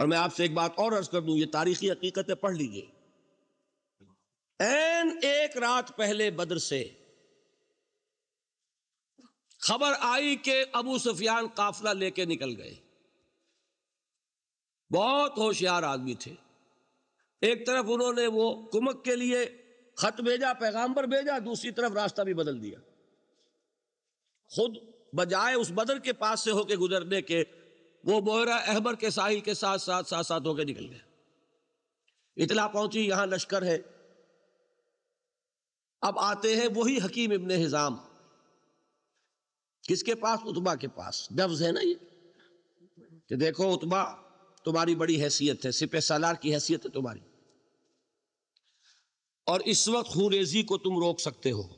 A: और मैं आपसे एक बात और अर्ज कर दूं ये तारीखी हकीकत है पढ़ लीजिए एन एक रात पहले बद्र से खबर आई कि अबू सुफियान काफिला लेके निकल गए बहुत होशियार आदमी थे एक तरफ उन्होंने वो कुमक के लिए खत भेजा पैगाम पर भेजा दूसरी तरफ रास्ता भी बदल दिया खुद बजाय उस बदर के पास से होके गुजरने के वो बोहरा अहबर के साहिल के साथ साथ साथ साथ होके निकल गए इतला पहुंची यहां लश्कर है अब आते हैं वही हकीम इबन हिजाम किसके पास उतबा के पास डफ्ज है ना ये कि देखो उतबा तुम्हारी बड़ी हैसियत है सिपे सालार की हैसियत है तुम्हारी और इस वक्त खूरेजी को तुम रोक सकते हो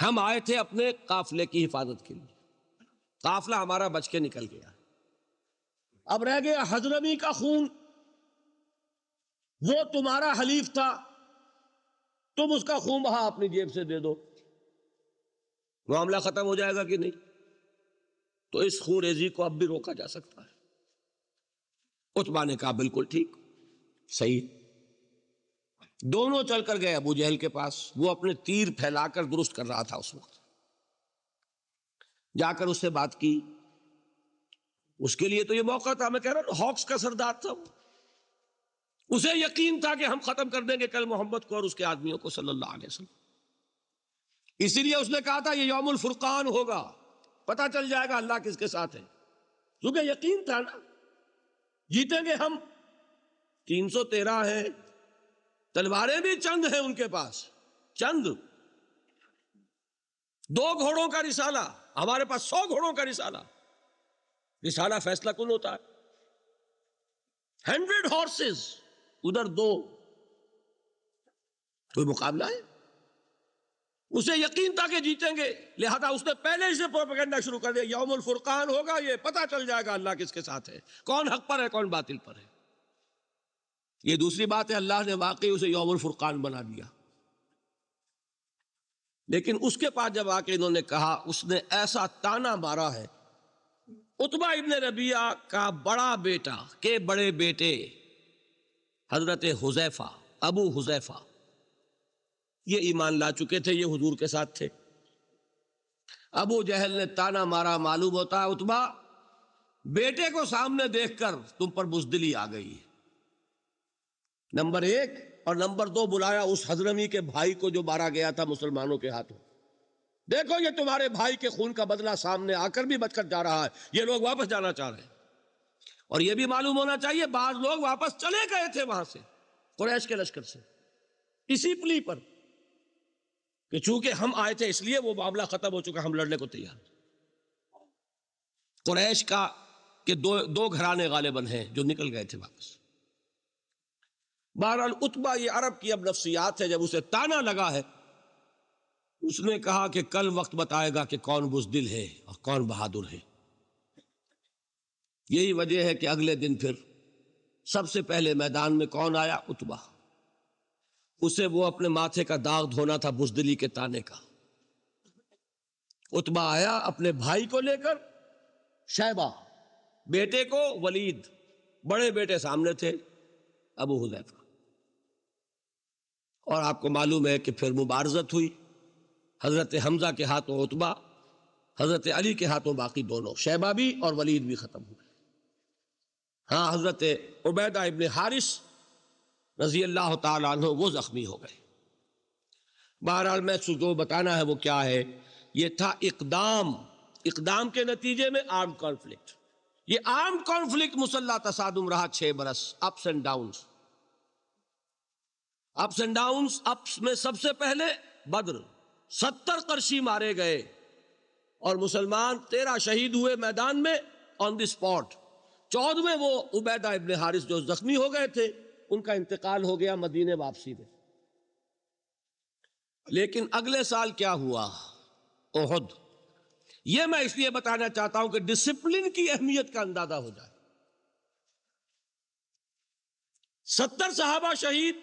A: हम आए थे अपने काफले की हिफाजत के लिए काफला हमारा बच के निकल गया अब रह गया हजरमी का खून वो तुम्हारा हलीफ था तुम उसका खून बहा अपनी जेब से दे दो मामला खत्म हो जाएगा कि नहीं तो इस खूरेजी को अब भी रोका जा सकता है उतमा ने कहा बिल्कुल ठीक सही दोनों चल कर गए अबू जहल के पास वो अपने तीर फैलाकर दुरुस्त कर रहा था उस वक्त जाकर उससे बात की उसके लिए तो ये मौका था मैं कह रहा हूं हॉक्स का सरदार था वो उसे यकीन था कि हम खत्म कर देंगे कल मोहम्मद को और उसके आदमियों को सल्लल्लाहु अलैहि वसल्लम इसीलिए उसने कहा था ये यौमुल फुरकान होगा पता चल जाएगा अल्लाह किसके साथ है क्योंकि यकीन था ना जीतेंगे हम 313 है तलवारें भी चंद हैं उनके पास चंद दो घोड़ों का रिसाला हमारे पास सौ घोड़ों का रिसाला रिसाला फैसला कुल होता है हंड्रेड हॉर्सेस उधर दो कोई मुकाबला है उसे यकीन था कि जीतेंगे लिहाजा उसने पहले ही से प्रोपेगेंडा शुरू कर दिया यौमुल फुरकान होगा ये पता चल जाएगा अल्लाह किसके साथ है कौन हक पर है कौन बातिल पर है ये दूसरी बात है अल्लाह ने वाकई उसे यौम फुरकान बना दिया लेकिन उसके पास जब आके इन्होंने कहा उसने ऐसा ताना मारा है उतबा इबन रबिया का बड़ा बेटा के बड़े बेटे हजरत हुजैफा अबू हुजैफा ये ईमान ला चुके थे ये हुजूर के साथ थे अबू जहल ने ताना मारा मालूम होता है उतबा बेटे को सामने देखकर तुम पर बुजदिली आ गई नंबर एक और नंबर दो बुलाया उस हजरमी के भाई को जो मारा गया था मुसलमानों के हाथों देखो ये तुम्हारे भाई के खून का बदला सामने आकर भी बचकर जा रहा है ये लोग वापस जाना चाह रहे हैं और ये भी मालूम होना चाहिए बाद लोग वापस चले गए थे वहां से कुरैश के लश्कर से इसी प्ली पर कि चूंकि हम आए थे इसलिए वो मामला खत्म हो चुका हम लड़ने को तैयार कुरैश का के दो दो घराने गालिबन हैं जो निकल गए थे वापस बहरहाल उतबा ये अरब की अब नफसियात है जब उसे ताना लगा है उसने कहा कि कल वक्त बताएगा कि कौन बुजदिल है और कौन बहादुर है यही वजह है कि अगले दिन फिर सबसे पहले मैदान में कौन आया उतबा उसे वो अपने माथे का दाग धोना था बुजदिली के ताने का उतबा आया अपने भाई को लेकर शैबा बेटे को वलीद बड़े बेटे सामने थे अबू हुदैफ और आपको मालूम है कि फिर मुबारजत हुई हज़रत हमज़ा के हाथों उतबा हज़रत अली के हाथों बाकी दोनों शहबा भी और वलीद भी ख़त्म हुए हाँ हज़रत उबैदा इबन हारिस रजी अल्लाह तु वो ज़ख्मी हो गए बहरहाल मैं जो तो बताना है वो क्या है ये था इकदाम इकदाम के नतीजे में आर्म कॉन्फ्लिक्ट ये आर्म कॉन्फ्लिक्ट मुसल्ला तसादम रहा छः बरस ups and downs ups and down ups में सबसे पहले बद्र सत्तर करशी मारे गए और मुसलमान तेरह शहीद हुए मैदान में ऑन द स्पॉट चौदहवें वो उबैदा इबन हारिस जो जख्मी हो गए थे उनका इंतकाल हो गया मदीने वापसी में लेकिन अगले साल क्या हुआ ओहद यह मैं इसलिए बताना चाहता हूं कि डिसिप्लिन की अहमियत का अंदाजा हो जाए सत्तर साहबा शहीद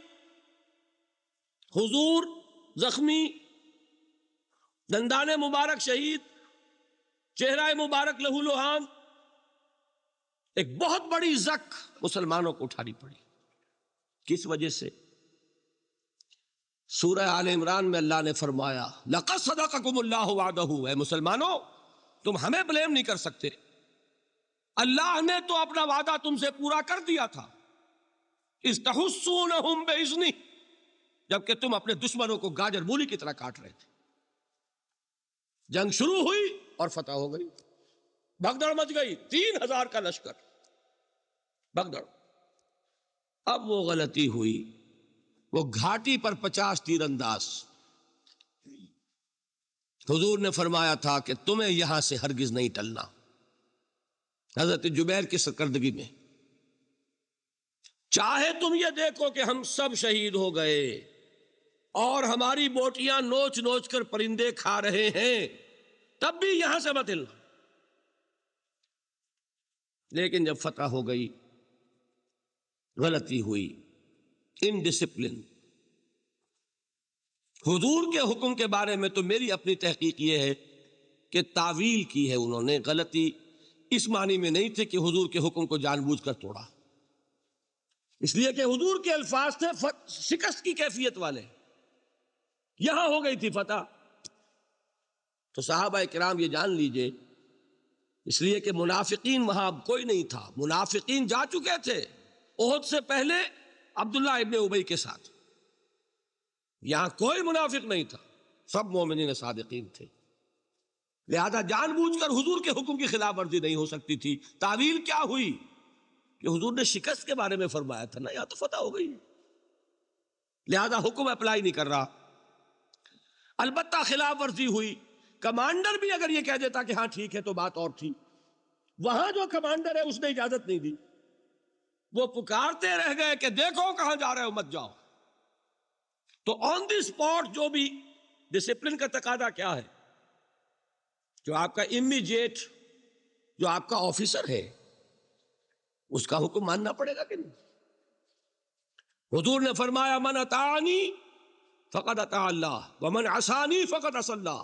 A: हुजूर जख्मी दंदान मुबारक शहीद चेहरा मुबारक लहूलुहान एक बहुत बड़ी जख मुसलमानों को उठानी पड़ी किस वजह से सूरह आल इमरान में अल्लाह ने फरमाया लकत सदाकुमल्लाह है मुसलमानों तुम हमें ब्लेम नहीं कर सकते अल्लाह ने तो अपना वादा तुमसे पूरा कर दिया था इस तहस्सून बेजनी जबकि तुम अपने दुश्मनों को गाजर मूली की तरह काट रहे थे जंग शुरू हुई और फतह हो गई भगदड़ मच गई तीन हजार का लश्कर भगदड़ अब वो गलती हुई वो घाटी पर पचास तीरंदाज हुजूर ने फरमाया था कि तुम्हें यहां से हरगिज नहीं टलना हजरत जुबैर की सरकर्दगी में चाहे तुम ये देखो कि हम सब शहीद हो गए और हमारी बोटियां नोच नोच कर परिंदे खा रहे हैं तब भी यहां से मत हिलना लेकिन जब फतह हो गई गलती हुई इनडिसिप्लिन हुजूर के हुक्म के बारे में तो मेरी अपनी तहकीक यह है कि तावील की है उन्होंने गलती इस मानी में नहीं थी कि हुजूर के हुक्म को जानबूझ कर तोड़ा इसलिए कि हुजूर के अल्फाज थे शिकस्त की कैफियत वाले यहां हो गई थी फतेह तो साहब कराम ये जान लीजिए इसलिए कि मुनाफिकीन वहां अब कोई नहीं था मुनाफिकीन जा चुके थे ओहद से पहले अब्दुल्ला इब्ने उबई के साथ यहां कोई मुनाफिक नहीं था सब मोमिन सादकिन थे लिहाजा जानबूझकर हुजूर के हुक्म की खिलाफ वर्जी नहीं हो सकती थी तावील क्या हुई कि हुजूर ने शिकस्त के बारे में फरमाया था ना यहां तो फतह हो गई लिहाजा हुक्म अप्लाई नहीं कर रहा अलबत् खिलाफ वर्जी हुई कमांडर भी अगर ये कह देता कि हाँ ठीक है तो बात और थी वहां जो कमांडर है उसने इजाजत नहीं दी वो पुकारते रह गए कि देखो कहां जा रहे हो मत जाओ तो ऑन दी स्पॉट जो भी डिसिप्लिन का तकादा क्या है जो आपका इमीजिएट जो आपका ऑफिसर है उसका हुक्म मानना पड़ेगा कि नहीं हजूर ने फरमाया मन अतानी फ़कत अता अल्लाह वमन असानी फ़कत असल्ला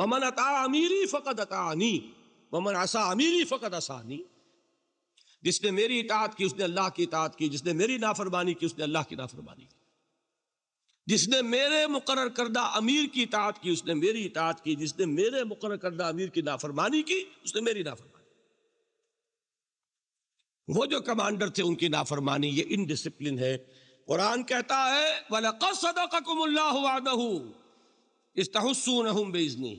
A: वमन अता अमीरी फ़कत अतानी वमन असा अमीरी फ़कत असानी जिसने मेरी इतात की उसने अल्लाह की इतात की जिसने मेरी नाफरमानी की उसने अल्लाह की नाफरमानी की जिसने मेरे मुकर करदा अमीर की इतात की उसने मेरी इतात की जिसने मेरे मुकर करदा अमीर की नाफरमानी की उसने मेरी नाफरमानी वो जो कमांडर थे उनकी नाफरमानी ये इनडिसिप्लिन है कुरान कहता है इस बेजनी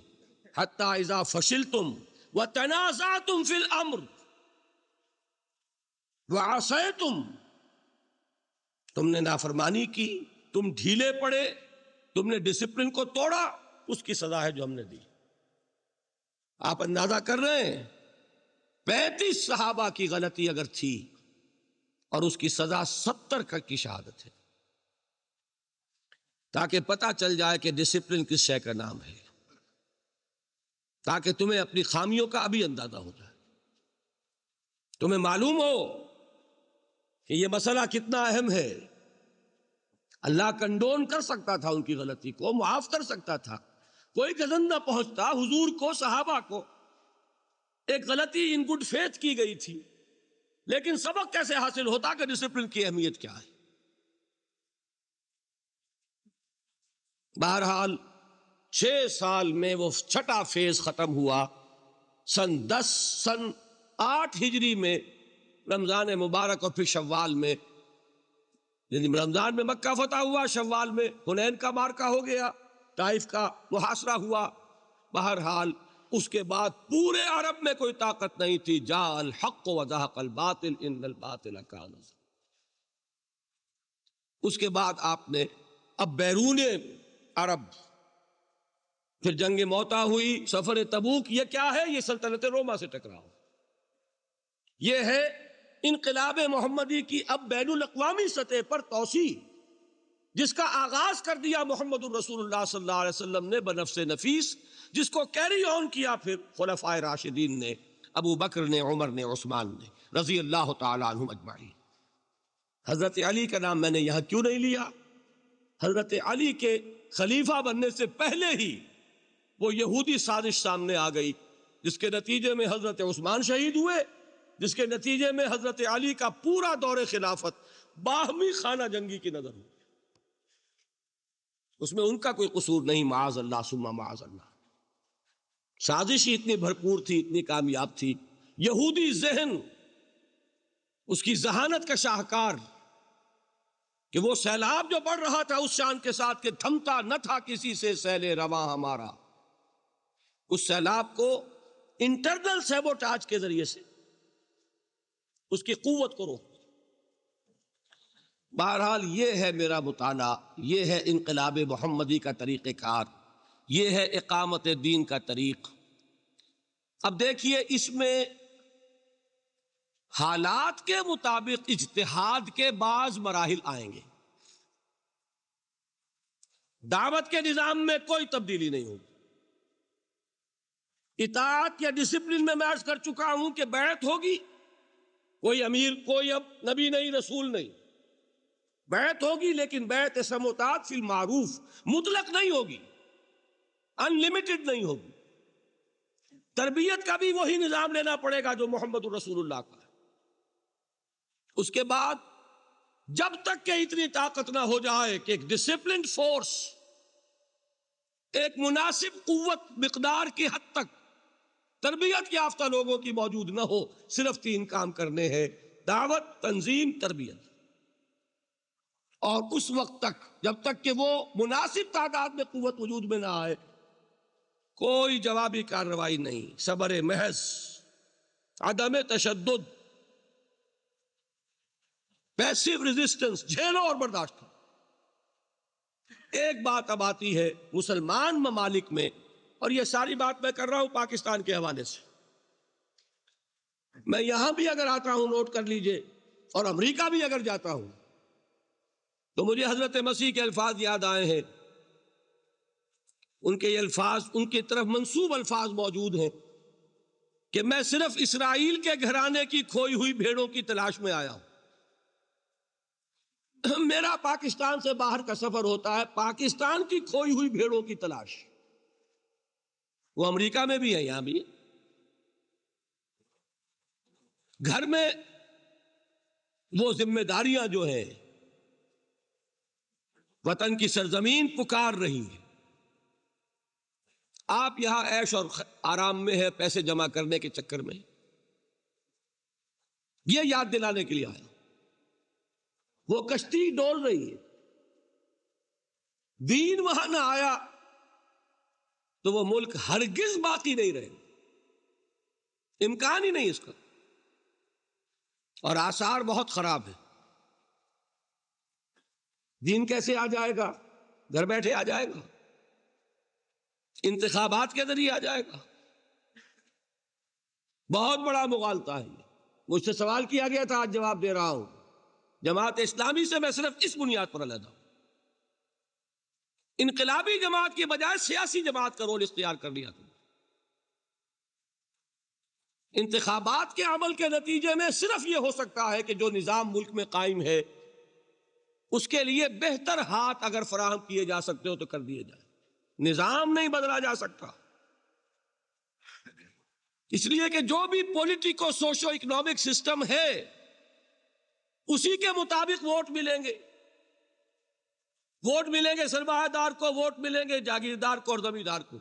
A: तुम व तनाजा तुम फिल अम्र तुम तुमने नाफरमानी की तुम ढीले पड़े तुमने डिसिप्लिन को तोड़ा उसकी सजा है जो हमने दी आप अंदाजा कर रहे हैं पैंतीस सहाबा की गलती अगर थी और उसकी सजा सत्तर का की शहादत है ताकि पता चल जाए कि डिसिप्लिन किस शय का नाम है ताकि तुम्हें अपनी खामियों का अभी अंदाजा हो जाए तुम्हें मालूम हो कि यह मसला कितना अहम है अल्लाह कंडोन कर सकता था उनकी गलती को माफ कर सकता था कोई गजन ना पहुंचता हुजूर को सहाबा को एक गलती इन गुड फेथ की गई थी लेकिन सबक कैसे हासिल होता कि डिसिप्लिन की अहमियत क्या है बहरहाल छह साल में वो छठा फेज खत्म हुआ सन दस सन आठ हिजरी में रमजान मुबारक और फिर शव्वाल में यानी रमजान में मक्का फतह हुआ शव्वाल में हुनैन का मार्का हो गया ताइफ का मुहासरा हुआ बहरहाल उसके बाद पूरे अरब में कोई ताकत नहीं थी जा हक वजाक बातिल इन बातिल उसके बाद आपने अब बैरून अरब फिर जंग मोता हुई सफर तबूक ये क्या है ये सल्तनत रोमा से टकराव ये है इनकलाब मोहम्मदी की अब बैन अवी सतह पर तोसी जिसका आगाज कर दिया मोहम्मद रसूलुल्लाह ने बनफ नफीस जिसको कैरी ऑन किया फिर खलफा राशिदीन ने अबू बकर ने उमर ने उस्मान ने रजी अल्लाह तुम हज़रत अली का नाम मैंने यहाँ क्यों नहीं लिया हज़रत अली के खलीफा बनने से पहले ही वो यहूदी साजिश सामने आ गई जिसके नतीजे में हज़रत उस्मान शहीद हुए जिसके नतीजे में हज़रत अली का पूरा दौरे खिलाफत बाहमी खाना जंगी की नज़र हुई उसमें उनका कोई कसूर नहीं माज अल्लाह सुमा माज अल्लाह साजिश ही इतनी भरपूर थी इतनी कामयाब थी यहूदी जहन उसकी जहानत का शाहकार कि वो सैलाब जो बढ़ रहा था उस शान के साथ के थमता न था किसी से सैले रवा हमारा उस सैलाब को इंटरनल सेबोटाज के जरिए से उसकी कुवत को रोक बहरहाल ये है मेरा मुताना ये है इनकलाब मोहम्मदी का तरीक़ार ये है इकामत दीन का तरीक़ अब देखिए इसमें हालात के मुताबिक इजतहाद के बाद मराहल आएंगे दावत के निज़ाम में कोई तब्दीली नहीं होगी इतात या डिसिप्लिन में मैं अर्ज कर चुका हूं कि बैत होगी कोई अमीर कोई अब नबी नहीं रसूल नहीं बैत होगी लेकिन बैत समोताद फिल मारूफ मुतलक नहीं होगी अनलिमिटेड नहीं होगी तरबियत का भी वही निज़ाम लेना पड़ेगा जो मोहम्मद रसूलुल्लाह का है उसके बाद जब तक के इतनी ताकत ना हो जाए कि एक डिसिप्लिन फोर्स एक मुनासिब कुत मकदार की हद तक तरबियत याफ्ता लोगों की मौजूद ना हो सिर्फ तीन काम करने हैं दावत तंजीम तरबियत और उस वक्त तक जब तक कि वो मुनासिब तादाद में कुत वजूद में ना आए कोई जवाबी कार्रवाई नहीं सबर महज अदम तशद पैसिव रेजिस्टेंस झेलो और बर्दाश्त करो एक बात अब आती है मुसलमान ममालिक में और यह सारी बात मैं कर रहा हूं पाकिस्तान के हवाले से मैं यहां भी अगर आता हूं नोट कर लीजिए और अमेरिका भी अगर जाता हूं तो मुझे हजरत मसीह के अल्फाज याद आए हैं उनके अल्फाज उनकी तरफ मंसूब अल्फाज मौजूद हैं कि मैं सिर्फ इसराइल के घराने की खोई हुई भेड़ों की तलाश में आया हूं <clears throat> मेरा पाकिस्तान से बाहर का सफर होता है पाकिस्तान की खोई हुई भेड़ों की तलाश वो अमेरिका में भी है यहां भी घर में वो जिम्मेदारियां जो हैं वतन की सरजमीन पुकार रही है आप यहां ऐश और आराम में है पैसे जमा करने के चक्कर में यह याद दिलाने के लिए आया वो कश्ती डोल रही है दीन वहां ना आया तो वो मुल्क हरगिज बाकी नहीं रहे इम्कान ही नहीं इसका और आसार बहुत खराब है दीन कैसे आ जाएगा घर बैठे आ जाएगा इंतखाबात के जरिए आ जाएगा बहुत बड़ा मुगालता है मुझसे सवाल किया गया था आज जवाब दे रहा हूं जमात इस्लामी से मैं सिर्फ इस बुनियाद पर अलहदा हूं इनकलाबी जमात के बजाय सियासी जमात का रोल इख्तियार कर लिया था इंतखाबात के अमल के नतीजे में सिर्फ ये हो सकता है कि जो निज़ाम मुल्क में कायम है उसके लिए बेहतर हाथ अगर फराहम किए जा सकते हो तो कर दिए जाए निजाम नहीं बदला जा सकता इसलिए कि जो भी पॉलिटिको सोशो इकोनॉमिक सिस्टम है उसी के मुताबिक वोट मिलेंगे वोट मिलेंगे सरमादार को वोट मिलेंगे जागीरदार को और जमींदार को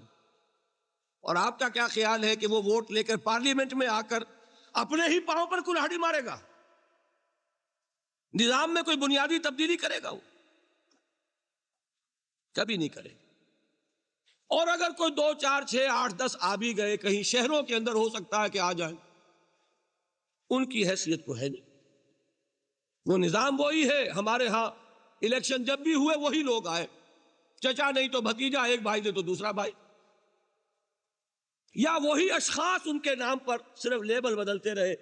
A: और आपका क्या ख्याल है कि वो वोट लेकर पार्लियामेंट में आकर अपने ही पांव पर कुल्हाड़ी मारेगा निजाम में कोई बुनियादी तब्दीली करेगा वो कभी नहीं करेगा और अगर कोई दो चार छह आठ दस आ भी गए कहीं शहरों के अंदर हो सकता है कि आ जाए उनकी हैसियत को तो है नहीं वो निज़ाम वही है हमारे यहां इलेक्शन जब भी हुए वही लोग आए चचा नहीं तो भतीजा एक भाई दे तो दूसरा भाई या वही अशखास उनके नाम पर सिर्फ लेबल बदलते रहे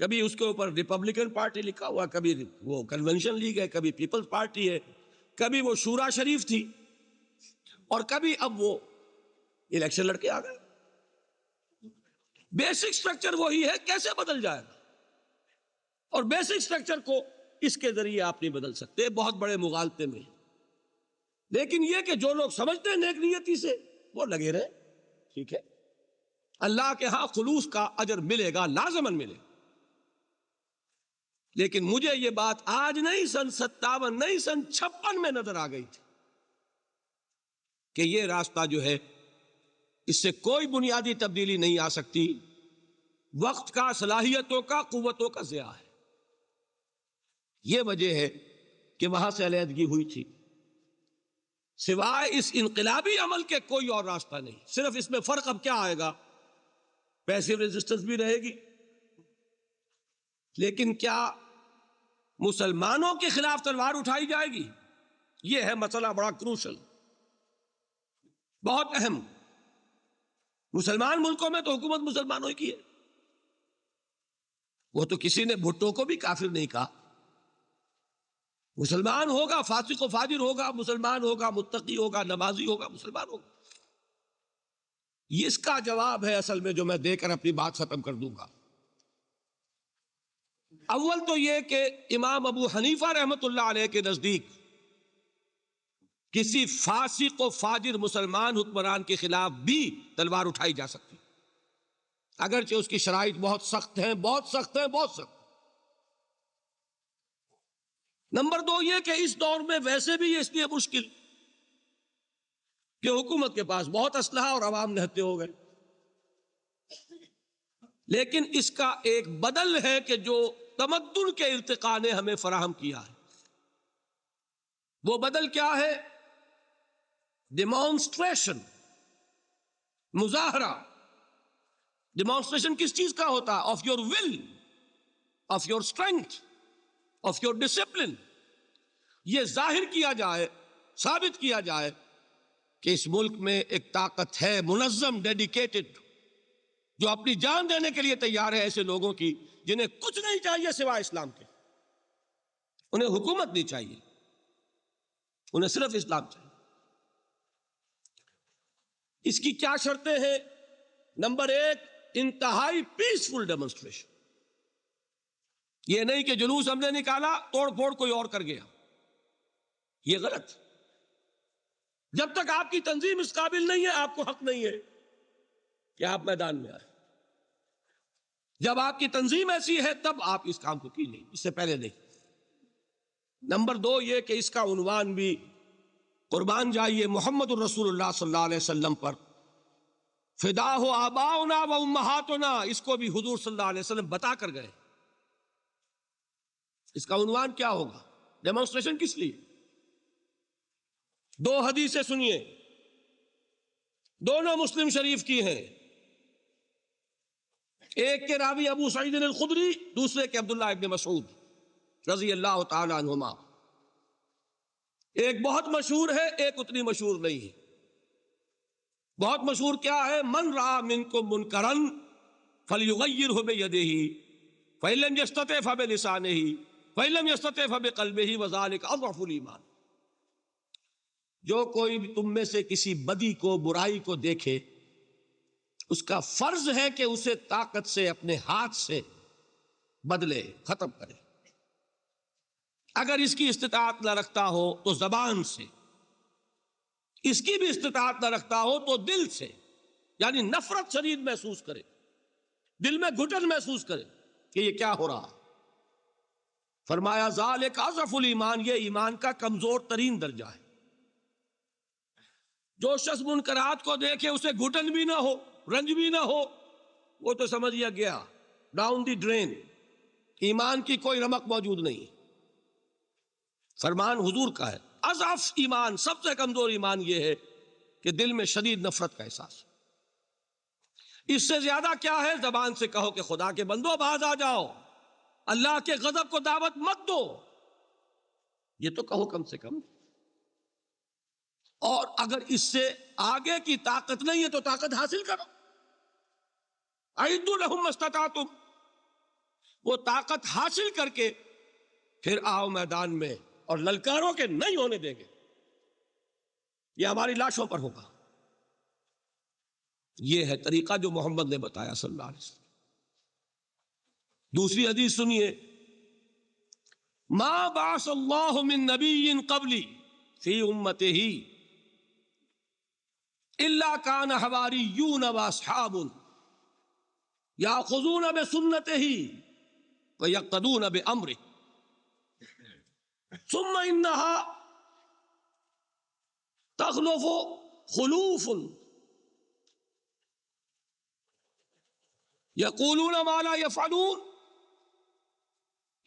A: कभी उसके ऊपर रिपब्लिकन पार्टी लिखा हुआ कभी वो कन्वेंशन लीग है कभी पीपल्स पार्टी है कभी वो शूरा शरीफ थी और कभी अब वो इलेक्शन लड़के आ गए बेसिक स्ट्रक्चर वही है कैसे बदल जाएगा और बेसिक स्ट्रक्चर को इसके जरिए आप नहीं बदल सकते बहुत बड़े मुगालते में लेकिन यह कि जो लोग समझते हैं नेक नियति से वो लगे रहे ठीक है अल्लाह के हाँ खुलूस का अजर मिलेगा लाजमन मिलेगा लेकिन मुझे यह बात आज नहीं सन सत्तावन नहीं सन छप्पन में नजर आ गई थी कि यह रास्ता जो है इससे कोई बुनियादी तब्दीली नहीं आ सकती वक्त का सलाहियतों का कुतों का जया है यह वजह है कि वहां से अलीहदगी हुई थी सिवाय इस इनकलाबी अमल के कोई और रास्ता नहीं सिर्फ इसमें फर्क अब क्या आएगा पैसिव रेजिस्टेंस भी रहेगी लेकिन क्या मुसलमानों के खिलाफ तलवार उठाई जाएगी यह है मसला बड़ा क्रूशल बहुत अहम मुसलमान मुल्कों में तो हुकूमत मुसलमानों की है वो तो किसी ने भुट्टो को भी काफिर नहीं कहा मुसलमान होगा फासिक व फाजिर होगा मुसलमान होगा मुत्तकी होगा नमाजी होगा मुसलमान होगा इसका जवाब है असल में जो मैं देकर अपनी बात खत्म कर दूंगा अव्वल तो यह कि इमाम अबू हनीफा रहमत के नज़दीक किसी फासिक को फाजिर मुसलमान हुक्मरान के खिलाफ भी तलवार उठाई जा सकती अगरचे उसकी शराइ बहुत सख्त है बहुत सख्त है बहुत सख्त नंबर दो ये कि इस दौर में वैसे भी इसलिए मुश्किल कि हुकूमत के पास बहुत असलाह और आवाम नहते हो गए लेकिन इसका एक बदल है कि जो तमद्दुन के इरतका ने हमें फराहम किया है वो बदल क्या है डिमॉन्स्ट्रेशन मुजाहरा डिमॉन्स्ट्रेशन किस चीज का होता है of your will of your strength of your discipline ये जाहिर किया जाए साबित किया जाए कि इस मुल्क में एक ताकत है मुनज़म डेडिकेटेड जो अपनी जान देने के लिए तैयार है ऐसे लोगों की जिन्हें कुछ नहीं चाहिए सिवाय इस्लाम के उन्हें हुकूमत नहीं चाहिए उन्हें सिर्फ इस्लाम चाहिए इसकी क्या शर्तें हैं नंबर एक इंतहाई पीसफुल डेमोन्स्ट्रेशन यह नहीं कि जुलूस हमने निकाला तोड़ फोड़ कोई और कर गया यह गलत जब तक आपकी तंजीम इस काबिल नहीं है आपको हक नहीं है कि आप मैदान में आए जब आपकी तंजीम ऐसी है तब आप इस काम को कीजिए इससे पहले नहीं नंबर दो ये कि इसका उनवान भी कुर्बान जाइए मोहम्मद रसूलुल्लाह पर फिदा हो आबाओना व उम्मातोना इसको भी हुजूर सल्लल्लाहु अलैहि वसल्लम बता कर गए इसका उनवान क्या होगा डेमोन्स्ट्रेशन किस लिए दो हदीसें सुनिए दोनों मुस्लिम शरीफ की हैं एक के रावी अबू सईद खुदरी दूसरे के अब्दुल्ला इबन मसूद रजी अल्लाह तुमा एक बहुत मशहूर है एक उतनी मशहूर नहीं है बहुत मशहूर क्या है मन रहा मिन को मुनकरन फल युगैर हो यदे ही फैलम यस्तत फब लिसान ही फैलम यस्तत फब कलबे ही वजाल ईमान जो कोई तुम में से किसी बदी को बुराई को देखे उसका फर्ज है कि उसे ताकत से अपने हाथ से बदले खत्म करे अगर इसकी इस्तात ना रखता हो तो जबान से इसकी भी इस्तात ना रखता हो तो दिल से यानी नफरत शरीर महसूस करे दिल में घुटन महसूस करे कि ये क्या हो रहा फरमाया जाल एक आजफुल ईमान ये ईमान का कमजोर तरीन दर्जा है जो शख्स मुनकरात को देखे उसे घुटन भी ना हो रंज भी ना हो वो तो समझ लिया गया डाउन दी ड्रेन ईमान की कोई रमक मौजूद नहीं फरमान हुजूर का है अजफ ईमान सबसे कमजोर ईमान यह है कि दिल में शदीद नफरत का एहसास इससे ज्यादा क्या है जबान से कहो कि खुदा के बंदो बाज आ जाओ अल्लाह के गजब को दावत मत दो ये तो कहो कम से कम और अगर इससे आगे की ताकत नहीं है तो ताकत हासिल करो आयुद्दुलहमस्ता तुम वो ताकत हासिल करके फिर आओ मैदान में और ललकारों के नहीं होने देंगे ये हमारी लाशों पर होगा ये है तरीका जो मोहम्मद ने बताया सल्लल्लाहु अलैहि वसल्लम दूसरी हदीस सुनिए माँ बास मिन नबीन कबली फी उम्मत ही इल्ला कान हवारी यू नवासाबुल या खजून अब सुन्नत ही व यकदून अब अम्र सुम इन्हा तखलफो खलूफुन यकूलून माला यफालून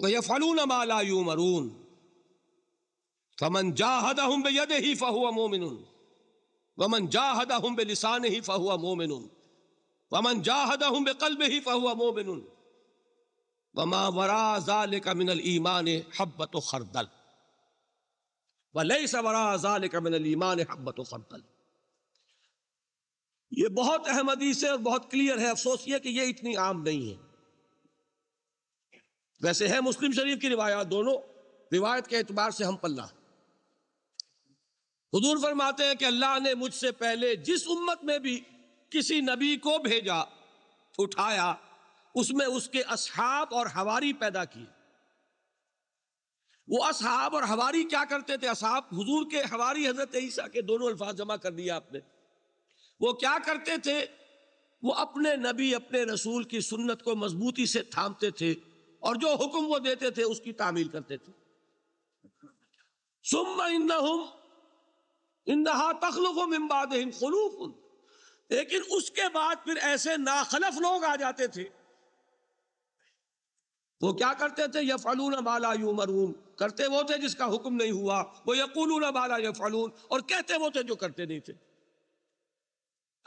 A: व यफालून माला यू मरून फमन जाहद हम बद ही फ़हुआ मोमिन वमन जाहद हम बे लिसान ही फ़हुआ मोमिन ومن جاهدهم بقلبه فهو مؤمن وما وراء ذلك من الايمان حبه خردل وليس وراء ذلك من الايمان حبه خردل ये बहुत अहम हदीस है और बहुत क्लियर है अफसोस ये कि ये इतनी आम नहीं है वैसे है मुस्लिम शरीफ की रिवायात दोनों रिवायत के एतबार से हम पल्ला हजूर फरमाते हैं कि अल्लाह ने मुझसे पहले जिस उम्मत में भी किसी नबी को भेजा उठाया उसमें उसके असहाब और हवारी पैदा किए वो असहाब और हवारी क्या करते थे असहाब हुजूर के हवारी हजरत ईसा के दोनों अल्फाज जमा कर दिया आपने वो क्या करते थे वो अपने नबी अपने रसूल की सुन्नत को मजबूती से थामते थे और जो हुक्म वो देते थे उसकी तामील करते थे सुम इन्ना तखलुक इम्बाद खलूफ लेकिन उसके बाद फिर ऐसे नाखलफ लोग आ जाते थे वो क्या करते थे ये फलून बाला यू मरून करते वो थे जिसका हुक्म नहीं हुआ वो यकूलून बाला ये फलून और कहते वो थे जो करते नहीं थे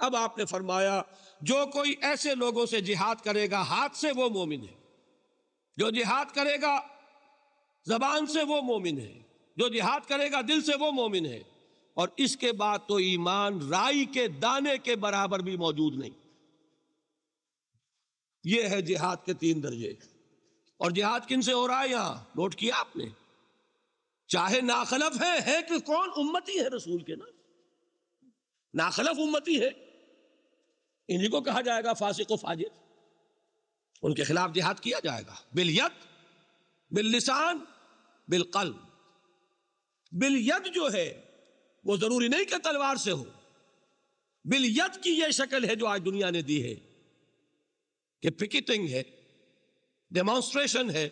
A: अब आपने फरमाया जो कोई ऐसे लोगों से जिहाद करेगा हाथ से वो मोमिन है जो जिहाद करेगा जबान से वो मोमिन है जो जिहाद करेगा दिल से वो मोमिन है और इसके बाद तो ईमान राई के दाने के बराबर भी मौजूद नहीं ये है जिहाद के तीन दर्जे और जिहाद किन से हो रहा है यहां नोट किया आपने चाहे नाखलफ है, है कि कौन उम्मती है रसूल के ना नाखलफ उम्मती है इन्हीं को कहा जाएगा फासिक व फाजिर उनके खिलाफ जिहाद किया जाएगा बिलियत बिल लिसान बिल कल बिलियत जो है वो जरूरी नहीं कि तलवार से हो बिलियत की यह शक्ल है जो आज दुनिया ने दी है कि पिकेटिंग है डेमोन्स्ट्रेशन है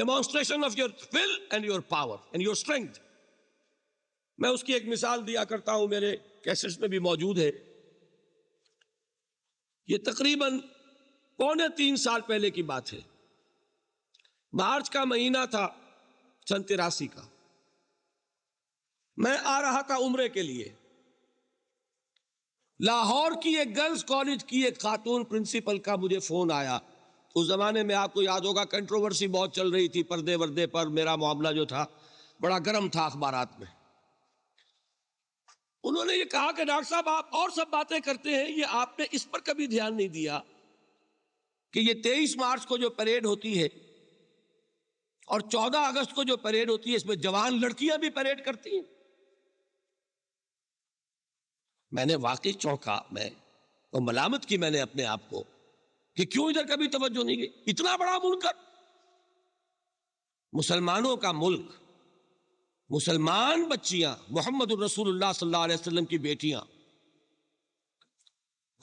A: demonstration of your will and your power and your strength मैं उसकी एक मिसाल दिया करता हूं मेरे कैसेट्स में भी मौजूद है ये तकरीबन पौने तीन साल पहले की बात है मार्च का महीना था सन तिरासी का मैं आ रहा था उम्र के लिए लाहौर की एक गर्ल्स कॉलेज की एक खातून प्रिंसिपल का मुझे फ़ोन आया उस ज़माने में आपको याद होगा कंट्रोवर्सी बहुत चल रही थी पर्दे वर्दे पर मेरा मामला जो था बड़ा गर्म था अखबार में उन्होंने ये कहा कि डॉक्टर साहब आप और सब बातें करते हैं ये आपने इस पर कभी ध्यान नहीं दिया कि ये तेईस मार्च को जो परेड होती है और चौदह अगस्त को जो परेड होती है इसमें जवान लड़कियां भी परेड करती हैं मैंने वाकई चौंका मैं तो मलामत की मैंने अपने आप को कि क्यों इधर कभी तवज्जो नहीं गई इतना बड़ा मुल्क मुसलमानों का मुल्क मुसलमान बच्चियां मोहम्मद रसूलुल्लाह सल्लल्लाहु अलैहि वसल्लम की बेटियां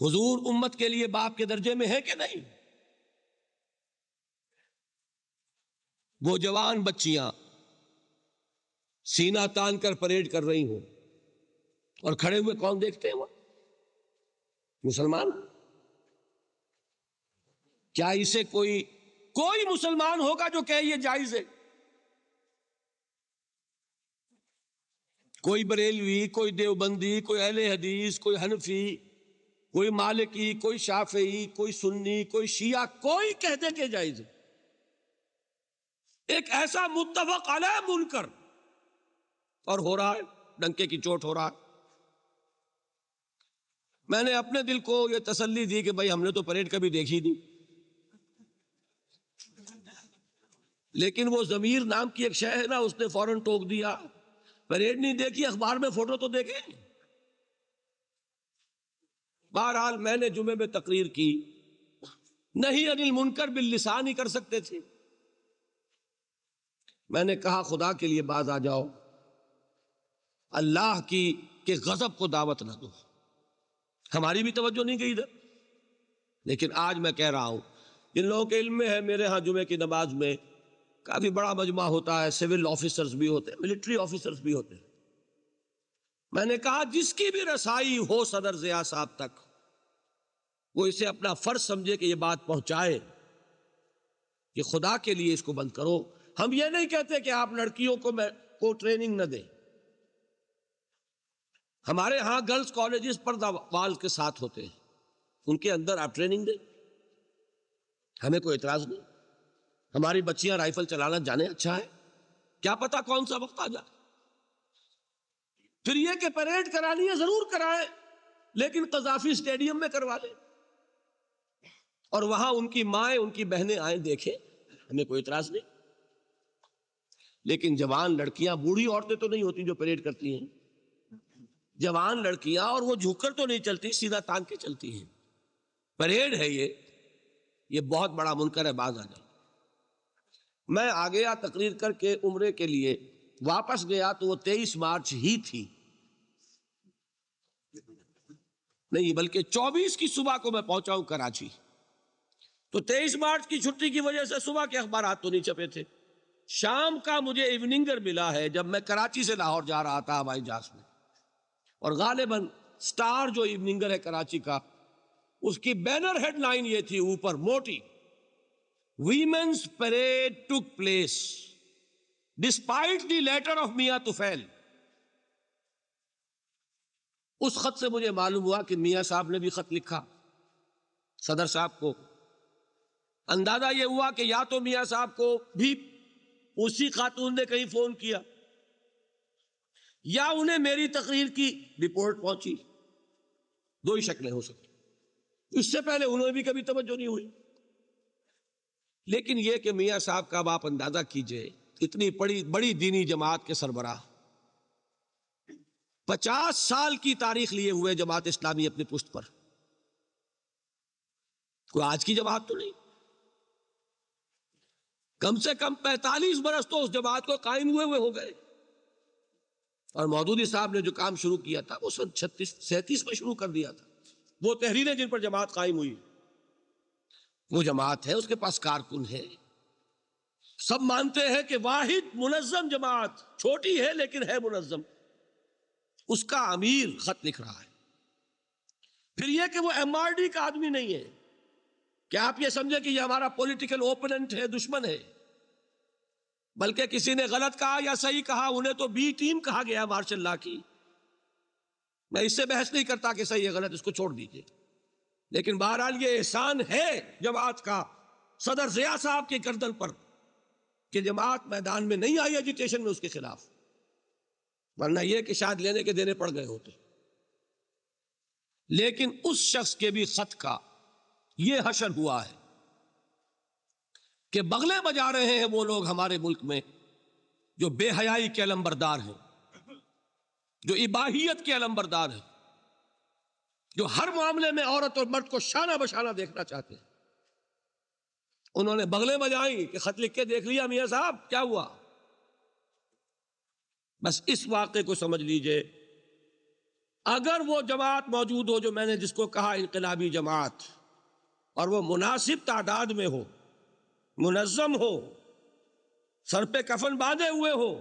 A: हुजूर उम्मत के लिए बाप के दर्जे में है कि नहीं वो जवान बच्चियां सीना तान कर परेड कर रही हूं और खड़े हुए कौन देखते हैं वो मुसलमान क्या इसे कोई कोई मुसलमान होगा जो कहे ये जायज है कोई बरेलवी कोई देवबंदी कोई अहले हदीस कोई हनफी कोई मालिकी कोई शाफी कोई सुन्नी कोई शिया कोई कह दे के जायज है एक ऐसा मुतफक अलह मुनकर और हो रहा है डंके की चोट हो रहा है मैंने अपने दिल को ये तसल्ली दी कि भाई हमने तो परेड कभी देखी नहीं लेकिन वो जमीर नाम की एक शह है ना उसने फौरन टोक दिया परेड नहीं देखी अखबार में फोटो तो देखे बहरहाल मैंने जुमे में तकरीर की नहीं अनिल मुनकर बिल लिसान ही कर सकते थे मैंने कहा खुदा के लिए बाज आ जाओ अल्लाह की के गजब को दावत ना दो हमारी भी तवज्जो नहीं गई इधर लेकिन आज मैं कह रहा हूं जिन लोगों के इल्म में है मेरे यहाँ जुमे की नमाज में काफ़ी बड़ा मजमा होता है सिविल ऑफिसर्स भी होते हैं मिलिट्री ऑफिसर्स भी होते हैं मैंने कहा जिसकी भी रसाई हो सदर जिया साहब तक वो इसे अपना फर्ज समझे कि ये बात पहुंचाए कि खुदा के लिए इसको बंद करो हम ये नहीं कहते कि आप लड़कियों को मैं को ट्रेनिंग न दें हमारे यहाँ गर्ल्स कॉलेजेस दवाल के साथ होते हैं उनके अंदर आप ट्रेनिंग दें हमें कोई इतराज नहीं हमारी बच्चियां राइफल चलाना जाने अच्छा है क्या पता कौन सा वक्त आ जाए फिर ये कि परेड करानी है जरूर कराए लेकिन कजाफी स्टेडियम में करवा ले और वहां उनकी माए उनकी बहनें आए देखे हमें कोई इतराज नहीं लेकिन जवान लड़कियां बूढ़ी औरतें तो नहीं होती जो परेड करती हैं जवान लड़कियां और वो झुककर तो नहीं चलती सीधा तांग के चलती हैं परेड है ये ये बहुत बड़ा मुनकर है बाज जाए मैं आ गया तकरीर करके उम्र के लिए वापस गया तो वो तेईस मार्च ही थी नहीं बल्कि चौबीस की सुबह को मैं पहुंचा हूं कराची तो तेईस मार्च की छुट्टी की वजह से सुबह के अखबार तो नहीं छपे थे शाम का मुझे इवनिंगर मिला है जब मैं कराची से लाहौर जा रहा था हवाई जहाज में और गालिबन स्टार जो इवनिंगर है कराची का उसकी बैनर हेडलाइन ये थी ऊपर मोटी women's parade took place despite the letter of Mian Tufail उस खत से मुझे मालूम हुआ कि मियां साहब ने भी खत लिखा सदर साहब को अंदाजा यह हुआ कि या तो मियां साहब को भी उसी खातून ने कहीं फोन किया या उन्हें मेरी तकरीर की रिपोर्ट पहुंची दो ही शक्लें हो सकती इससे पहले उन्हें भी कभी तवज्जो नहीं हुई लेकिन यह कि मियाँ साहब का आप अंदाजा कीजिए इतनी बड़ी बड़ी दीनी जमात के सरबराह पचास साल की तारीख लिए हुए जमात इस्लामी अपनी पुस्त पर कोई आज की जमात तो नहीं कम से कम पैंतालीस बरस तो उस जमात को कायम हुए हुए हो गए और मौदूदी साहब ने जो काम शुरू किया था वो सन छत्तीस सैंतीस में शुरू कर दिया था वो तहरीरें जिन पर जमात कायम हुई वो जमात है उसके पास कारकुन है सब मानते हैं कि वाहिद मुनजम जमात छोटी है लेकिन है मुनजम उसका अमीर खत लिख रहा है फिर यह कि वो एम का आदमी नहीं है क्या आप ये समझे कि यह हमारा पॉलिटिकल ओपोनेंट है दुश्मन है बल्कि किसी ने गलत कहा या सही कहा उन्हें तो बी टीम कहा गया मार्शल्ला की मैं इससे बहस नहीं करता कि सही है गलत इसको छोड़ दीजिए लेकिन बहरहाल ये एहसान है जमात का सदर जिया साहब के गर्दन पर कि जमात मैदान में नहीं आई एजुटेशन में उसके खिलाफ वरना यह कि शायद लेने के देने पड़ गए होते लेकिन उस शख्स के भी खत का यह हशर हुआ है कि बगले बजा रहे हैं वो लोग हमारे मुल्क में जो बेहयाई के अलंबरदार हैं जो इबाहियत के अलंबरदार हैं जो हर मामले में औरत और मर्द को शाना बशाना देखना चाहते हैं उन्होंने बगले बजाई कि खत लिख के देख लिया मियाँ साहब क्या हुआ बस इस वाक्य को समझ लीजिए अगर वो जमात मौजूद हो जो मैंने जिसको कहा इनकलाबी जमात और वो मुनासिब तादाद में हो मुनज़म हो सर पे कफन बांधे हुए हो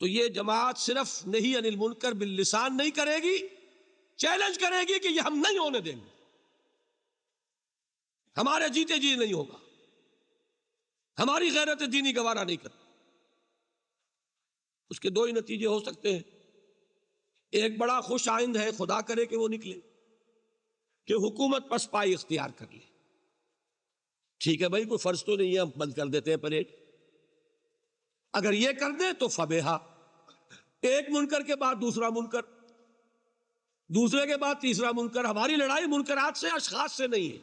A: तो ये जमात सिर्फ नहीं अनिल मुनकर बिल लिसान नहीं करेगी चैलेंज करेगी कि ये हम नहीं होने देंगे हमारे जीते जी नहीं होगा हमारी गैरत दीनी गवारा नहीं करती उसके दो ही नतीजे हो सकते हैं एक बड़ा खुश आइंद है खुदा करे कि वो निकले कि हुकूमत पसपाई इख्तियार कर ले ठीक है भाई कोई फर्ज तो नहीं है हम बंद कर देते हैं परेड अगर ये कर दे तो फबेहा एक मुनकर के बाद दूसरा मुनकर दूसरे के बाद तीसरा मुनकर हमारी लड़ाई मुनकरात से अशखास से नहीं है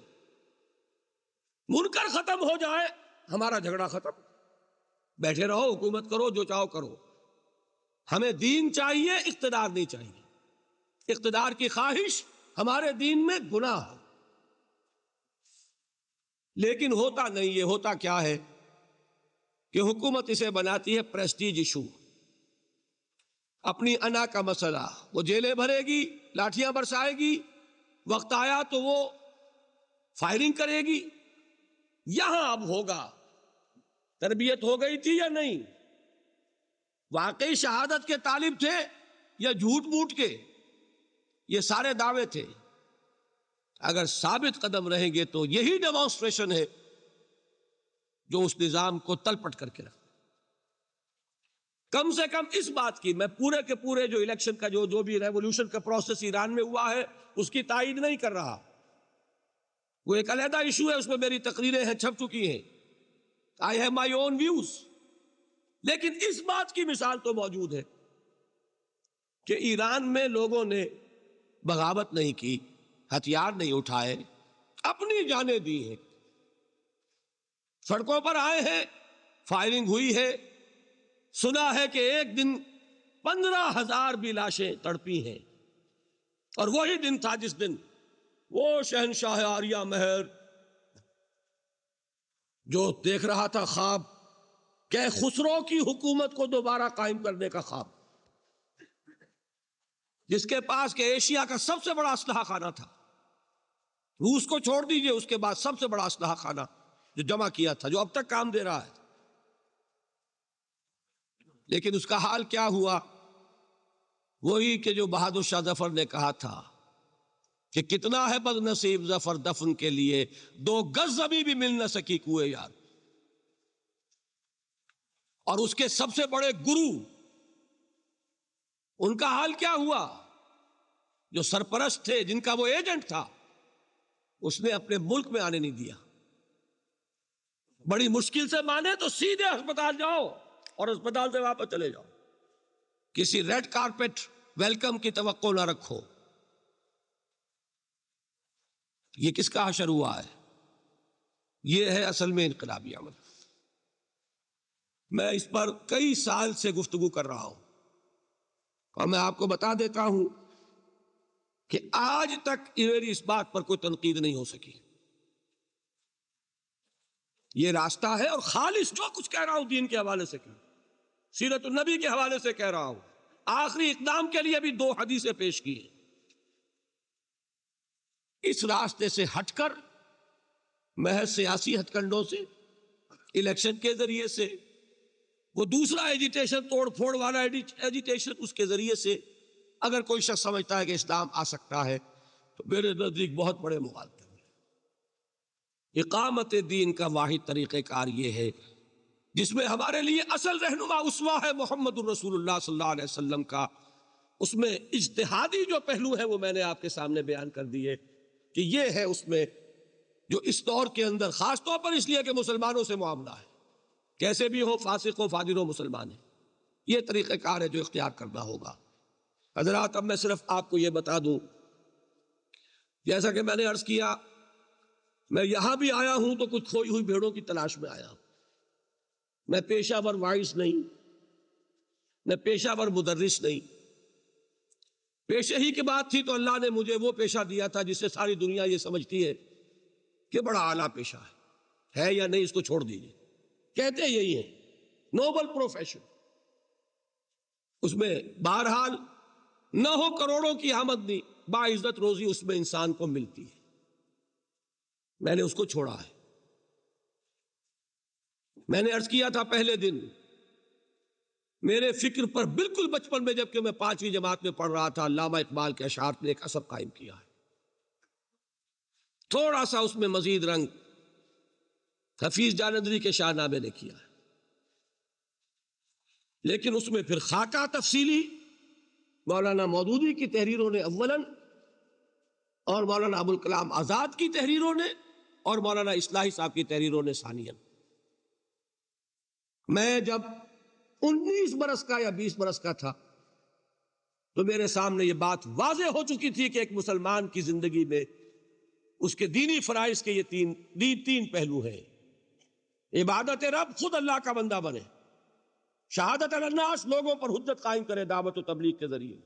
A: मुनकर खत्म हो जाए हमारा झगड़ा खत्म बैठे रहो हुकूमत करो जो चाहो करो हमें दीन चाहिए इकतदार नहीं चाहिए इकतदार की ख्वाहिश हमारे दीन में गुनाह है लेकिन होता नहीं ये होता क्या है कि हुकूमत इसे बनाती है प्रेस्टीज इशू अपनी अना का मसला वो जेलें भरेगी लाठियां बरसाएगी वक्त आया तो वो फायरिंग करेगी यहां अब होगा तरबियत हो गई थी या नहीं वाकई शहादत के तालिब थे या झूठ मूठ के ये सारे दावे थे अगर साबित कदम रहेंगे तो यही डेमोन्स्ट्रेशन है जो उस निजाम को तलपट करके रख कम से कम इस बात की मैं पूरे के पूरे जो इलेक्शन का जो जो भी रेवोल्यूशन का प्रोसेस ईरान में हुआ है उसकी ताइद नहीं कर रहा वो एक अलहदा इशू है उसमें मेरी तकरीरें हैं छप चुकी हैं I have my own views लेकिन इस बात की मिसाल तो मौजूद है कि ईरान में लोगों ने बगावत नहीं की हथियार नहीं उठाए अपनी जाने दी हैं सड़कों पर आए हैं फायरिंग हुई है सुना है कि एक दिन पंद्रह हजार भी लाशें तड़पी हैं और वही दिन था जिस दिन वो शहनशाह आर्या मेहर जो देख रहा था ख्वाब क्या खुसरो की हुकूमत को दोबारा कायम करने का ख्वाब जिसके पास के एशिया का सबसे बड़ा असलाह खाना था रूस को छोड़ दीजिए उसके बाद सबसे बड़ा असलाह खाना जो जमा किया था जो अब तक काम दे रहा है लेकिन उसका हाल क्या हुआ वही के जो बहादुर शाह जफर ने कहा था कि कितना है बदनसीब जफर दफन के लिए दो गज अभी भी मिल न सकी कुए यार और उसके सबसे बड़े गुरु उनका हाल क्या हुआ जो सरपरस्त थे जिनका वो एजेंट था उसने अपने मुल्क में आने नहीं दिया बड़ी मुश्किल से माने तो सीधे अस्पताल जाओ और अस्पताल से वापस चले जाओ किसी रेड कारपेट वेलकम की तो ना रखो ये किसका असर हुआ है ये है असल में इनकलाबी अमल मैं इस पर कई साल से गुफ्तगु कर रहा हूं और मैं आपको बता देता हूं कि आज तक मेरी इस बात पर कोई तनकीद नहीं हो सकी ये रास्ता है और खालिश जो कुछ कह रहा हूं दीन के हवाले से कह सीरत नबी के हवाले से कह रहा हूं आखिरी इकदाम के लिए भी दो हदीसें पेश की हैं इस रास्ते से हटकर महज सियासी हथकंडों से इलेक्शन के जरिए से वो दूसरा एजिटेशन तोड़ फोड़ वाला एजिटेशन उसके जरिए से अगर कोई शख्स समझता है कि इस्लाम आ सकता है तो मेरे नज़दीक बहुत बड़े मुखालते हैं इकामत दीन का वाहिद तरीक़ार ये है जिसमें हमारे लिए असल रहनुमा उस्वा है मोहम्मद रसूलुल्लाह सल्लल्लाहु अलैहि वसल्लम का उसमें इजतहादी जो पहलू है वो मैंने आपके सामने बयान कर दिए कि ये है उसमें जो इस दौर के अंदर ख़ास तौर पर इसलिए कि मुसलमानों से मामला है कैसे भी हो फासिक हो फाजिर हो मुसलमान है ये तरीक़ेकार है जो इख्तियार करना होगा हजरात अब मैं सिर्फ आपको यह बता दूं जैसा कि मैंने अर्ज किया मैं यहां भी आया हूं तो कुछ खोई हुई भेड़ों की तलाश में आया हूं मैं पेशावर वाइस नहीं मैं पेशावर मुदर्रिस नहीं पेशे ही की बात थी तो अल्लाह ने मुझे वो पेशा दिया था जिससे सारी दुनिया ये समझती है कि बड़ा आला पेशा है है या नहीं इसको छोड़ दीजिए कहते यही है नोबल प्रोफेशन उसमें बहरहाल न हो करोड़ों की आमदनी बाइज्जत रोजी उसमें इंसान को मिलती है मैंने उसको छोड़ा है मैंने अर्ज किया था पहले दिन मेरे फिक्र पर बिल्कुल बचपन में जबकि मैं पांचवी जमात में पढ़ रहा था लामा इकबाल के अशार ने एक असर कायम किया है थोड़ा सा उसमें मजीद रंग हफीज जानदरी के शाहनामे ने किया है लेकिन उसमें फिर खाका तफसीली मौलाना मौदूदी की तहरीरों ने अव्वलन और मौलाना अबुल कलाम आज़ाद की तहरीरों ने और मौलाना इस्लाही साहब की तहरीरों ने सानियन मैं जब 19 बरस का या 20 बरस का था तो मेरे सामने ये बात वाज हो चुकी थी कि एक मुसलमान की जिंदगी में उसके दीनी फराइज के ये तीन दी तीन पहलू हैं इबादत रब खुद अल्लाह का बंदा बने शहादत अलनास लोगों पर हजत कायम करे दावत तबलीग के जरिए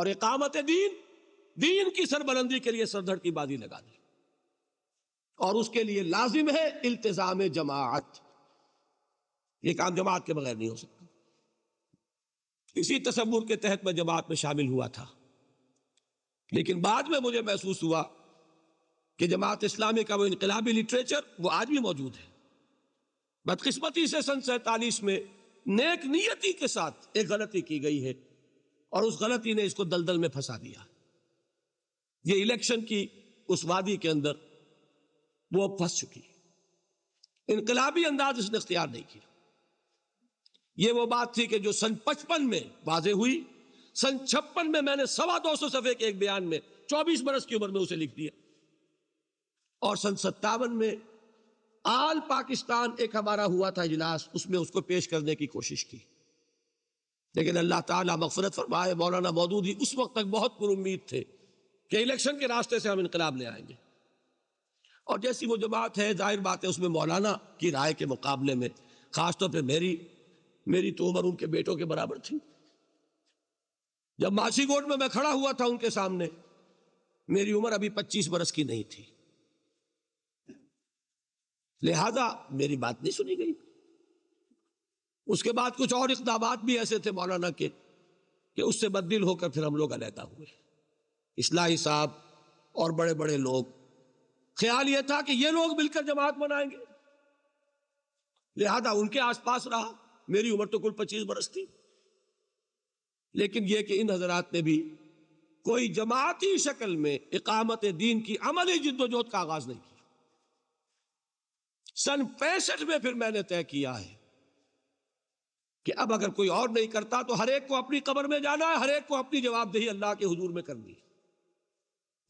A: और इकामत दीन दीन की सरबलंदी के लिए सरधड़ की बाजी लगा दी और उसके लिए लाजिम है इल्तजाम जमात ये काम जमात के बगैर नहीं हो सकता इसी तस्वुर के तहत मैं जमात में शामिल हुआ था लेकिन बाद में मुझे महसूस हुआ कि जमात इस्लामी का वो इनकलाबी लिटरेचर वो आज भी मौजूद है बदकिस्मती से सन सैतालीस में नेक नियति के साथ एक गलती की गई है और उस गलती ने इसको दलदल में फंसा दिया ये इलेक्शन की उस वादी के अंदर वो फंस चुकी इनकलाबी अंदाज इसने इख्तियार नहीं किया ये वो बात थी कि जो सन पचपन में वाजे हुई सन छप्पन में मैंने सवा दो सौ सफे के एक बयान में चौबीस बरस की उम्र में उसे लिख दिया और सन सत्तावन में आल पाकिस्तान एक हमारा हुआ था इजलास उसमें उसको पेश करने की कोशिश की लेकिन अल्लाह ताला मफरत फरमाए मौलाना मौदूदी उस वक्त तक बहुत पुरुद थे कि इलेक्शन के रास्ते से हम इनकलाब ले आएंगे और जैसी वो जमात है जाहिर बात है उसमें मौलाना की राय के मुकाबले में ख़ासतौर पर मेरी मेरी तो उम्र उनके बेटों के बराबर थी जब मासी में मैं खड़ा हुआ था उनके सामने मेरी उम्र अभी पच्चीस बरस की नहीं थी लिहाजा मेरी बात नहीं सुनी गई उसके बाद कुछ और इकदाम भी ऐसे थे मौलाना के कि उससे बदल होकर फिर हम लोग अलहदा हुए इसलाही साहब और बड़े बड़े लोग ख्याल ये था कि ये लोग मिलकर जमात बनाएंगे लिहाजा उनके आसपास रहा मेरी उम्र तो कुल पच्चीस बरस थी लेकिन यह कि इन हजरात ने भी कोई जमाती शक्ल में इकामत दीन की अमली जिद्दोजहद का आगाज नहीं किया सन पैंसठ में फिर मैंने तय किया है कि अब अगर कोई और नहीं करता तो हरेक को अपनी कबर में जाना है हरेक को अपनी जवाबदेही अल्लाह के हुजूर में करनी है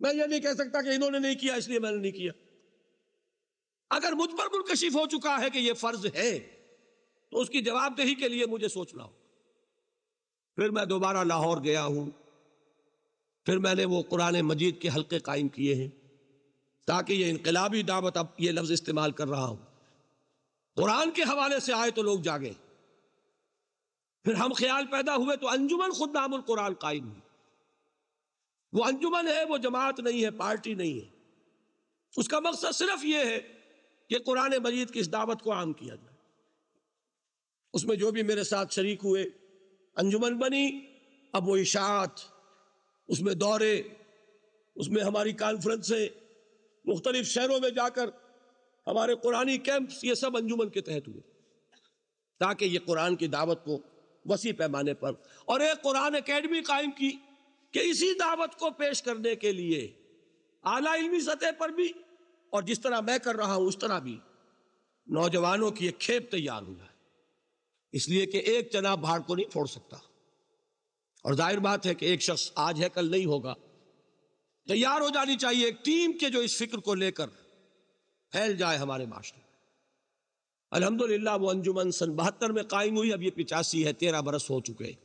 A: मैं ये नहीं कह सकता कि इन्होंने नहीं किया इसलिए मैंने नहीं किया अगर मुझ पर मुनकशिफ हो चुका है कि यह फर्ज है तो उसकी जवाबदेही के लिए मुझे सोचना हो फिर मैं दोबारा लाहौर गया हूं फिर मैंने वो कुरान मजीद के हल्के कायम किए हैं ताकि ये इनकलाबी दावत अब ये लफ्ज़ इस्तेमाल कर रहा हूं कुरान के हवाले से आए तो लोग जागे फिर हम ख्याल पैदा हुए तो अंजुमन खुद नामुल कुरान कायम हुई वो अंजुमन है वो जमात नहीं है पार्टी नहीं है उसका मकसद सिर्फ ये है कि कुरान मजीद की इस दावत को आम किया जाए उसमें जो भी मेरे साथ शरीक हुए अंजुमन बनी अब वो इशात उसमें दौरे उसमें हमारी कॉन्फ्रेंसें मुख्तलिफ शहरों में जाकर हमारे कुरानी कैंप्स ये सब अंजुमन के तहत हुए ताकि ये कुरान की दावत को वसी पैमाने पर और एक कुरान अकेडमी कायम की कि इसी दावत को पेश करने के लिए आला इलमी सतह पर भी और जिस तरह मैं कर रहा हूं उस तरह भी नौजवानों की एक खेप तैयार हो जाए इसलिए कि एक चना भाड़ को नहीं फोड़ सकता और जाहिर बात है कि एक शख्स आज है कल नहीं होगा तैयार हो जानी चाहिए एक टीम के जो इस फिक्र को लेकर फैल जाए हमारे मास्टर अलहमदुल्ला वो अंजुमन सन बहत्तर में कायम हुई अब ये पिचासी है तेरह बरस हो चुके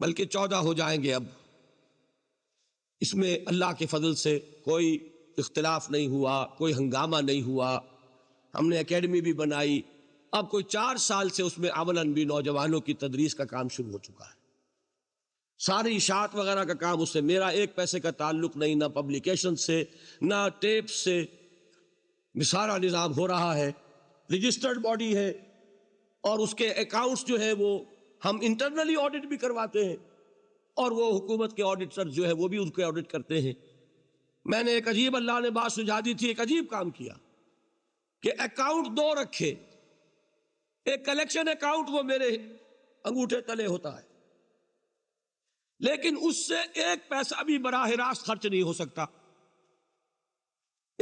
A: बल्कि चौदह हो जाएंगे अब इसमें अल्लाह के फजल से कोई इख्तलाफ नहीं हुआ कोई हंगामा नहीं हुआ हमने अकेडमी भी बनाई अब कोई चार साल से उसमें अमलन भी नौजवानों की तदरीस का काम शुरू हो चुका है सारी इशात वगैरह का काम उससे मेरा एक पैसे का ताल्लुक नहीं ना पब्लिकेशन से ना टेप से सारा निज़ाम हो रहा है रजिस्टर्ड बॉडी है और उसके अकाउंट्स जो है वो हम इंटरनली ऑडिट भी करवाते हैं और वो हुकूमत के ऑडिटर जो है वो भी उनके ऑडिट करते हैं मैंने एक अजीब अल्लाह ने बात सुझा दी थी एक अजीब काम किया कि अकाउंट दो रखे एक कलेक्शन अकाउंट वो मेरे अंगूठे तले होता है लेकिन उससे एक पैसा भी बराह रास्त खर्च नहीं हो सकता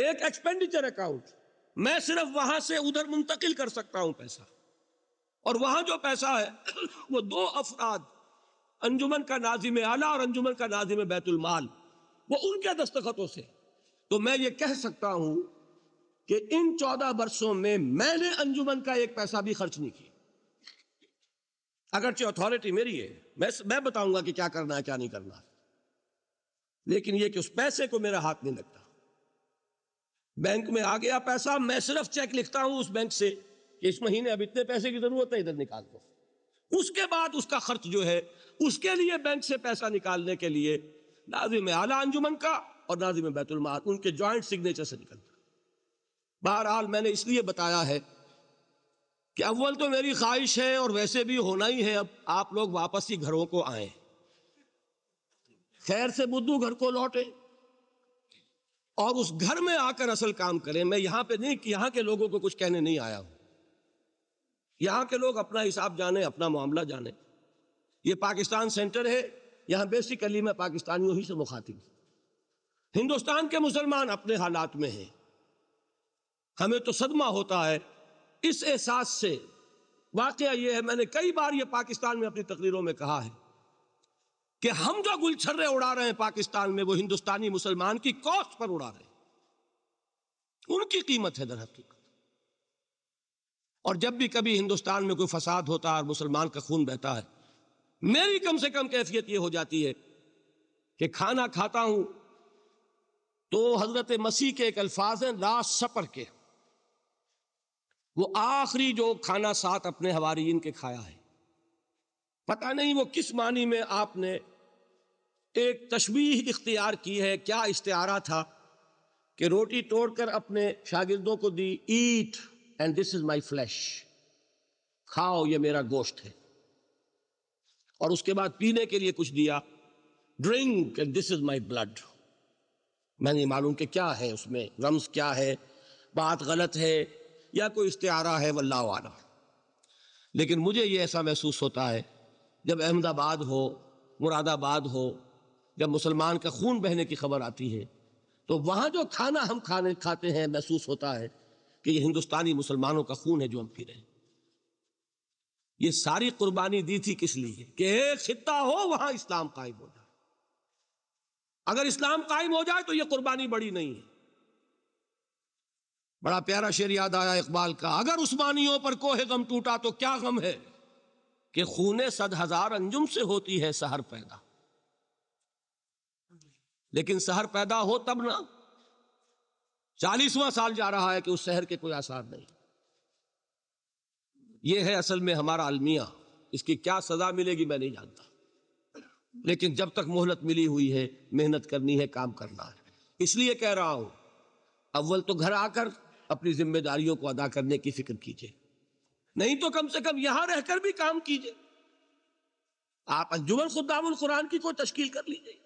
A: एक एक्सपेंडिचर अकाउंट मैं सिर्फ वहां से उधर मुंतकिल कर सकता हूं पैसा और वहां जो पैसा है <clears throat> वो दो अफराद अंजुमन का नाजिम आला और अंजुमन का नाजिम बैतुलमाल वो उनके दस्तखतों से तो मैं ये कह सकता हूं कि इन चौदह वर्षों में मैंने अंजुमन का एक पैसा भी खर्च नहीं किया अगरचे अथॉरिटी मेरी है मैं मैं बताऊंगा कि क्या करना है क्या नहीं करना लेकिन ये कि उस पैसे को मेरा हाथ नहीं लगता बैंक में आ गया पैसा मैं सिर्फ चेक लिखता हूं उस बैंक से कि इस महीने अब इतने पैसे की जरूरत है इधर निकाल दो उसके बाद उसका खर्च जो है उसके लिए बैंक से पैसा निकालने के लिए नाजिम आला अंजुमन का और नाजिम बैतुलमा उनके ज्वाइंट सिग्नेचर से निकलता बहरहाल मैंने इसलिए बताया है कि अव्वल तो मेरी ख्वाहिश है और वैसे भी होना ही है अब आप लोग वापस ही घरों को आए खैर से बुद्धू घर को लौटे और उस घर में आकर असल काम करें मैं यहां पे नहीं यहां के लोगों को कुछ कहने नहीं आया हूं यहां के लोग अपना हिसाब जाने अपना मामला जाने ये पाकिस्तान सेंटर है यहां बेसिकली मैं पाकिस्तानियों ही से मुखातिब हिंदुस्तान के मुसलमान अपने हालात में हैं हमें तो सदमा होता है इस एहसास से वाक़ यह है मैंने कई बार ये पाकिस्तान में अपनी तकरीरों में कहा है कि हम जो गुलछर्रे उड़ा रहे हैं पाकिस्तान में वो हिंदुस्तानी मुसलमान की कॉस्ट पर उड़ा रहे हैं उनकी कीमत है दर हकीकत और जब भी कभी हिंदुस्तान में कोई फसाद होता है और मुसलमान का खून बहता है मेरी कम से कम कैफियत यह हो जाती है कि खाना खाता हूं तो हजरत मसीह के एक अल्फाज हैं लास्ट सपर के वो आखिरी जो खाना साथ अपने हवारीन के खाया है पता नहीं वो किस मानी में आपने एक तशबीह इख्तियार की है क्या इश्तारा था कि रोटी तोड़कर अपने शागिर्दों को दी eat and this is my flesh खाओ ये मेरा गोश्त है और उसके बाद पीने के लिए कुछ दिया drink and this is my blood मैंने मालूम कि क्या है उसमें रम्स क्या है बात गलत है या कोई इश्तारा है वल्ला वाला लेकिन मुझे ये ऐसा महसूस होता है जब अहमदाबाद हो मुरादाबाद हो जब मुसलमान का खून बहने की खबर आती है तो वहाँ जो खाना हम खाने खाते हैं महसूस होता है कि ये हिंदुस्तानी मुसलमानों का खून है जो हम पी रहे हैं ये सारी कुर्बानी दी थी किस लिए कि एक खिता हो वहां इस्लाम कायम हो जाए अगर इस्लाम कायम हो जाए तो ये कुर्बानी बड़ी नहीं है बड़ा प्यारा शेर याद आया इकबाल का अगर उस्मानियों पर कोहे गम टूटा तो क्या गम है कि खूने सद हजार अंजुम से होती है सहर पैदा लेकिन सहर पैदा हो तब ना चालीसवां साल जा रहा है कि उस शहर के कोई आसार नहीं यह है असल में हमारा अलमिया इसकी क्या सजा मिलेगी मैं नहीं जानता लेकिन जब तक मोहलत मिली हुई है मेहनत करनी है काम करना है इसलिए कह रहा हूं अव्वल तो घर आकर अपनी जिम्मेदारियों को अदा करने की फिक्र कीजिए नहीं तो कम से कम यहां रहकर भी काम कीजिए आप अंजुमन खुदाम कुरान की कोई तश्कील कर लीजिए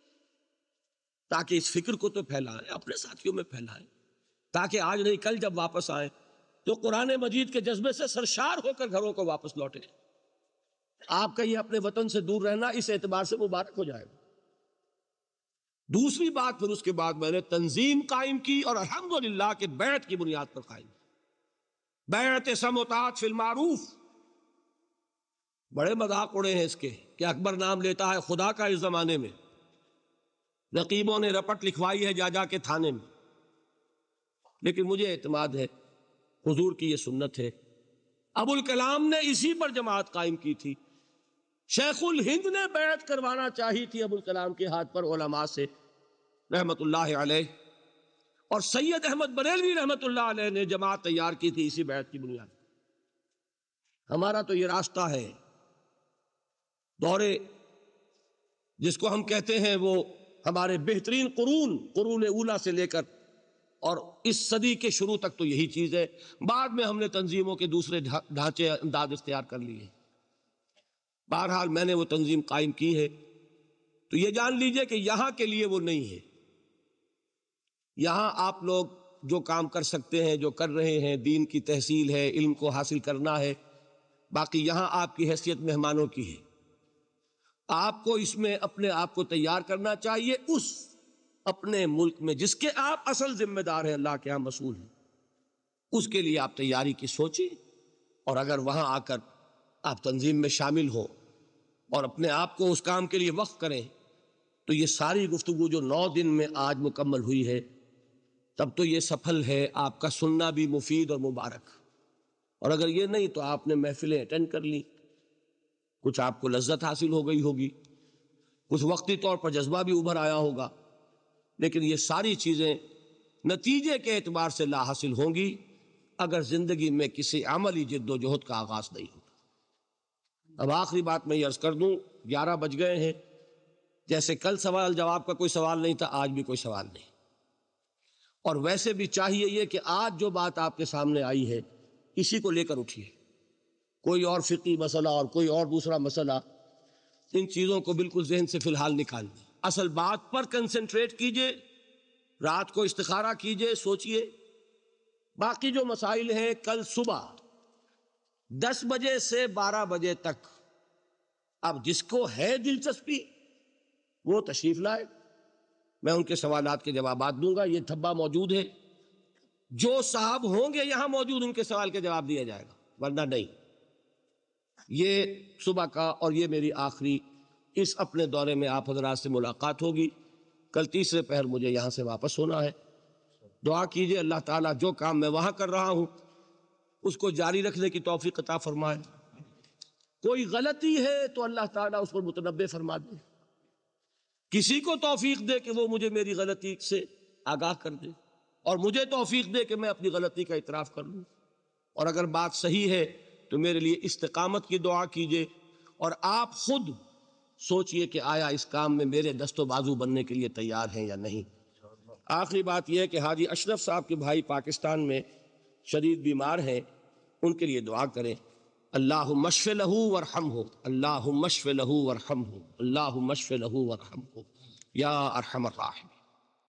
A: ताकि इस फिक्र को तो फैलाएं अपने साथियों में फैलाएं ताकि आज नहीं कल जब वापस आए तो कुरान मजीद के जज्बे से सरशार होकर घरों को वापस लौटे आपका ये अपने वतन से दूर रहना इस एतबार से मुबारक हो जाएगा दूसरी बात फिर उसके बाद मैंने तंजीम कायम की और अलहमदुल्ला के बैत की बुनियाद पर कायम की बैत समतात फिल्मारूफ बड़े मजाक उड़े हैं इसके कि अकबर नाम लेता है खुदा का इस जमाने में नकीबों ने रपट लिखवाई है जाजा के थाने में लेकिन मुझे एतमाद है हजूर की ये सुन्नत है अबुल कलाम ने इसी पर जमात कायम की थी शेखुल हिंद ने बैत करवाना चाहिए थी अबुल कलाम के हाथ पर ओलमा से रहमत आलह और सैयद अहमद बरेलवी रहमत आलह ने जमात तैयार की थी इसी बैत की बुनियाद हमारा तो ये रास्ता है दौरे जिसको हम कहते हैं वो हमारे बेहतरीन कुरून कुरून ऊला से लेकर और इस सदी के शुरू तक तो यही चीज़ है बाद में हमने तंजीमों के दूसरे ढांचे अंदाज इख्तियार कर लिए बहरहाल मैंने वो तंजीम कायम की है तो ये जान लीजिए कि यहां के लिए वो नहीं है यहाँ आप लोग जो काम कर सकते हैं जो कर रहे हैं दीन की तहसील है इल्म को हासिल करना है बाकी यहाँ आपकी हैसियत मेहमानों की है आपको इसमें अपने आप को तैयार करना चाहिए उस अपने मुल्क में जिसके आप असल जिम्मेदार हैं अल्लाह के यहाँ मसूल हैं उसके लिए आप तैयारी की सोचिए और अगर वहाँ आकर आप तंजीम में शामिल हो और अपने आप को उस काम के लिए वक्फ करें तो ये सारी गुफ्तु जो नौ दिन में आज मुकम्मल हुई है तब तो ये सफल है आपका सुनना भी मुफीद और मुबारक और अगर ये नहीं तो आपने महफिलें अटेंड कर ली कुछ आपको लज्जत हासिल हो गई होगी कुछ वक्ती तौर पर जज्बा भी उभर आया होगा लेकिन ये सारी चीज़ें नतीजे के एतबार से ला हासिल होंगी अगर ज़िंदगी में किसी अमली जद्दोजहद का आगाज़ नहीं होगा अब आखिरी बात मैं अर्ज़ कर दूँ ग्यारह बज गए हैं जैसे कल सवाल जवाब का कोई सवाल नहीं था आज भी कोई सवाल नहीं और वैसे भी चाहिए ये कि आज जो बात आपके सामने आई है इसी को लेकर उठिए कोई और फिकी मसला और कोई और दूसरा मसला इन चीज़ों को बिल्कुल जहन से फिलहाल निकाल दें असल बात पर कंसनट्रेट कीजिए रात को इस्तारा कीजिए सोचिए बाकी जो मसाइल हैं कल सुबह दस बजे से बारह बजे तक अब जिसको है दिलचस्पी वो तशरीफ लाए मैं उनके सवाल के जवाब दूंगा ये थब्बा मौजूद है जो साहब होंगे यहां मौजूद उनके सवाल के जवाब दिया जाएगा वरना नहीं ये सुबह का और ये मेरी आखिरी इस अपने दौरे में आप हजरात से मुलाकात होगी कल तीसरे पहर मुझे यहाँ से वापस होना है दुआ कीजिए अल्लाह ताला जो काम मैं वहाँ कर रहा हूँ उसको जारी रखने की तोफ़ी कता फरमाए कोई गलती है तो अल्लाह ताला उसको मुतनबे फरमा दे किसी को तोफीक दे कि वो मुझे मेरी गलती से आगाह कर दे और मुझे तोफीक दे कि मैं अपनी गलती का इतराफ़ कर लूँ और अगर बात सही है तो मेरे लिए इस्तकामत की दुआ कीजिए और आप खुद सोचिए कि आया इस काम में मेरे दस्तो बाजू बनने के लिए तैयार हैं या नहीं आखिरी बात यह है कि हाजी अशरफ साहब के भाई पाकिस्तान में शरीर बीमार हैं उनके लिए दुआ करें अल्लाह मशफ़ लहू वरहम हो अल्लाह मशफ़ लहू वरहम हो अल्लाह मशफ़ लहू वरहम हो या अरहम राहम